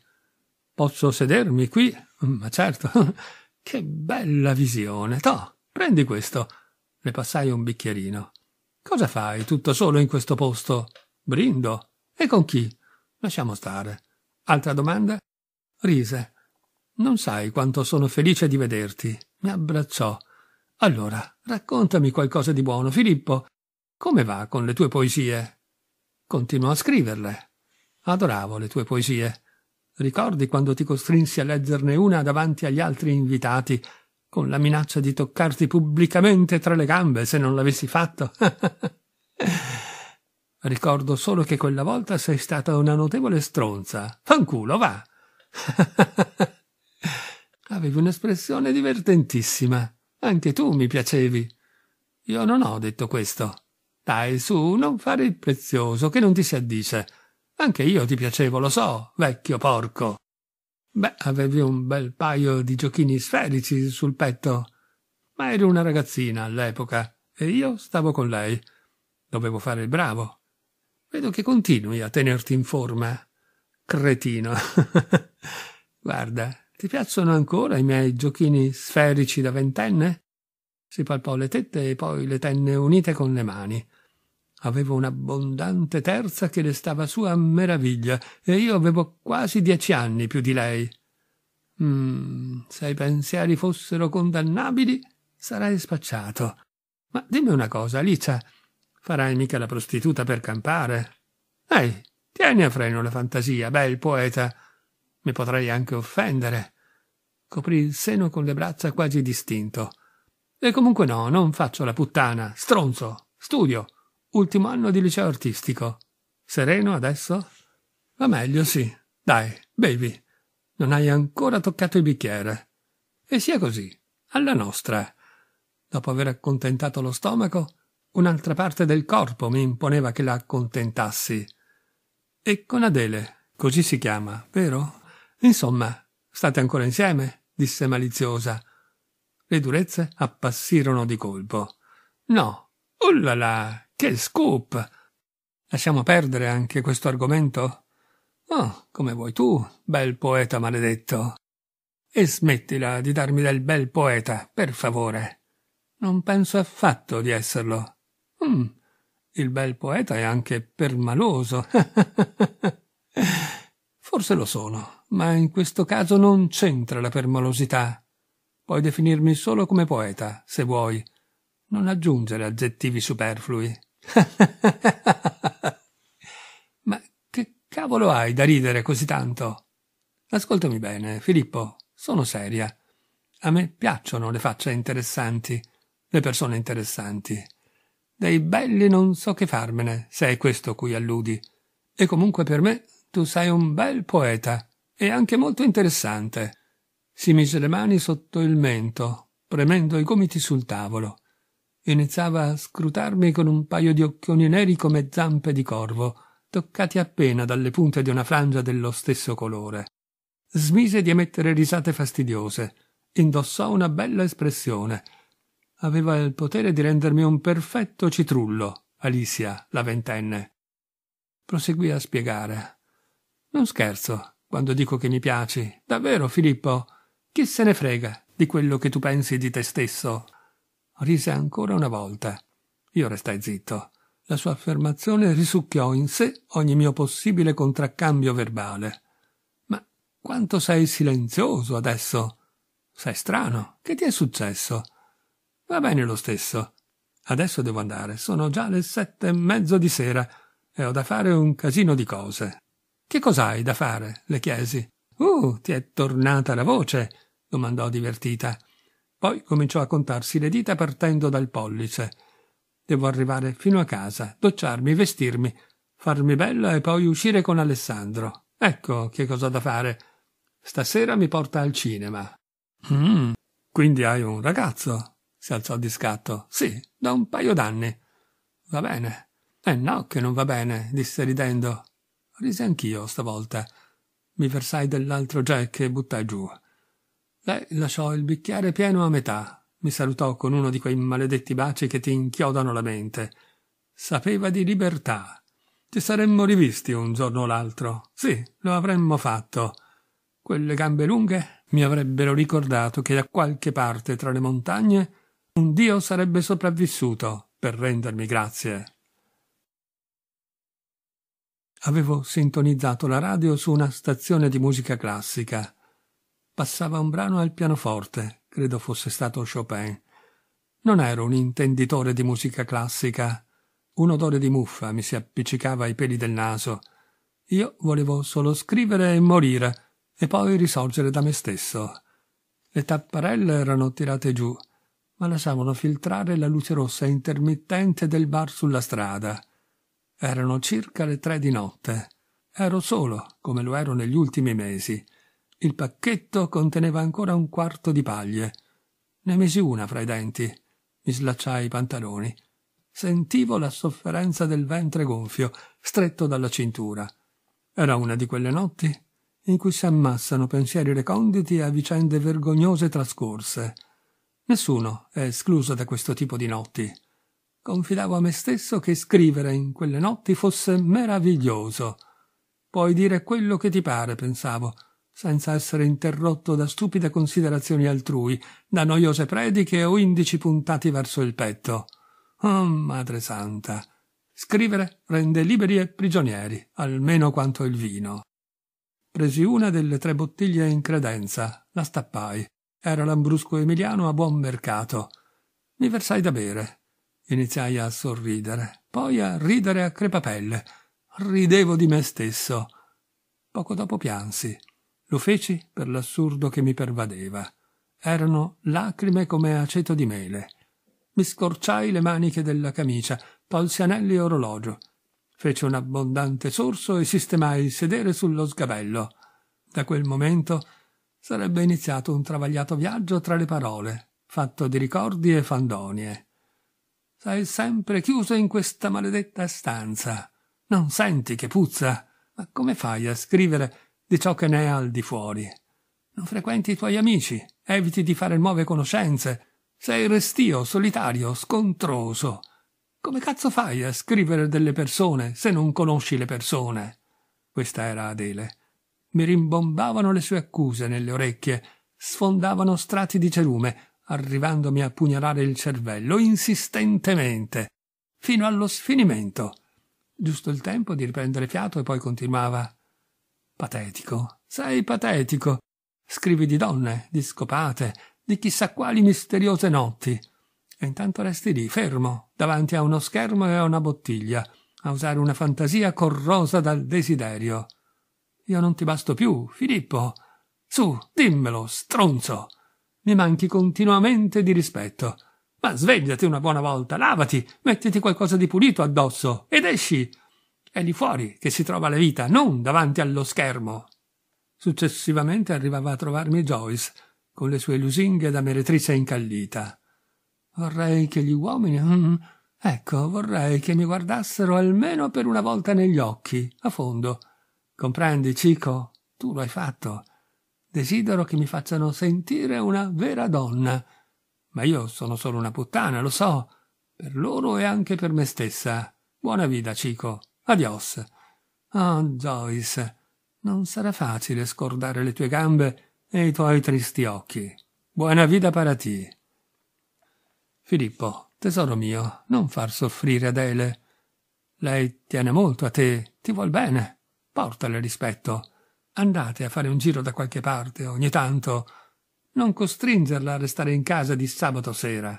Posso sedermi qui? Mm, ma certo. che bella visione. Toh, prendi questo. Le passai un bicchierino. Cosa fai tutto solo in questo posto? Brindo. E con chi? Lasciamo stare. Altra domanda? Rise. Non sai quanto sono felice di vederti. Mi abbracciò. Allora, raccontami qualcosa di buono, Filippo. Come va con le tue poesie? Continuò a scriverle. Adoravo le tue poesie. Ricordi quando ti costrinsi a leggerne una davanti agli altri invitati, con la minaccia di toccarti pubblicamente tra le gambe se non l'avessi fatto? Ricordo solo che quella volta sei stata una notevole stronza. Fanculo, va! Avevi un'espressione divertentissima. Anche tu mi piacevi. Io non ho detto questo. Dai, su, non fare il prezioso, che non ti si addice. Anche io ti piacevo, lo so, vecchio porco. Beh, avevi un bel paio di giochini sferici sul petto. Ma eri una ragazzina all'epoca e io stavo con lei. Dovevo fare il bravo. Vedo che continui a tenerti in forma. Cretino. Guarda, ti piacciono ancora i miei giochini sferici da ventenne? Si palpò le tette e poi le tenne unite con le mani. Avevo un'abbondante terza che le stava su a meraviglia e io avevo quasi dieci anni più di lei. Mm, se i pensieri fossero condannabili, sarei spacciato. Ma dimmi una cosa, Alicia, farai mica la prostituta per campare? Ehi, tieni a freno la fantasia, bel poeta. Mi potrei anche offendere. Coprì il seno con le braccia quasi distinto. E comunque no, non faccio la puttana. Stronzo. Studio. Ultimo anno di liceo artistico. Sereno adesso? Va meglio, sì. Dai, bevi. Non hai ancora toccato il bicchiere. E sia così. Alla nostra. Dopo aver accontentato lo stomaco, un'altra parte del corpo mi imponeva che la accontentassi. E con Adele, così si chiama, vero? Insomma, state ancora insieme? disse maliziosa. Le durezze appassirono di colpo. No. ullala, che scoop! Lasciamo perdere anche questo argomento? Oh, come vuoi tu, bel poeta maledetto. E smettila di darmi del bel poeta, per favore. Non penso affatto di esserlo. Mm, il bel poeta è anche permaloso. Forse lo sono ma in questo caso non c'entra la permalosità. Puoi definirmi solo come poeta, se vuoi. Non aggiungere aggettivi superflui. ma che cavolo hai da ridere così tanto? Ascoltami bene, Filippo, sono seria. A me piacciono le facce interessanti, le persone interessanti. Dei belli non so che farmene, se è questo cui alludi. E comunque per me tu sei un bel poeta e anche molto interessante. Si mise le mani sotto il mento, premendo i gomiti sul tavolo. Iniziava a scrutarmi con un paio di occhioni neri come zampe di corvo, toccati appena dalle punte di una frangia dello stesso colore. Smise di emettere risate fastidiose. Indossò una bella espressione. Aveva il potere di rendermi un perfetto citrullo, Alicia, la ventenne. Proseguì a spiegare. Non scherzo, quando dico che mi piaci. Davvero, Filippo? Chi se ne frega di quello che tu pensi di te stesso? Rise ancora una volta. Io restai zitto. La sua affermazione risucchiò in sé ogni mio possibile contraccambio verbale. Ma quanto sei silenzioso adesso? Sei strano. Che ti è successo? Va bene lo stesso. Adesso devo andare. Sono già le sette e mezzo di sera e ho da fare un casino di cose. Che cos'hai da fare? le chiesi. Uh, ti è tornata la voce? domandò divertita. Poi cominciò a contarsi le dita partendo dal pollice. Devo arrivare fino a casa, docciarmi, vestirmi, farmi bella e poi uscire con Alessandro. Ecco che cosa da fare. Stasera mi porta al cinema. Mm, quindi hai un ragazzo? si alzò di scatto. Sì, da un paio d'anni. Va bene. Eh no, che non va bene, disse ridendo. Risi anch'io stavolta. Mi versai dell'altro jack e buttai giù. Lei lasciò il bicchiere pieno a metà. Mi salutò con uno di quei maledetti baci che ti inchiodano la mente. Sapeva di libertà. Ci saremmo rivisti un giorno o l'altro. Sì, lo avremmo fatto. Quelle gambe lunghe mi avrebbero ricordato che da qualche parte tra le montagne un dio sarebbe sopravvissuto per rendermi grazie. Avevo sintonizzato la radio su una stazione di musica classica. Passava un brano al pianoforte, credo fosse stato Chopin. Non ero un intenditore di musica classica. Un odore di muffa mi si appiccicava ai peli del naso. Io volevo solo scrivere e morire, e poi risorgere da me stesso. Le tapparelle erano tirate giù, ma lasciavano filtrare la luce rossa intermittente del bar sulla strada. Erano circa le tre di notte. Ero solo, come lo ero negli ultimi mesi. Il pacchetto conteneva ancora un quarto di paglie. Ne misi una fra i denti. Mi slacciai i pantaloni. Sentivo la sofferenza del ventre gonfio, stretto dalla cintura. Era una di quelle notti in cui si ammassano pensieri reconditi a vicende vergognose trascorse. Nessuno è escluso da questo tipo di notti. Confidavo a me stesso che scrivere in quelle notti fosse meraviglioso. Puoi dire quello che ti pare, pensavo, senza essere interrotto da stupide considerazioni altrui, da noiose prediche o indici puntati verso il petto. Oh, madre santa! Scrivere rende liberi e prigionieri, almeno quanto il vino. Presi una delle tre bottiglie in credenza, la stappai. Era l'ambrusco emiliano a buon mercato. Mi versai da bere, Iniziai a sorridere, poi a ridere a crepapelle. Ridevo di me stesso. Poco dopo piansi. Lo feci per l'assurdo che mi pervadeva. Erano lacrime come aceto di mele. Mi scorciai le maniche della camicia, polsi anelli e orologio. Feci un abbondante sorso e sistemai il sedere sullo sgabello. Da quel momento sarebbe iniziato un travagliato viaggio tra le parole, fatto di ricordi e fandonie. Sei sempre chiuso in questa maledetta stanza. Non senti che puzza? Ma come fai a scrivere di ciò che ne è al di fuori? Non frequenti i tuoi amici, eviti di fare nuove conoscenze. Sei restio, solitario, scontroso. Come cazzo fai a scrivere delle persone se non conosci le persone? Questa era Adele. Mi rimbombavano le sue accuse nelle orecchie, sfondavano strati di cerume, arrivandomi a pugnalare il cervello insistentemente, fino allo sfinimento. Giusto il tempo di riprendere fiato e poi continuava. Patetico, sei patetico. Scrivi di donne, di scopate, di chissà quali misteriose notti. E intanto resti lì, fermo, davanti a uno schermo e a una bottiglia, a usare una fantasia corrosa dal desiderio. Io non ti basto più, Filippo. Su, dimmelo, stronzo mi manchi continuamente di rispetto. Ma svegliati una buona volta, lavati, mettiti qualcosa di pulito addosso ed esci. È lì fuori che si trova la vita, non davanti allo schermo. Successivamente arrivava a trovarmi Joyce, con le sue lusinghe da meretrice incallita. Vorrei che gli uomini. Mm, ecco, vorrei che mi guardassero almeno per una volta negli occhi, a fondo. Comprendi, Cico? Tu lo hai fatto. Desidero che mi facciano sentire una vera donna. Ma io sono solo una puttana, lo so. Per loro e anche per me stessa. Buona vita, Cico. Adios. Oh, Joyce, non sarà facile scordare le tue gambe e i tuoi tristi occhi. Buona vita para ti. Filippo, tesoro mio, non far soffrire Adele. Lei tiene molto a te, ti vuol bene. Portale rispetto. Andate a fare un giro da qualche parte ogni tanto. Non costringerla a restare in casa di sabato sera.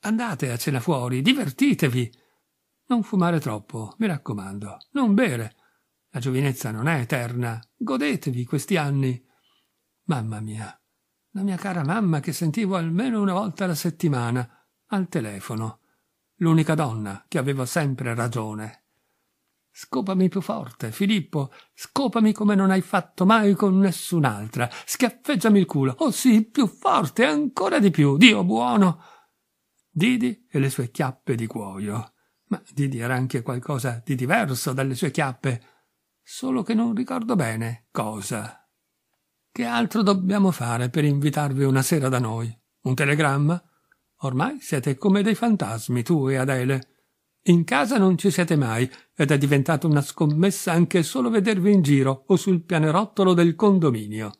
Andate a cena fuori, divertitevi. Non fumare troppo, mi raccomando. Non bere. La giovinezza non è eterna. Godetevi questi anni. Mamma mia, la mia cara mamma che sentivo almeno una volta alla settimana, al telefono. L'unica donna che aveva sempre ragione Scopami più forte, Filippo, scopami come non hai fatto mai con nessun'altra. Schiaffeggiami il culo. Oh sì, più forte, ancora di più. Dio buono. Didi e le sue chiappe di cuoio. Ma Didi era anche qualcosa di diverso dalle sue chiappe, solo che non ricordo bene cosa. Che altro dobbiamo fare per invitarvi una sera da noi? Un telegramma? Ormai siete come dei fantasmi, tu e Adele. In casa non ci siete mai ed è diventata una scommessa anche solo vedervi in giro o sul pianerottolo del condominio.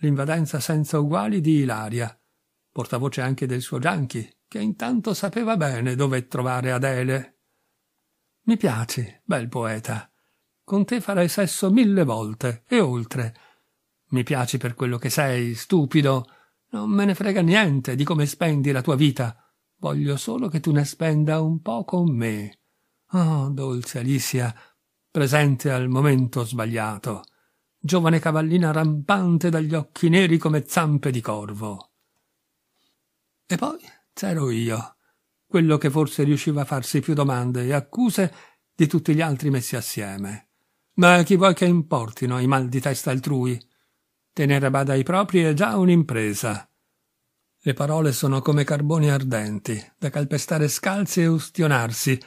L'invadenza senza uguali di Ilaria, portavoce anche del suo Gianchi, che intanto sapeva bene dove trovare Adele. Mi piaci, bel poeta. Con te farei sesso mille volte e oltre. Mi piaci per quello che sei, stupido. Non me ne frega niente di come spendi la tua vita Voglio solo che tu ne spenda un po' con me. Oh, dolce Alicia, presente al momento sbagliato. Giovane cavallina rampante dagli occhi neri come zampe di corvo. E poi c'ero io, quello che forse riusciva a farsi più domande e accuse di tutti gli altri messi assieme. Ma chi vuoi che importino i mal di testa altrui? Tenere a bada i propri è già un'impresa. Le parole sono come carboni ardenti, da calpestare scalzi e ustionarsi,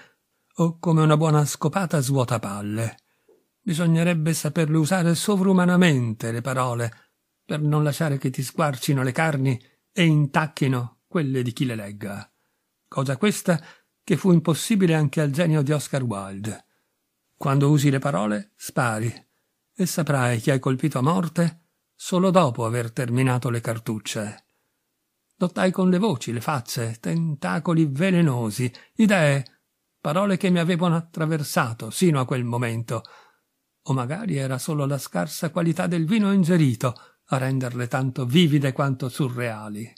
o come una buona scopata svuotapalle. Bisognerebbe saperle usare sovrumanamente le parole, per non lasciare che ti squarcino le carni e intacchino quelle di chi le legga. Cosa questa che fu impossibile anche al genio di Oscar Wilde. Quando usi le parole, spari, e saprai chi hai colpito a morte solo dopo aver terminato le cartucce lottai con le voci, le facce, tentacoli velenosi, idee, parole che mi avevano attraversato sino a quel momento. O magari era solo la scarsa qualità del vino ingerito a renderle tanto vivide quanto surreali.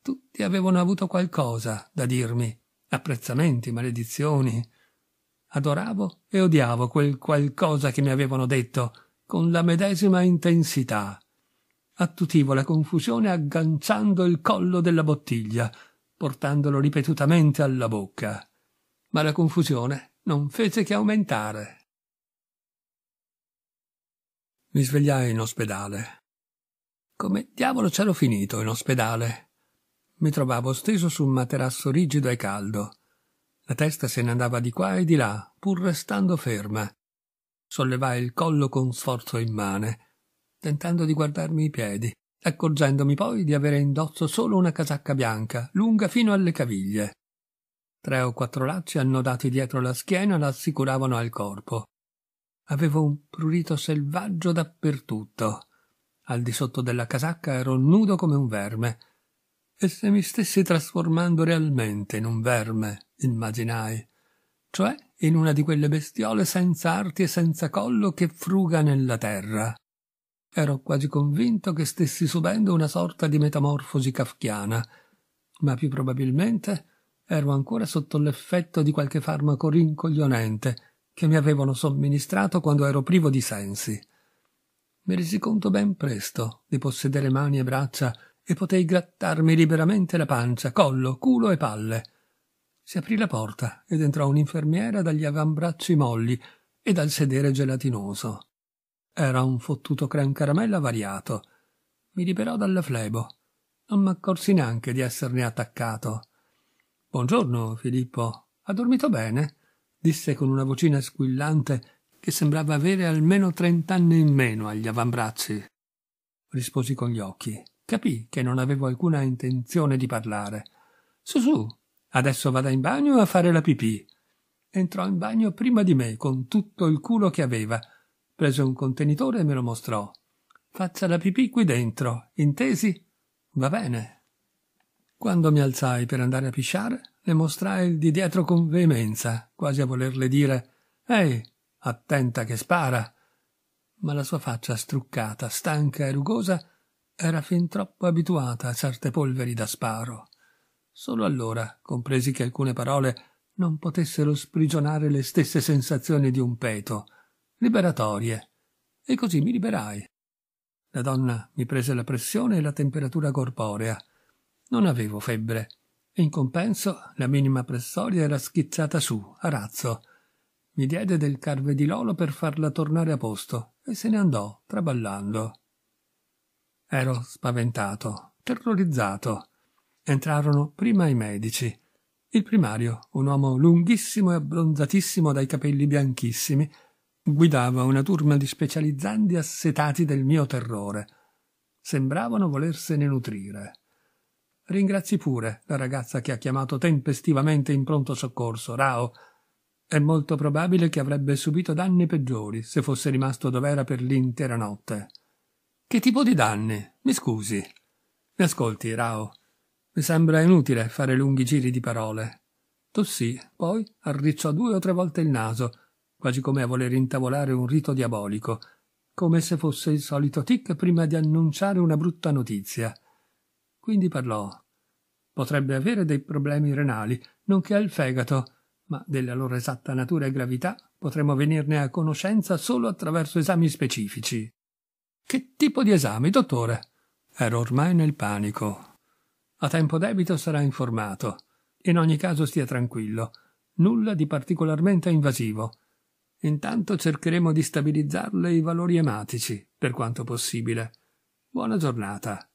Tutti avevano avuto qualcosa da dirmi, apprezzamenti, maledizioni. Adoravo e odiavo quel qualcosa che mi avevano detto con la medesima intensità attutivo la confusione agganciando il collo della bottiglia, portandolo ripetutamente alla bocca. Ma la confusione non fece che aumentare. Mi svegliai in ospedale. Come diavolo c'ero finito in ospedale? Mi trovavo steso su un materasso rigido e caldo. La testa se ne andava di qua e di là, pur restando ferma. Sollevai il collo con sforzo immane tentando di guardarmi i piedi, accorgendomi poi di avere indosso solo una casacca bianca, lunga fino alle caviglie. Tre o quattro lacci annodati dietro la schiena la assicuravano al corpo. Avevo un prurito selvaggio dappertutto. Al di sotto della casacca ero nudo come un verme. E se mi stessi trasformando realmente in un verme, immaginai, cioè in una di quelle bestiole senza arti e senza collo che fruga nella terra. Ero quasi convinto che stessi subendo una sorta di metamorfosi kafkiana, ma più probabilmente ero ancora sotto l'effetto di qualche farmaco rincoglionente che mi avevano somministrato quando ero privo di sensi. Mi resi conto ben presto di possedere mani e braccia e potei grattarmi liberamente la pancia, collo, culo e palle. Si aprì la porta ed entrò un'infermiera dagli avambracci molli e dal sedere gelatinoso. Era un fottuto creme caramella variato. Mi liberò dalla flebo. Non m'accorsi neanche di esserne attaccato. Buongiorno, Filippo. Ha dormito bene? disse con una vocina squillante che sembrava avere almeno trent'anni in meno agli avambracci. Risposi con gli occhi. Capì che non avevo alcuna intenzione di parlare. Su, su, adesso vada in bagno a fare la pipì. Entrò in bagno prima di me, con tutto il culo che aveva, prese un contenitore e me lo mostrò. Faccia la pipì qui dentro, intesi? Va bene. Quando mi alzai per andare a pisciare, le mostrai il di dietro con veemenza, quasi a volerle dire Ehi, attenta che spara. Ma la sua faccia struccata, stanca e rugosa, era fin troppo abituata a certe polveri da sparo. Solo allora compresi che alcune parole non potessero sprigionare le stesse sensazioni di un peto, liberatorie. E così mi liberai. La donna mi prese la pressione e la temperatura corporea. Non avevo febbre. In compenso, la minima pressoria era schizzata su, a razzo. Mi diede del carve di Lolo per farla tornare a posto e se ne andò, traballando. Ero spaventato, terrorizzato. Entrarono prima i medici. Il primario, un uomo lunghissimo e abbronzatissimo dai capelli bianchissimi, guidava una turma di specializzandi assetati del mio terrore. Sembravano volersene nutrire. Ringrazi pure la ragazza che ha chiamato tempestivamente in pronto soccorso, Rao. È molto probabile che avrebbe subito danni peggiori se fosse rimasto dov'era per l'intera notte. Che tipo di danni? Mi scusi. Mi ascolti, Rao. Mi sembra inutile fare lunghi giri di parole. Tossì, poi arricciò due o tre volte il naso quasi come a voler intavolare un rito diabolico, come se fosse il solito tic prima di annunciare una brutta notizia. Quindi parlò. Potrebbe avere dei problemi renali, nonché al fegato, ma della loro esatta natura e gravità potremo venirne a conoscenza solo attraverso esami specifici. Che tipo di esami, dottore? Ero ormai nel panico. A tempo debito sarà informato. In ogni caso stia tranquillo. Nulla di particolarmente invasivo. Intanto cercheremo di stabilizzarle i valori ematici, per quanto possibile. Buona giornata.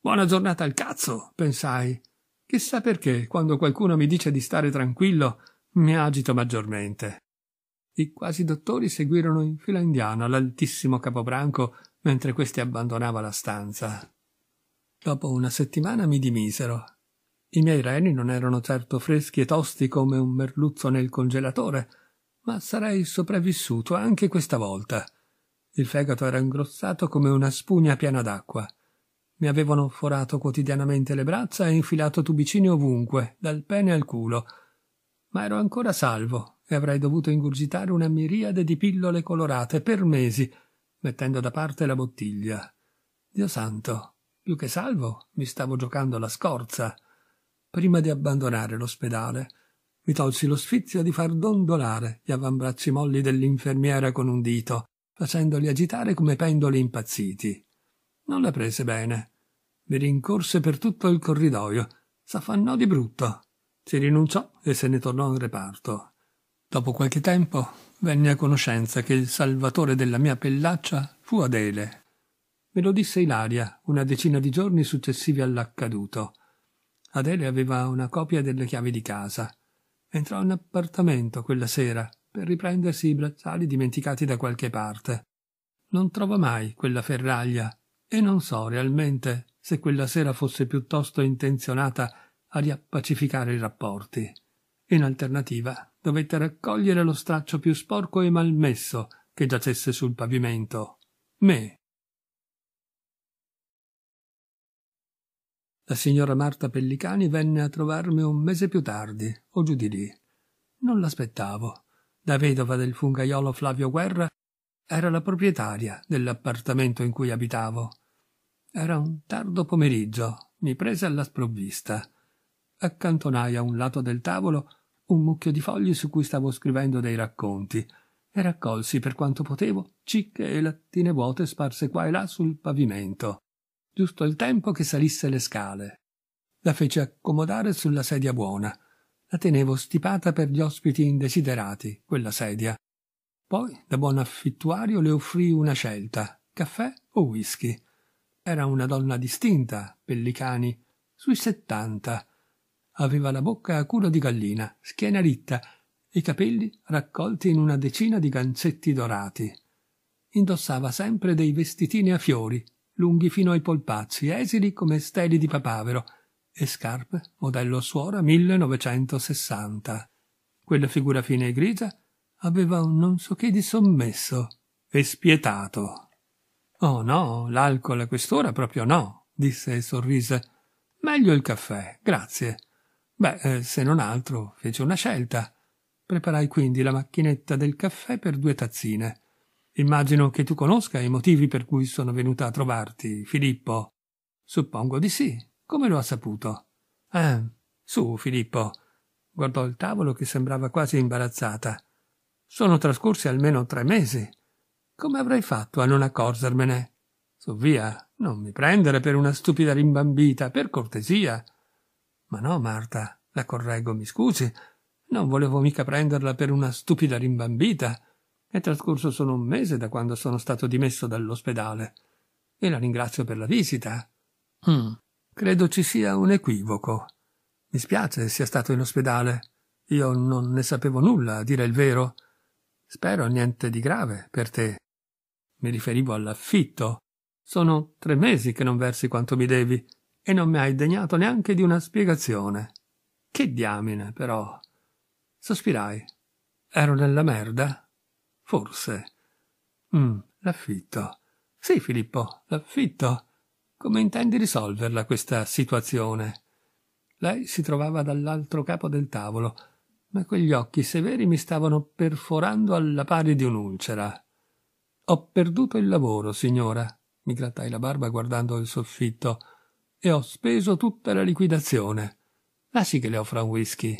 Buona giornata al cazzo, pensai. Chissà perché, quando qualcuno mi dice di stare tranquillo, mi agito maggiormente. I quasi dottori seguirono in fila indiana l'altissimo capobranco mentre questi abbandonava la stanza. Dopo una settimana mi dimisero. I miei reni non erano certo freschi e tosti come un merluzzo nel congelatore, ma sarei sopravvissuto anche questa volta. Il fegato era ingrossato come una spugna piena d'acqua. Mi avevano forato quotidianamente le braccia e infilato tubicini ovunque, dal pene al culo. Ma ero ancora salvo e avrei dovuto ingurgitare una miriade di pillole colorate per mesi, mettendo da parte la bottiglia. Dio santo, più che salvo, mi stavo giocando la scorza. Prima di abbandonare l'ospedale, mi tolsi lo sfizio di far dondolare gli avambracci molli dell'infermiera con un dito, facendoli agitare come pendoli impazziti. Non la prese bene. Mi rincorse per tutto il corridoio, s'affannò di brutto. Si rinunciò e se ne tornò in reparto. Dopo qualche tempo venne a conoscenza che il salvatore della mia pellaccia fu Adele. Me lo disse Ilaria una decina di giorni successivi all'accaduto. Adele aveva una copia delle chiavi di casa entrò in appartamento quella sera per riprendersi i bracciali dimenticati da qualche parte. Non trovò mai quella ferraglia e non so realmente se quella sera fosse piuttosto intenzionata a riappacificare i rapporti. In alternativa, dovette raccogliere lo straccio più sporco e malmesso che giacesse sul pavimento. Me, La signora Marta Pellicani venne a trovarmi un mese più tardi, o giù di lì. Non l'aspettavo. La vedova del fungaiolo Flavio Guerra era la proprietaria dell'appartamento in cui abitavo. Era un tardo pomeriggio, mi prese alla sprovvista. Accantonai a un lato del tavolo un mucchio di fogli su cui stavo scrivendo dei racconti e raccolsi per quanto potevo cicche e lattine vuote sparse qua e là sul pavimento giusto il tempo che salisse le scale. La fece accomodare sulla sedia buona. La tenevo stipata per gli ospiti indesiderati, quella sedia. Poi, da buon affittuario, le offrì una scelta, caffè o whisky. Era una donna distinta, pellicani, sui settanta. Aveva la bocca a culo di gallina, schiena ritta, i capelli raccolti in una decina di gancetti dorati. Indossava sempre dei vestitini a fiori, lunghi fino ai polpacci, esili come steli di papavero, e scarpe modello suora 1960. Quella figura fine e grigia aveva un non so che di sommesso e spietato. Oh no, l'alcol a quest'ora proprio no, disse e sorrise. Meglio il caffè, grazie. Beh, eh, se non altro, fece una scelta. Preparai quindi la macchinetta del caffè per due tazzine. Immagino che tu conosca i motivi per cui sono venuta a trovarti, Filippo. Suppongo di sì. Come lo ha saputo? Eh, su, Filippo. Guardò il tavolo che sembrava quasi imbarazzata. Sono trascorsi almeno tre mesi. Come avrei fatto a non accorgermene? Su via, non mi prendere per una stupida rimbambita, per cortesia. Ma no, Marta, la correggo, mi scusi. Non volevo mica prenderla per una stupida rimbambita. È trascorso solo un mese da quando sono stato dimesso dall'ospedale. E la ringrazio per la visita. Mm, credo ci sia un equivoco. Mi spiace sia stato in ospedale. Io non ne sapevo nulla, a dire il vero. Spero niente di grave per te. Mi riferivo all'affitto. Sono tre mesi che non versi quanto mi devi e non mi hai degnato neanche di una spiegazione. Che diamine, però. Sospirai. Ero nella merda? Forse. Mm, l'affitto. Sì, Filippo, l'affitto. Come intendi risolverla questa situazione? Lei si trovava dall'altro capo del tavolo, ma quegli occhi severi mi stavano perforando alla pari di un'ulcera. Ho perduto il lavoro, signora. Mi grattai la barba guardando il soffitto. E ho speso tutta la liquidazione. Lasci che le offra un whisky.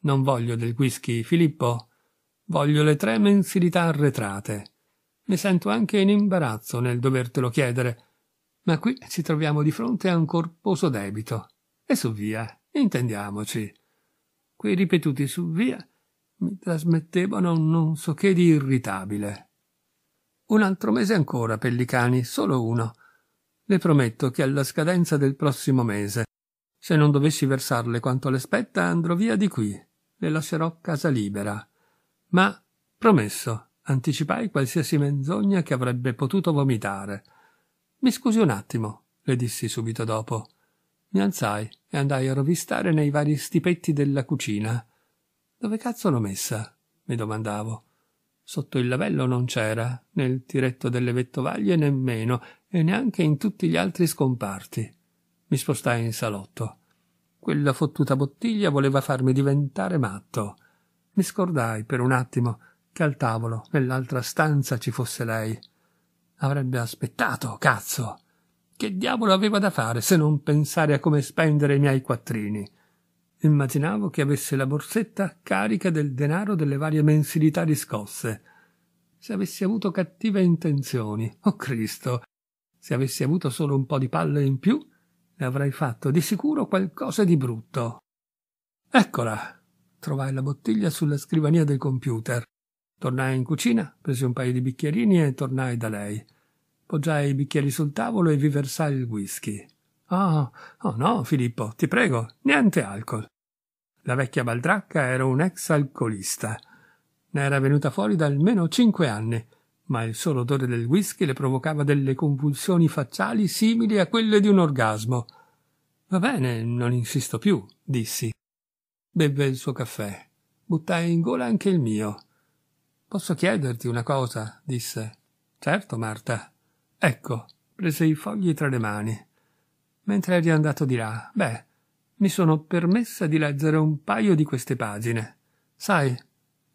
Non voglio del whisky, Filippo. Voglio le tre mensilità arretrate. Mi sento anche in imbarazzo nel dovertelo chiedere, ma qui ci troviamo di fronte a un corposo debito. E su via, intendiamoci. Quei ripetuti su via mi trasmettevano un non so che di irritabile. Un altro mese ancora, Pellicani, solo uno. Le prometto che alla scadenza del prossimo mese, se non dovessi versarle quanto le spetta, andrò via di qui. Le lascerò casa libera ma promesso anticipai qualsiasi menzogna che avrebbe potuto vomitare. Mi scusi un attimo, le dissi subito dopo. Mi alzai e andai a rovistare nei vari stipetti della cucina. Dove cazzo l'ho messa? mi domandavo. Sotto il lavello non c'era, nel tiretto delle vettovaglie nemmeno, e neanche in tutti gli altri scomparti. Mi spostai in salotto. Quella fottuta bottiglia voleva farmi diventare matto. Mi scordai per un attimo che al tavolo, nell'altra stanza, ci fosse lei. Avrebbe aspettato, cazzo! Che diavolo aveva da fare se non pensare a come spendere i miei quattrini? Immaginavo che avesse la borsetta carica del denaro delle varie mensilità riscosse. Se avessi avuto cattive intenzioni, oh Cristo! Se avessi avuto solo un po' di palle in più, ne avrei fatto di sicuro qualcosa di brutto. Eccola, Trovai la bottiglia sulla scrivania del computer. Tornai in cucina, presi un paio di bicchierini e tornai da lei. Poggiai i bicchieri sul tavolo e vi versai il whisky. Oh, oh no, Filippo, ti prego, niente alcol. La vecchia baldracca era un ex alcolista. Ne era venuta fuori da almeno cinque anni, ma il solo odore del whisky le provocava delle convulsioni facciali simili a quelle di un orgasmo. Va bene, non insisto più, dissi. Beve il suo caffè. Buttai in gola anche il mio. Posso chiederti una cosa? disse. Certo, Marta. Ecco, prese i fogli tra le mani. Mentre eri andato di là, beh, mi sono permessa di leggere un paio di queste pagine. Sai,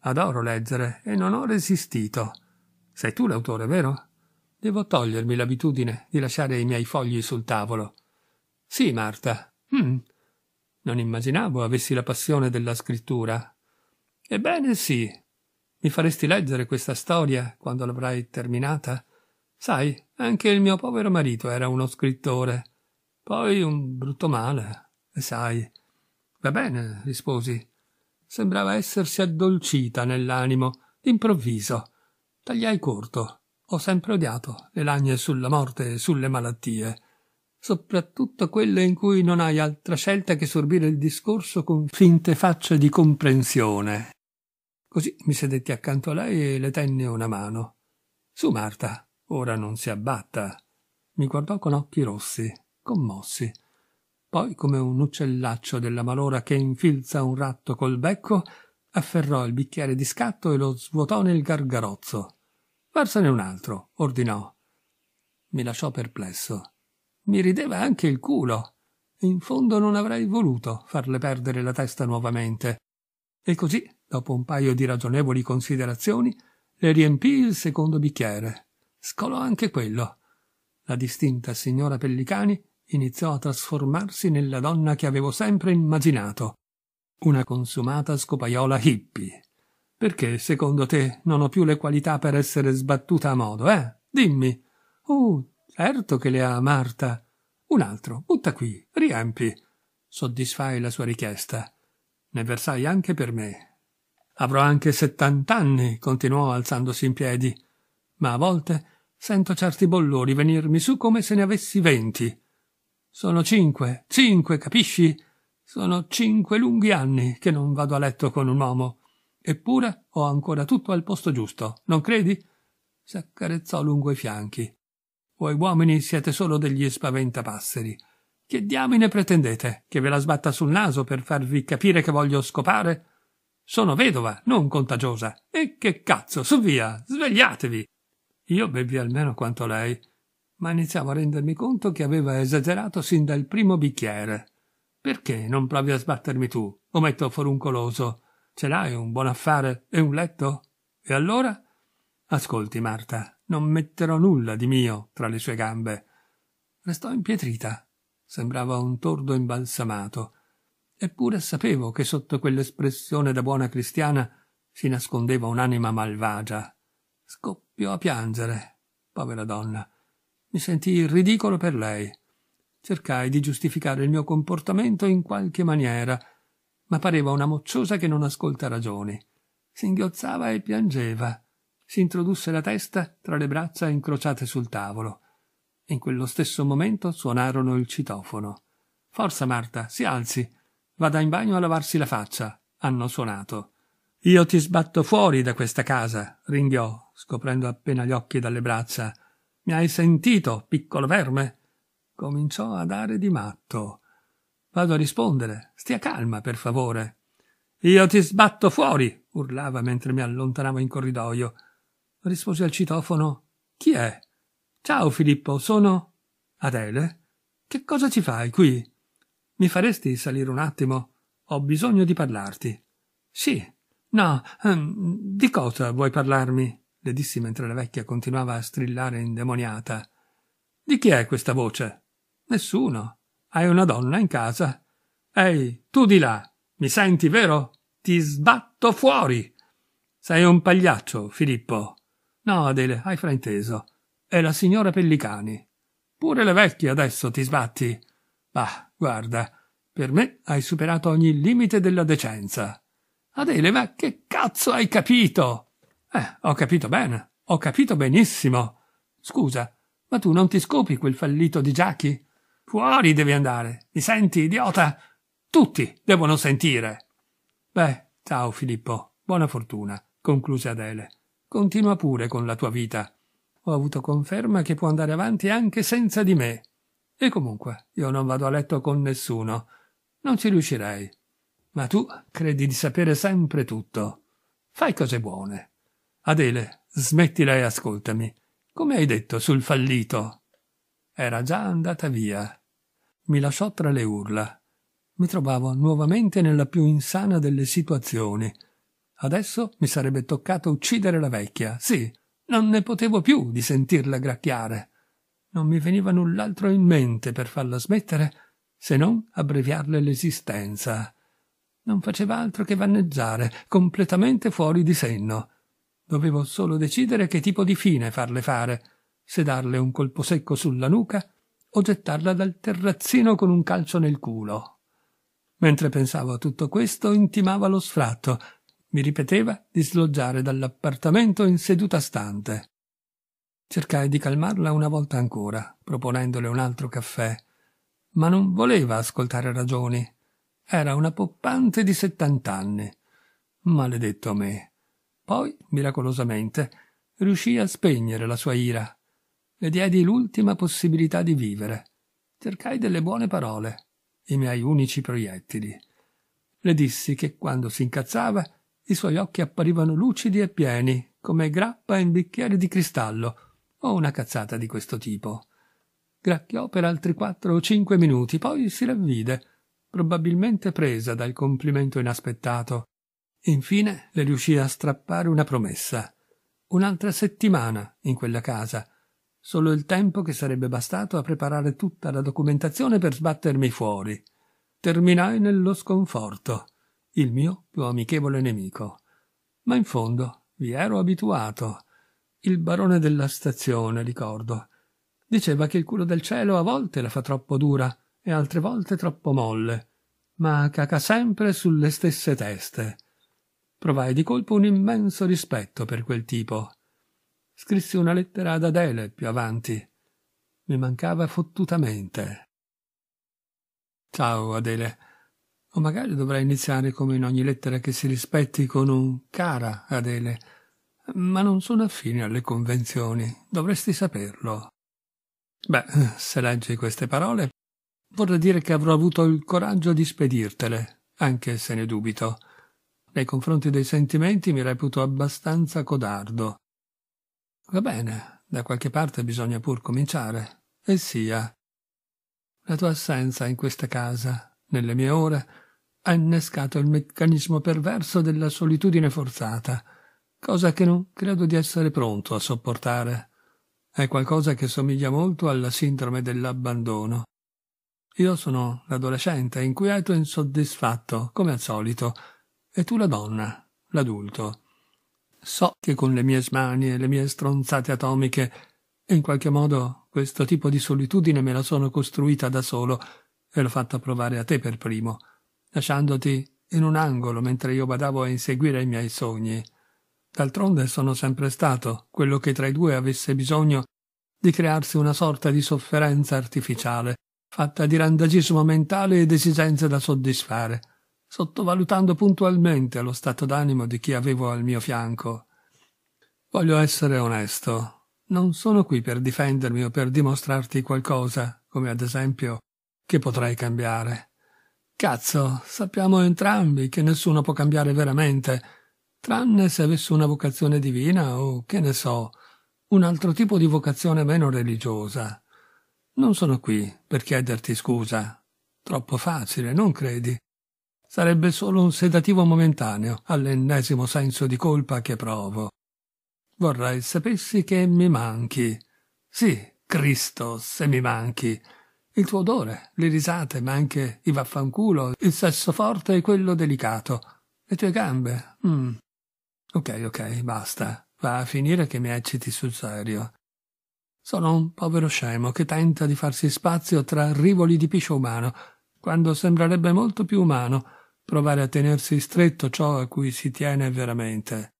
adoro leggere e non ho resistito. Sei tu l'autore, vero? Devo togliermi l'abitudine di lasciare i miei fogli sul tavolo. Sì, Marta. Mm, non immaginavo avessi la passione della scrittura. Ebbene sì. Mi faresti leggere questa storia quando l'avrai terminata? Sai, anche il mio povero marito era uno scrittore. Poi un brutto male, sai. Va bene, risposi. Sembrava essersi addolcita nell'animo, d'improvviso. Tagliai corto. Ho sempre odiato le lagne sulla morte e sulle malattie soprattutto quelle in cui non hai altra scelta che sorbire il discorso con finte facce di comprensione. Così mi sedetti accanto a lei e le tenne una mano. Su, Marta, ora non si abbatta. Mi guardò con occhi rossi, commossi. Poi, come un uccellaccio della malora che infilza un ratto col becco, afferrò il bicchiere di scatto e lo svuotò nel gargarozzo. Farsene un altro, ordinò. Mi lasciò perplesso mi rideva anche il culo. In fondo non avrei voluto farle perdere la testa nuovamente. E così, dopo un paio di ragionevoli considerazioni, le riempì il secondo bicchiere. Scolò anche quello. La distinta signora Pellicani iniziò a trasformarsi nella donna che avevo sempre immaginato. Una consumata scopaiola hippie. Perché, secondo te, non ho più le qualità per essere sbattuta a modo, eh? Dimmi. Uh, certo che le ha, Marta. Un altro, butta qui, riempi. Soddisfai la sua richiesta. Ne versai anche per me. Avrò anche settant'anni, continuò alzandosi in piedi, ma a volte sento certi bollori venirmi su come se ne avessi venti. Sono cinque, cinque, capisci? Sono cinque lunghi anni che non vado a letto con un uomo. Eppure ho ancora tutto al posto giusto, non credi? S'accarezzò lungo i fianchi. Voi uomini siete solo degli spaventapasseri. Che diamine pretendete? Che ve la sbatta sul naso per farvi capire che voglio scopare? Sono vedova, non contagiosa. E che cazzo, su via, svegliatevi! Io bevi almeno quanto lei, ma iniziavo a rendermi conto che aveva esagerato sin dal primo bicchiere. Perché non provi a sbattermi tu, ometto foruncoloso? Ce l'hai un buon affare e un letto? E allora? Ascolti, Marta, non metterò nulla di mio tra le sue gambe. Restò impietrita. Sembrava un tordo imbalsamato. Eppure sapevo che sotto quell'espressione da buona cristiana si nascondeva un'anima malvagia. Scoppiò a piangere. Povera donna. Mi sentii ridicolo per lei. Cercai di giustificare il mio comportamento in qualche maniera, ma pareva una mocciosa che non ascolta ragioni. Singhiozzava e piangeva si introdusse la testa tra le braccia incrociate sul tavolo. In quello stesso momento suonarono il citofono. Forza Marta, si alzi. Vada in bagno a lavarsi la faccia. Hanno suonato. Io ti sbatto fuori da questa casa, ringhiò, scoprendo appena gli occhi dalle braccia. Mi hai sentito, piccolo verme? Cominciò a dare di matto. Vado a rispondere. Stia calma, per favore. Io ti sbatto fuori, urlava mentre mi allontanavo in corridoio rispose al citofono. Chi è? Ciao Filippo, sono Adele. Che cosa ci fai qui? Mi faresti salire un attimo? Ho bisogno di parlarti. Sì. No, ehm, di cosa vuoi parlarmi? le dissi mentre la vecchia continuava a strillare indemoniata. Di chi è questa voce? Nessuno. Hai una donna in casa. Ehi, tu di là, mi senti, vero? Ti sbatto fuori. Sei un pagliaccio, Filippo. No, Adele, hai frainteso. È la signora Pellicani. Pure le vecchie adesso ti sbatti. Bah, guarda, per me hai superato ogni limite della decenza. Adele, ma che cazzo hai capito? Eh, ho capito bene, ho capito benissimo. Scusa, ma tu non ti scopi quel fallito di Giacchi? Fuori devi andare, mi senti, idiota? Tutti devono sentire. Beh, ciao Filippo, buona fortuna, concluse Adele. Continua pure con la tua vita. Ho avuto conferma che può andare avanti anche senza di me. E comunque, io non vado a letto con nessuno. Non ci riuscirai. Ma tu credi di sapere sempre tutto. Fai cose buone. Adele, smettila e ascoltami. Come hai detto sul fallito? Era già andata via. Mi lasciò tra le urla. Mi trovavo nuovamente nella più insana delle situazioni Adesso mi sarebbe toccato uccidere la vecchia, sì, non ne potevo più di sentirla gracchiare. Non mi veniva null'altro in mente per farla smettere se non abbreviarle l'esistenza. Non faceva altro che vaneggiare, completamente fuori di senno. Dovevo solo decidere che tipo di fine farle fare, se darle un colpo secco sulla nuca o gettarla dal terrazzino con un calcio nel culo. Mentre pensavo a tutto questo, intimava lo sfratto, mi ripeteva di sloggiare dall'appartamento in seduta stante. Cercai di calmarla una volta ancora, proponendole un altro caffè, ma non voleva ascoltare ragioni. Era una poppante di settant'anni. Maledetto me. Poi, miracolosamente, riuscì a spegnere la sua ira. Le diedi l'ultima possibilità di vivere. Cercai delle buone parole, i miei unici proiettili. Le dissi che quando si incazzava i suoi occhi apparivano lucidi e pieni, come grappa in bicchiere di cristallo, o una cazzata di questo tipo. Gracchiò per altri quattro o cinque minuti, poi si ravvide, probabilmente presa dal complimento inaspettato. Infine le riuscì a strappare una promessa. Un'altra settimana in quella casa, solo il tempo che sarebbe bastato a preparare tutta la documentazione per sbattermi fuori. Terminai nello sconforto il mio più amichevole nemico. Ma in fondo vi ero abituato. Il barone della stazione, ricordo, diceva che il culo del cielo a volte la fa troppo dura e altre volte troppo molle, ma caca sempre sulle stesse teste. Provai di colpo un immenso rispetto per quel tipo. Scrissi una lettera ad Adele più avanti. Mi mancava fottutamente. Ciao, Adele. O magari dovrai iniziare come in ogni lettera che si rispetti con un cara, Adele. Ma non sono affine alle convenzioni, dovresti saperlo. Beh, se leggi queste parole, vorrei dire che avrò avuto il coraggio di spedirtele, anche se ne dubito. Nei confronti dei sentimenti mi reputo abbastanza codardo. Va bene, da qualche parte bisogna pur cominciare. E sia. La tua assenza in questa casa, nelle mie ore, ha innescato il meccanismo perverso della solitudine forzata, cosa che non credo di essere pronto a sopportare. È qualcosa che somiglia molto alla sindrome dell'abbandono. Io sono l'adolescente, inquieto e insoddisfatto, come al solito, e tu la donna, l'adulto. So che con le mie smanie, e le mie stronzate atomiche, in qualche modo questo tipo di solitudine me la sono costruita da solo e l'ho fatta provare a te per primo lasciandoti in un angolo mentre io badavo a inseguire i miei sogni. D'altronde sono sempre stato quello che tra i due avesse bisogno di crearsi una sorta di sofferenza artificiale, fatta di randagismo mentale ed esigenze da soddisfare, sottovalutando puntualmente lo stato d'animo di chi avevo al mio fianco. Voglio essere onesto. Non sono qui per difendermi o per dimostrarti qualcosa, come ad esempio che potrai cambiare. Cazzo, sappiamo entrambi che nessuno può cambiare veramente, tranne se avesse una vocazione divina o, che ne so, un altro tipo di vocazione meno religiosa. Non sono qui per chiederti scusa. Troppo facile, non credi? Sarebbe solo un sedativo momentaneo all'ennesimo senso di colpa che provo. Vorrei sapessi che mi manchi. Sì, Cristo, se mi manchi il tuo odore, le risate, ma anche i vaffanculo, il sesso forte e quello delicato, le tue gambe. Mm. Ok, ok, basta. Va a finire che mi ecciti sul serio. Sono un povero scemo che tenta di farsi spazio tra rivoli di piscio umano, quando sembrerebbe molto più umano provare a tenersi stretto ciò a cui si tiene veramente.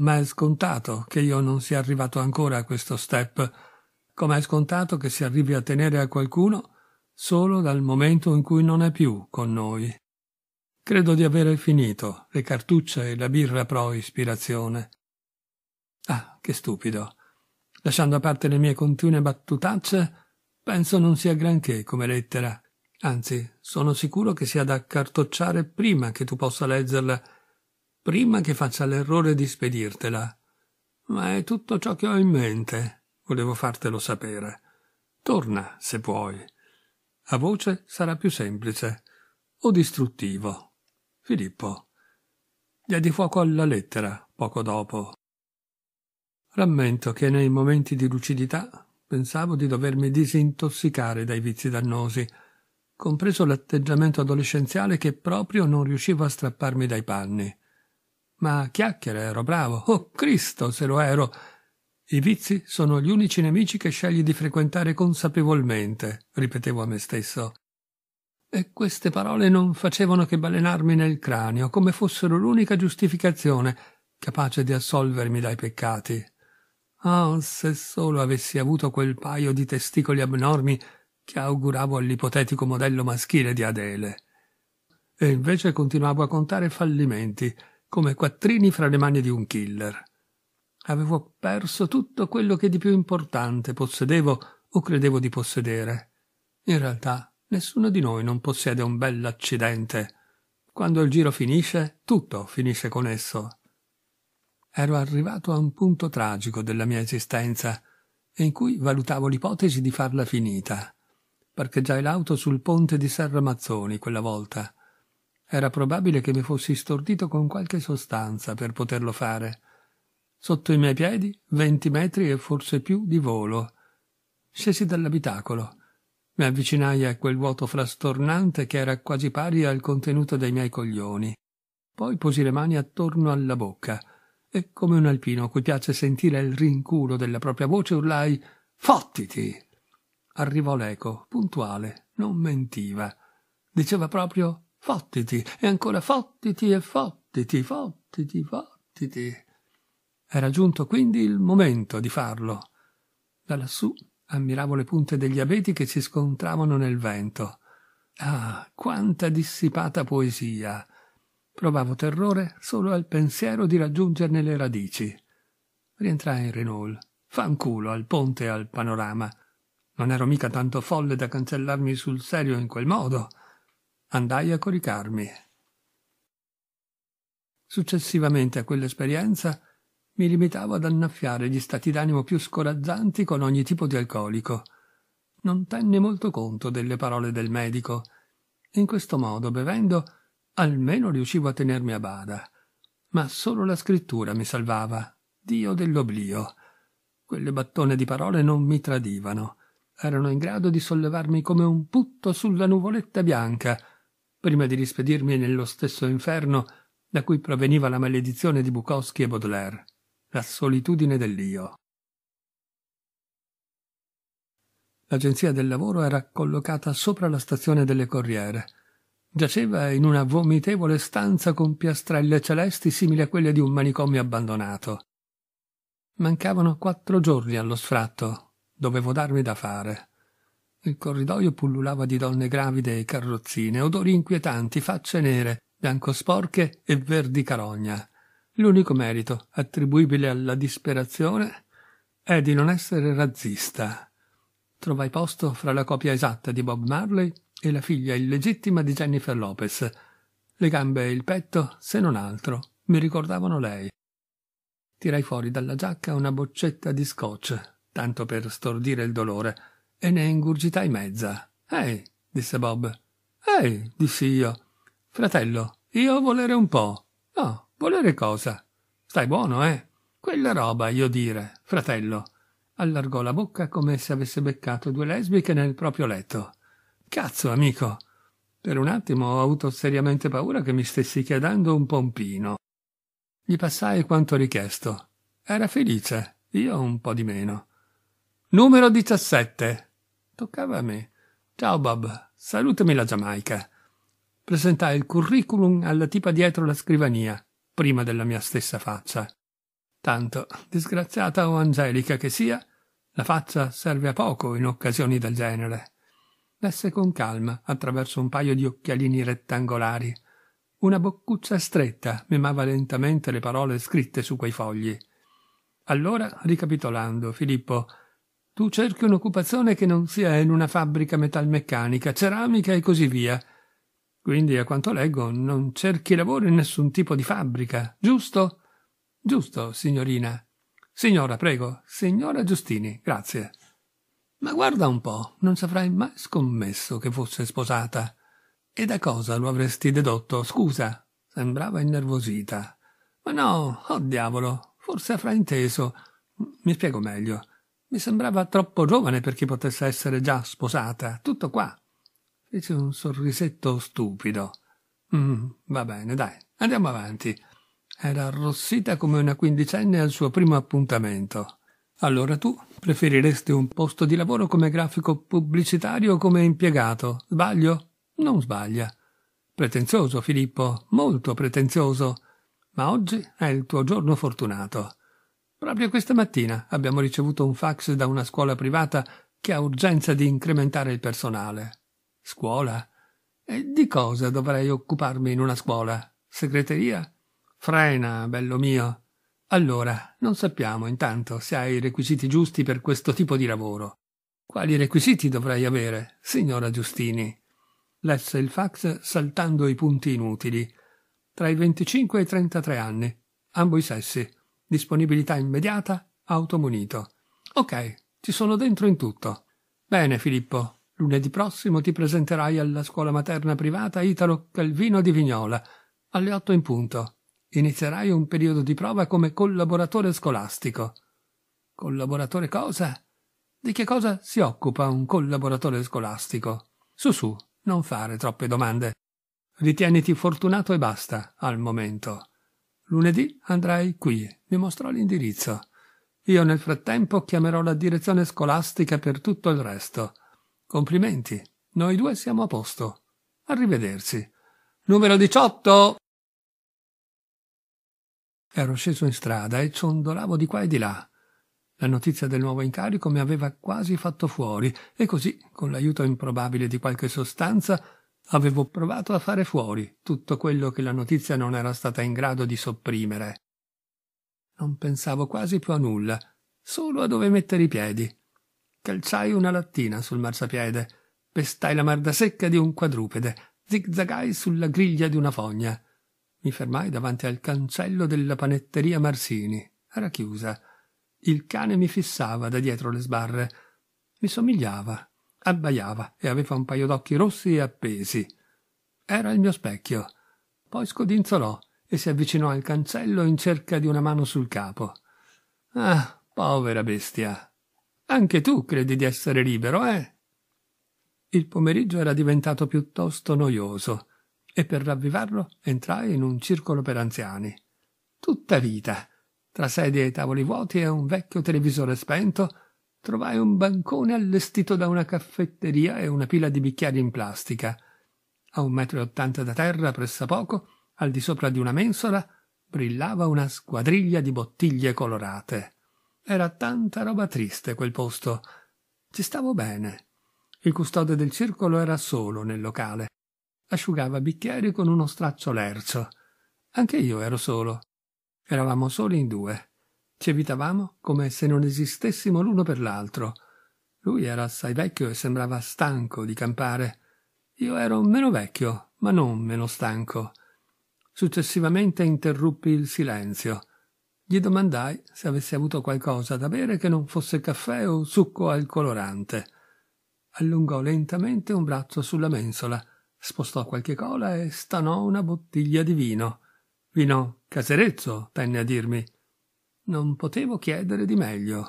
Ma è scontato che io non sia arrivato ancora a questo step come è scontato che si arrivi a tenere a qualcuno solo dal momento in cui non è più con noi. Credo di avere finito le cartucce e la birra pro ispirazione. Ah, che stupido. Lasciando a parte le mie continue battutacce, penso non sia granché come lettera. Anzi, sono sicuro che sia da cartocciare prima che tu possa leggerla, prima che faccia l'errore di spedirtela. Ma è tutto ciò che ho in mente volevo fartelo sapere. Torna, se puoi. A voce sarà più semplice o distruttivo. Filippo. di fuoco alla lettera poco dopo. Rammento che nei momenti di lucidità pensavo di dovermi disintossicare dai vizi dannosi, compreso l'atteggiamento adolescenziale che proprio non riuscivo a strapparmi dai panni. Ma chiacchiere ero bravo, oh Cristo se lo ero, i vizi sono gli unici nemici che scegli di frequentare consapevolmente, ripetevo a me stesso. E queste parole non facevano che balenarmi nel cranio, come fossero l'unica giustificazione capace di assolvermi dai peccati. Ah, se solo avessi avuto quel paio di testicoli abnormi che auguravo all'ipotetico modello maschile di Adele. E invece continuavo a contare fallimenti, come quattrini fra le mani di un killer. Avevo perso tutto quello che di più importante possedevo o credevo di possedere. In realtà nessuno di noi non possiede un bell'accidente. Quando il giro finisce, tutto finisce con esso. Ero arrivato a un punto tragico della mia esistenza, in cui valutavo l'ipotesi di farla finita. Parcheggiai l'auto sul ponte di Serra Mazzoni quella volta. Era probabile che mi fossi stordito con qualche sostanza per poterlo fare sotto i miei piedi venti metri e forse più di volo. Scesi dall'abitacolo. Mi avvicinai a quel vuoto frastornante che era quasi pari al contenuto dei miei coglioni. Poi posi le mani attorno alla bocca e, come un alpino a cui piace sentire il rinculo della propria voce, urlai Fottiti! Arrivò l'eco, puntuale, non mentiva. Diceva proprio Fottiti, e ancora fottiti e fottiti, fottiti, fottiti. Era giunto quindi il momento di farlo. Da lassù ammiravo le punte degli abeti che si scontravano nel vento. Ah, quanta dissipata poesia! Provavo terrore solo al pensiero di raggiungerne le radici. Rientrai in Renault. Fanculo al ponte e al panorama. Non ero mica tanto folle da cancellarmi sul serio in quel modo. Andai a coricarmi. Successivamente a quell'esperienza mi limitavo ad annaffiare gli stati d'animo più scorazzanti con ogni tipo di alcolico. Non tenne molto conto delle parole del medico. In questo modo, bevendo, almeno riuscivo a tenermi a bada. Ma solo la scrittura mi salvava, dio dell'oblio. Quelle battone di parole non mi tradivano. Erano in grado di sollevarmi come un putto sulla nuvoletta bianca, prima di rispedirmi nello stesso inferno da cui proveniva la maledizione di Bukowski e Baudelaire la solitudine dell'io. L'agenzia del lavoro era collocata sopra la stazione delle Corriere. Giaceva in una vomitevole stanza con piastrelle celesti simili a quelle di un manicomio abbandonato. Mancavano quattro giorni allo sfratto. Dovevo darmi da fare. Il corridoio pullulava di donne gravide e carrozzine, odori inquietanti, facce nere, bianco sporche e verdi carogna. L'unico merito attribuibile alla disperazione è di non essere razzista. Trovai posto fra la copia esatta di Bob Marley e la figlia illegittima di Jennifer Lopez. Le gambe e il petto, se non altro, mi ricordavano lei. Tirai fuori dalla giacca una boccetta di scotch, tanto per stordire il dolore, e ne ingurgitai mezza. Ehi, disse Bob. Ehi, dissi io. Fratello, io volere un po'. No, Volere cosa? Stai buono, eh? Quella roba, io dire, fratello. Allargò la bocca come se avesse beccato due lesbiche nel proprio letto. Cazzo, amico! Per un attimo ho avuto seriamente paura che mi stessi chiedendo un pompino. Gli passai quanto richiesto. Era felice, io un po' di meno. Numero 17. Toccava a me. Ciao Bob, salutami la Giamaica. Presentai il curriculum alla tipa dietro la scrivania prima della mia stessa faccia. Tanto, disgraziata o angelica che sia, la faccia serve a poco in occasioni del genere. Lesse con calma attraverso un paio di occhialini rettangolari. Una boccuccia stretta mimava lentamente le parole scritte su quei fogli. Allora, ricapitolando, Filippo, tu cerchi un'occupazione che non sia in una fabbrica metalmeccanica, ceramica e così via, quindi, a quanto leggo, non cerchi lavoro in nessun tipo di fabbrica, giusto? Giusto, signorina. Signora, prego. Signora Giustini, grazie. Ma guarda un po', non saprei mai scommesso che fosse sposata. E da cosa lo avresti dedotto? Scusa. Sembrava innervosita. Ma no, oh diavolo, forse ha frainteso. Mi spiego meglio. Mi sembrava troppo giovane perché potesse essere già sposata. Tutto qua fece un sorrisetto stupido. Mm, va bene, dai, andiamo avanti. Era arrossita come una quindicenne al suo primo appuntamento. Allora tu preferiresti un posto di lavoro come grafico pubblicitario o come impiegato? Sbaglio? Non sbaglia. Pretenzioso, Filippo, molto pretenzioso. Ma oggi è il tuo giorno fortunato. Proprio questa mattina abbiamo ricevuto un fax da una scuola privata che ha urgenza di incrementare il personale. Scuola? E eh, di cosa dovrei occuparmi in una scuola? Segreteria? Frena, bello mio. Allora, non sappiamo intanto se hai i requisiti giusti per questo tipo di lavoro. Quali requisiti dovrei avere, signora Giustini? Lesse il fax saltando i punti inutili. Tra i 25 e i 33 anni, ambo i sessi, disponibilità immediata, automunito. Ok, ci sono dentro in tutto. Bene, Filippo, Lunedì prossimo ti presenterai alla scuola materna privata Italo Calvino di Vignola, alle otto in punto. Inizierai un periodo di prova come collaboratore scolastico. Collaboratore cosa? Di che cosa si occupa un collaboratore scolastico? Su su, non fare troppe domande. Ritieniti fortunato e basta, al momento. Lunedì andrai qui, mi mostrò l'indirizzo. Io nel frattempo chiamerò la direzione scolastica per tutto il resto. Complimenti, noi due siamo a posto. Arrivederci. Numero 18! Ero sceso in strada e ciondolavo di qua e di là. La notizia del nuovo incarico mi aveva quasi fatto fuori e così, con l'aiuto improbabile di qualche sostanza, avevo provato a fare fuori tutto quello che la notizia non era stata in grado di sopprimere. Non pensavo quasi più a nulla, solo a dove mettere i piedi. Calciai una lattina sul marciapiede, pestai la marda secca di un quadrupede, zigzagai sulla griglia di una fogna. Mi fermai davanti al cancello della panetteria Marsini. Era chiusa. Il cane mi fissava da dietro le sbarre. Mi somigliava, abbaiava e aveva un paio d'occhi rossi e appesi. Era il mio specchio. Poi scodinzolò e si avvicinò al cancello in cerca di una mano sul capo. Ah, povera bestia, anche tu credi di essere libero, eh? Il pomeriggio era diventato piuttosto noioso e per ravvivarlo entrai in un circolo per anziani. Tutta vita, tra sedie e tavoli vuoti e un vecchio televisore spento, trovai un bancone allestito da una caffetteria e una pila di bicchieri in plastica. A un metro e ottanta da terra, pressa poco, al di sopra di una mensola, brillava una squadriglia di bottiglie colorate. Era tanta roba triste quel posto. Ci stavo bene. Il custode del circolo era solo nel locale. Asciugava bicchieri con uno straccio lercio. Anche io ero solo. Eravamo soli in due. Ci evitavamo come se non esistessimo l'uno per l'altro. Lui era assai vecchio e sembrava stanco di campare. Io ero meno vecchio, ma non meno stanco. Successivamente interruppi il silenzio. Gli domandai se avesse avuto qualcosa da bere che non fosse caffè o succo al colorante. Allungò lentamente un braccio sulla mensola, spostò qualche cola e stanò una bottiglia di vino. Vino caserezzo, tenne a dirmi. Non potevo chiedere di meglio.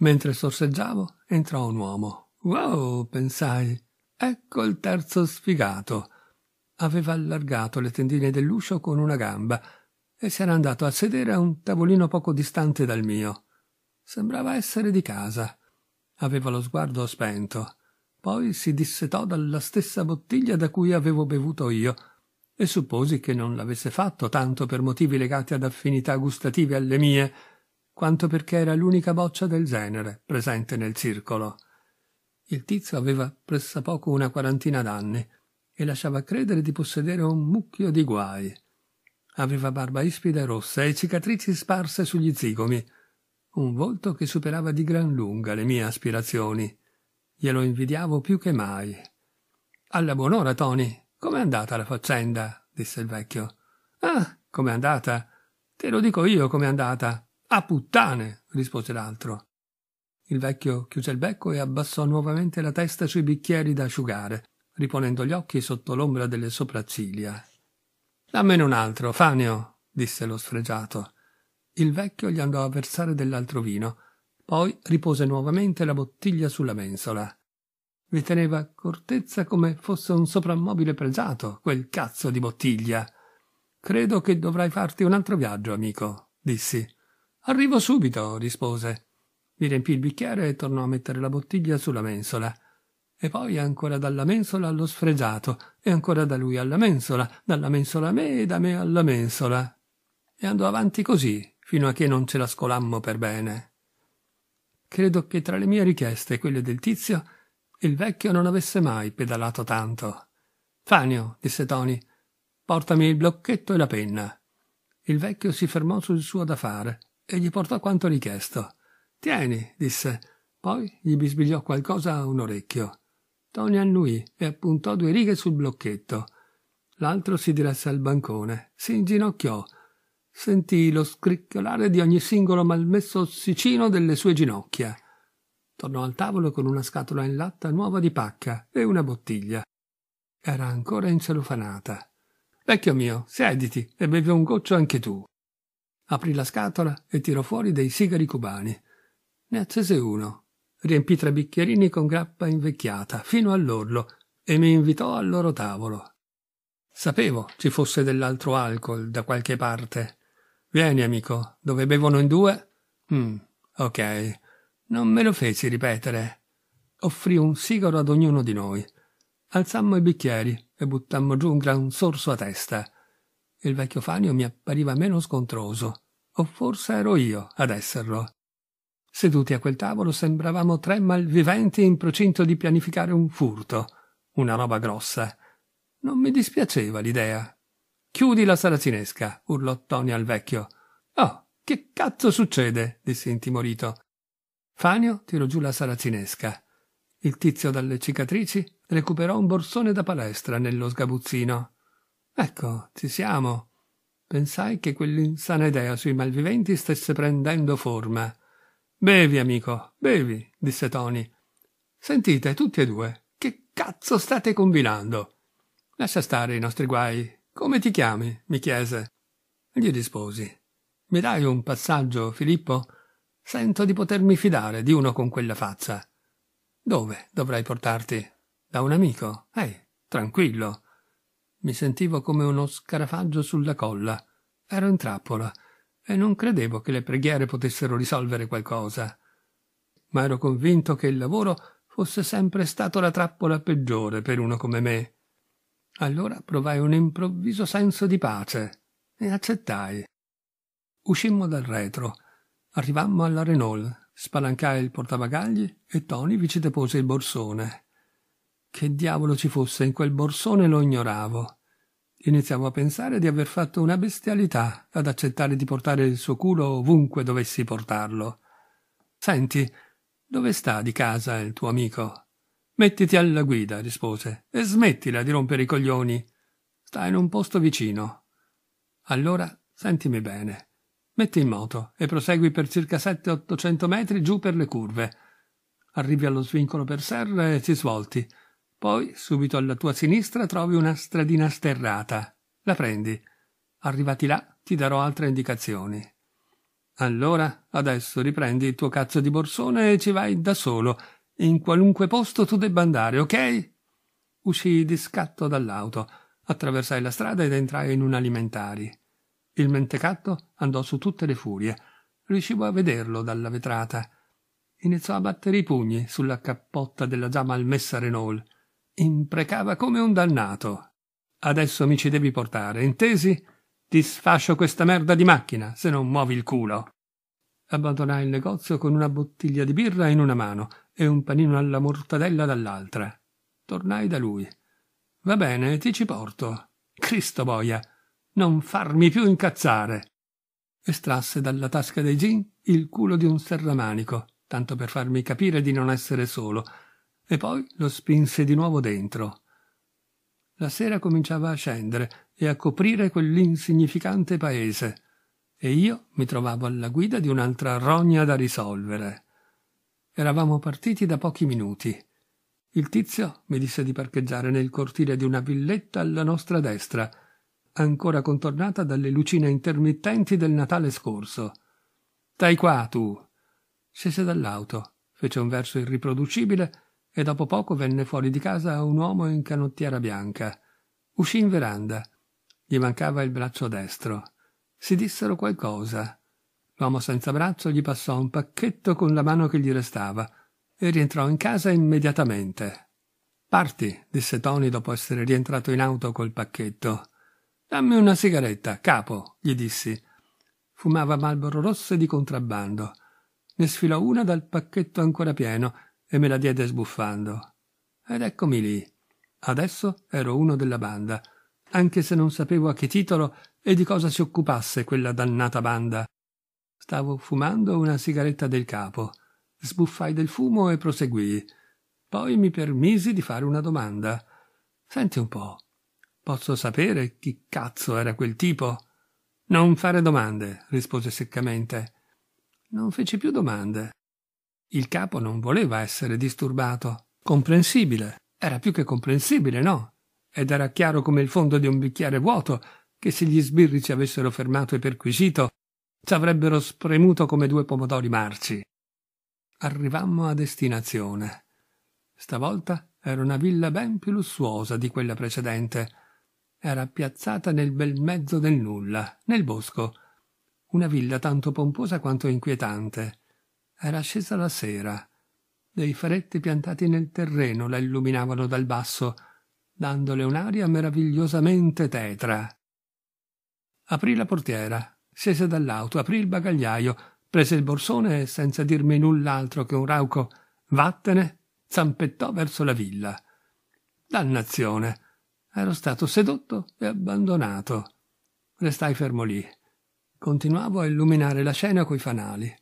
Mentre sorseggiavo, entrò un uomo. Wow, pensai. Ecco il terzo sfigato. Aveva allargato le tendine dell'uscio con una gamba e si era andato a sedere a un tavolino poco distante dal mio. Sembrava essere di casa. Aveva lo sguardo spento. Poi si dissetò dalla stessa bottiglia da cui avevo bevuto io e supposi che non l'avesse fatto tanto per motivi legati ad affinità gustative alle mie, quanto perché era l'unica boccia del genere presente nel circolo. Il tizio aveva pressappoco una quarantina d'anni e lasciava credere di possedere un mucchio di guai. Aveva barba ispida e rossa e cicatrici sparse sugli zigomi. Un volto che superava di gran lunga le mie aspirazioni. Glielo invidiavo più che mai. Alla buon'ora, Tony. Com'è andata la faccenda? disse il vecchio. Ah, com'è andata? Te lo dico io com'è andata. A puttane! rispose l'altro. Il vecchio chiuse il becco e abbassò nuovamente la testa sui bicchieri da asciugare, riponendo gli occhi sotto l'ombra delle sopracciglia. Dammene un altro, Fanio, disse lo sfregiato. Il vecchio gli andò a versare dell'altro vino, poi ripose nuovamente la bottiglia sulla mensola. Vi teneva cortezza come fosse un soprammobile pregiato, quel cazzo di bottiglia. Credo che dovrai farti un altro viaggio, amico, dissi. Arrivo subito, rispose. Mi riempì il bicchiere e tornò a mettere la bottiglia sulla mensola e poi ancora dalla mensola allo sfregiato, e ancora da lui alla mensola, dalla mensola a me e da me alla mensola. E andò avanti così, fino a che non ce la scolammo per bene. Credo che tra le mie richieste e quelle del tizio, il vecchio non avesse mai pedalato tanto. Fanio, disse Tony, portami il blocchetto e la penna. Il vecchio si fermò sul suo da fare e gli portò quanto richiesto. Tieni, disse. Poi gli bisbigliò qualcosa a un orecchio. Tony annuì e appuntò due righe sul blocchetto. L'altro si diresse al bancone, si inginocchiò, sentì lo scricchiolare di ogni singolo malmesso ossicino delle sue ginocchia. Tornò al tavolo con una scatola in latta nuova di pacca e una bottiglia. Era ancora incelofanata. Vecchio mio, sediti e bevi un goccio anche tu. Aprì la scatola e tirò fuori dei sigari cubani. Ne accese uno, riempì tre bicchierini con grappa invecchiata fino all'orlo e mi invitò al loro tavolo. Sapevo ci fosse dell'altro alcol da qualche parte. Vieni, amico, dove bevono in due? Mm, ok. Non me lo feci ripetere. Offrì un sigaro ad ognuno di noi. Alzammo i bicchieri e buttammo giù un gran sorso a testa. Il vecchio Fanio mi appariva meno scontroso, o forse ero io ad esserlo. Seduti a quel tavolo sembravamo tre malviventi in procinto di pianificare un furto, una roba grossa. Non mi dispiaceva l'idea. Chiudi la saracinesca, urlò Tony al vecchio. Oh, che cazzo succede? disse intimorito. Fanio tirò giù la saracinesca. Il tizio dalle cicatrici recuperò un borsone da palestra nello sgabuzzino. Ecco, ci siamo. Pensai che quell'insana idea sui malviventi stesse prendendo forma. Bevi, amico, bevi, disse Tony. Sentite, tutti e due, che cazzo state combinando? Lascia stare i nostri guai. Come ti chiami? mi chiese. Gli risposi. Mi dai un passaggio, Filippo? Sento di potermi fidare di uno con quella faccia. Dove dovrai portarti? Da un amico. Ehi, tranquillo. Mi sentivo come uno scarafaggio sulla colla. Ero in trappola e non credevo che le preghiere potessero risolvere qualcosa. Ma ero convinto che il lavoro fosse sempre stato la trappola peggiore per uno come me. Allora provai un improvviso senso di pace e accettai. Uscimmo dal retro, arrivammo alla Renault, spalancai il portabagagli e Tony vi ci depose il borsone. Che diavolo ci fosse in quel borsone lo ignoravo iniziamo a pensare di aver fatto una bestialità ad accettare di portare il suo culo ovunque dovessi portarlo. Senti, dove sta di casa il tuo amico? Mettiti alla guida, rispose, e smettila di rompere i coglioni. Sta in un posto vicino. Allora sentimi bene. Metti in moto e prosegui per circa 7-800 metri giù per le curve. Arrivi allo svincolo per serra e ti svolti poi, subito alla tua sinistra, trovi una stradina sterrata. La prendi. Arrivati là, ti darò altre indicazioni. Allora, adesso riprendi il tuo cazzo di borsone e ci vai da solo, in qualunque posto tu debba andare, ok? Uscii di scatto dall'auto, attraversai la strada ed entrai in un alimentari. Il mentecatto andò su tutte le furie. Riuscivo a vederlo dalla vetrata. Iniziò a battere i pugni sulla cappotta della già malmessa Renault imprecava come un dannato. Adesso mi ci devi portare, intesi? Ti sfascio questa merda di macchina, se non muovi il culo. Abbandonai il negozio con una bottiglia di birra in una mano e un panino alla mortadella dall'altra. Tornai da lui. Va bene, ti ci porto. Cristo boia, non farmi più incazzare. Estrasse dalla tasca dei jean il culo di un serramanico, tanto per farmi capire di non essere solo, e poi lo spinse di nuovo dentro. La sera cominciava a scendere e a coprire quell'insignificante paese, e io mi trovavo alla guida di un'altra rogna da risolvere. Eravamo partiti da pochi minuti. Il tizio mi disse di parcheggiare nel cortile di una villetta alla nostra destra, ancora contornata dalle lucine intermittenti del Natale scorso. Stai qua, tu! Scese dall'auto, fece un verso irriproducibile e dopo poco venne fuori di casa un uomo in canottiera bianca. Uscì in veranda. Gli mancava il braccio destro. Si dissero qualcosa. L'uomo senza braccio gli passò un pacchetto con la mano che gli restava e rientrò in casa immediatamente. Parti, disse Tony dopo essere rientrato in auto col pacchetto. Dammi una sigaretta, capo, gli dissi. Fumava Marlboro rosse di contrabbando. Ne sfilò una dal pacchetto ancora pieno e me la diede sbuffando. Ed eccomi lì. Adesso ero uno della banda, anche se non sapevo a che titolo e di cosa si occupasse quella dannata banda. Stavo fumando una sigaretta del capo. Sbuffai del fumo e proseguii. Poi mi permisi di fare una domanda. Senti un po'. Posso sapere chi cazzo era quel tipo? Non fare domande, rispose seccamente. Non feci più domande. Il capo non voleva essere disturbato. Comprensibile. Era più che comprensibile, no? Ed era chiaro come il fondo di un bicchiere vuoto che se gli sbirri ci avessero fermato e perquisito, ci avrebbero spremuto come due pomodori marci. Arrivammo a destinazione. Stavolta era una villa ben più lussuosa di quella precedente. Era piazzata nel bel mezzo del nulla, nel bosco. Una villa tanto pomposa quanto inquietante era scesa la sera. Dei faretti piantati nel terreno la illuminavano dal basso, dandole un'aria meravigliosamente tetra. Aprì la portiera, scese dall'auto, aprì il bagagliaio, prese il borsone e, senza dirmi null'altro che un rauco vattene, zampettò verso la villa. Dannazione! Ero stato sedotto e abbandonato. Restai fermo lì. Continuavo a illuminare la scena coi fanali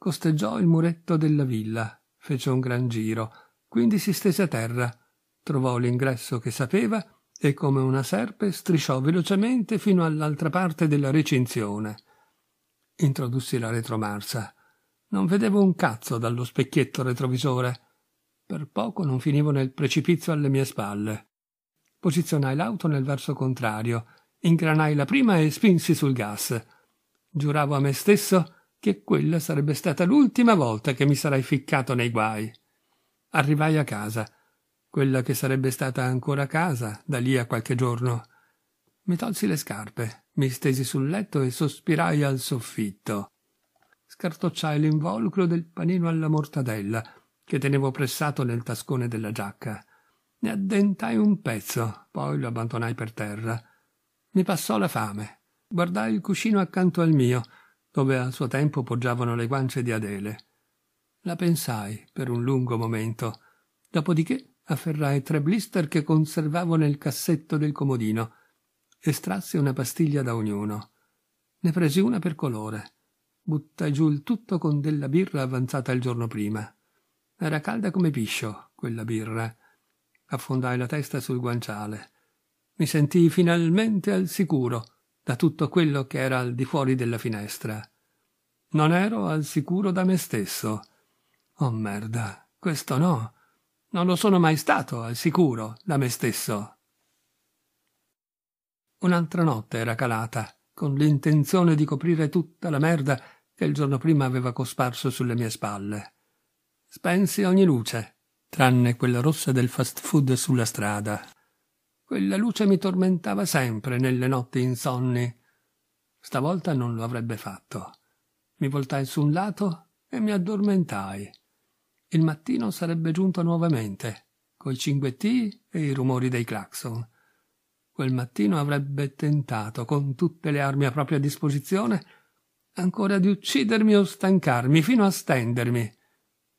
costeggiò il muretto della villa, fece un gran giro, quindi si stese a terra, trovò l'ingresso che sapeva e come una serpe strisciò velocemente fino all'altra parte della recinzione. Introdussi la retromarsa. Non vedevo un cazzo dallo specchietto retrovisore. Per poco non finivo nel precipizio alle mie spalle. Posizionai l'auto nel verso contrario, ingranai la prima e spinsi sul gas. Giuravo a me stesso che quella sarebbe stata l'ultima volta che mi sarei ficcato nei guai. Arrivai a casa, quella che sarebbe stata ancora casa da lì a qualche giorno. Mi tolsi le scarpe, mi stesi sul letto e sospirai al soffitto. Scartocciai l'involucro del panino alla mortadella che tenevo pressato nel tascone della giacca. Ne addentai un pezzo, poi lo abbandonai per terra. Mi passò la fame. Guardai il cuscino accanto al mio dove a suo tempo poggiavano le guance di Adele. La pensai per un lungo momento, dopodiché afferrai tre blister che conservavo nel cassetto del comodino. Estrasse una pastiglia da ognuno. Ne presi una per colore. Buttai giù il tutto con della birra avanzata il giorno prima. Era calda come piscio, quella birra. Affondai la testa sul guanciale. Mi sentii finalmente al sicuro da tutto quello che era al di fuori della finestra. Non ero al sicuro da me stesso. Oh merda, questo no. Non lo sono mai stato al sicuro da me stesso. Un'altra notte era calata, con l'intenzione di coprire tutta la merda che il giorno prima aveva cosparso sulle mie spalle. Spensi ogni luce, tranne quella rossa del fast food sulla strada. Quella luce mi tormentava sempre nelle notti insonni. Stavolta non lo avrebbe fatto. Mi voltai su un lato e mi addormentai. Il mattino sarebbe giunto nuovamente, coi cinguettii e i rumori dei clacson. Quel mattino avrebbe tentato, con tutte le armi a propria disposizione, ancora di uccidermi o stancarmi, fino a stendermi,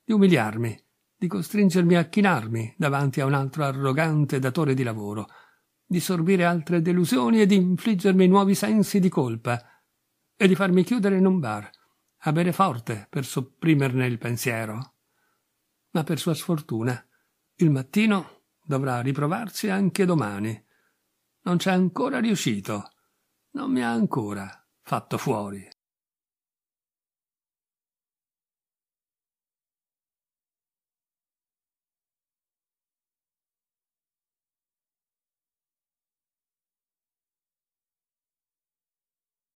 di umiliarmi, di costringermi a chinarmi davanti a un altro arrogante datore di lavoro, di sorbire altre delusioni e di infliggermi nuovi sensi di colpa, e di farmi chiudere in un bar, a bere forte per sopprimerne il pensiero. Ma per sua sfortuna, il mattino dovrà riprovarsi anche domani. Non c'è ancora riuscito, non mi ha ancora fatto fuori.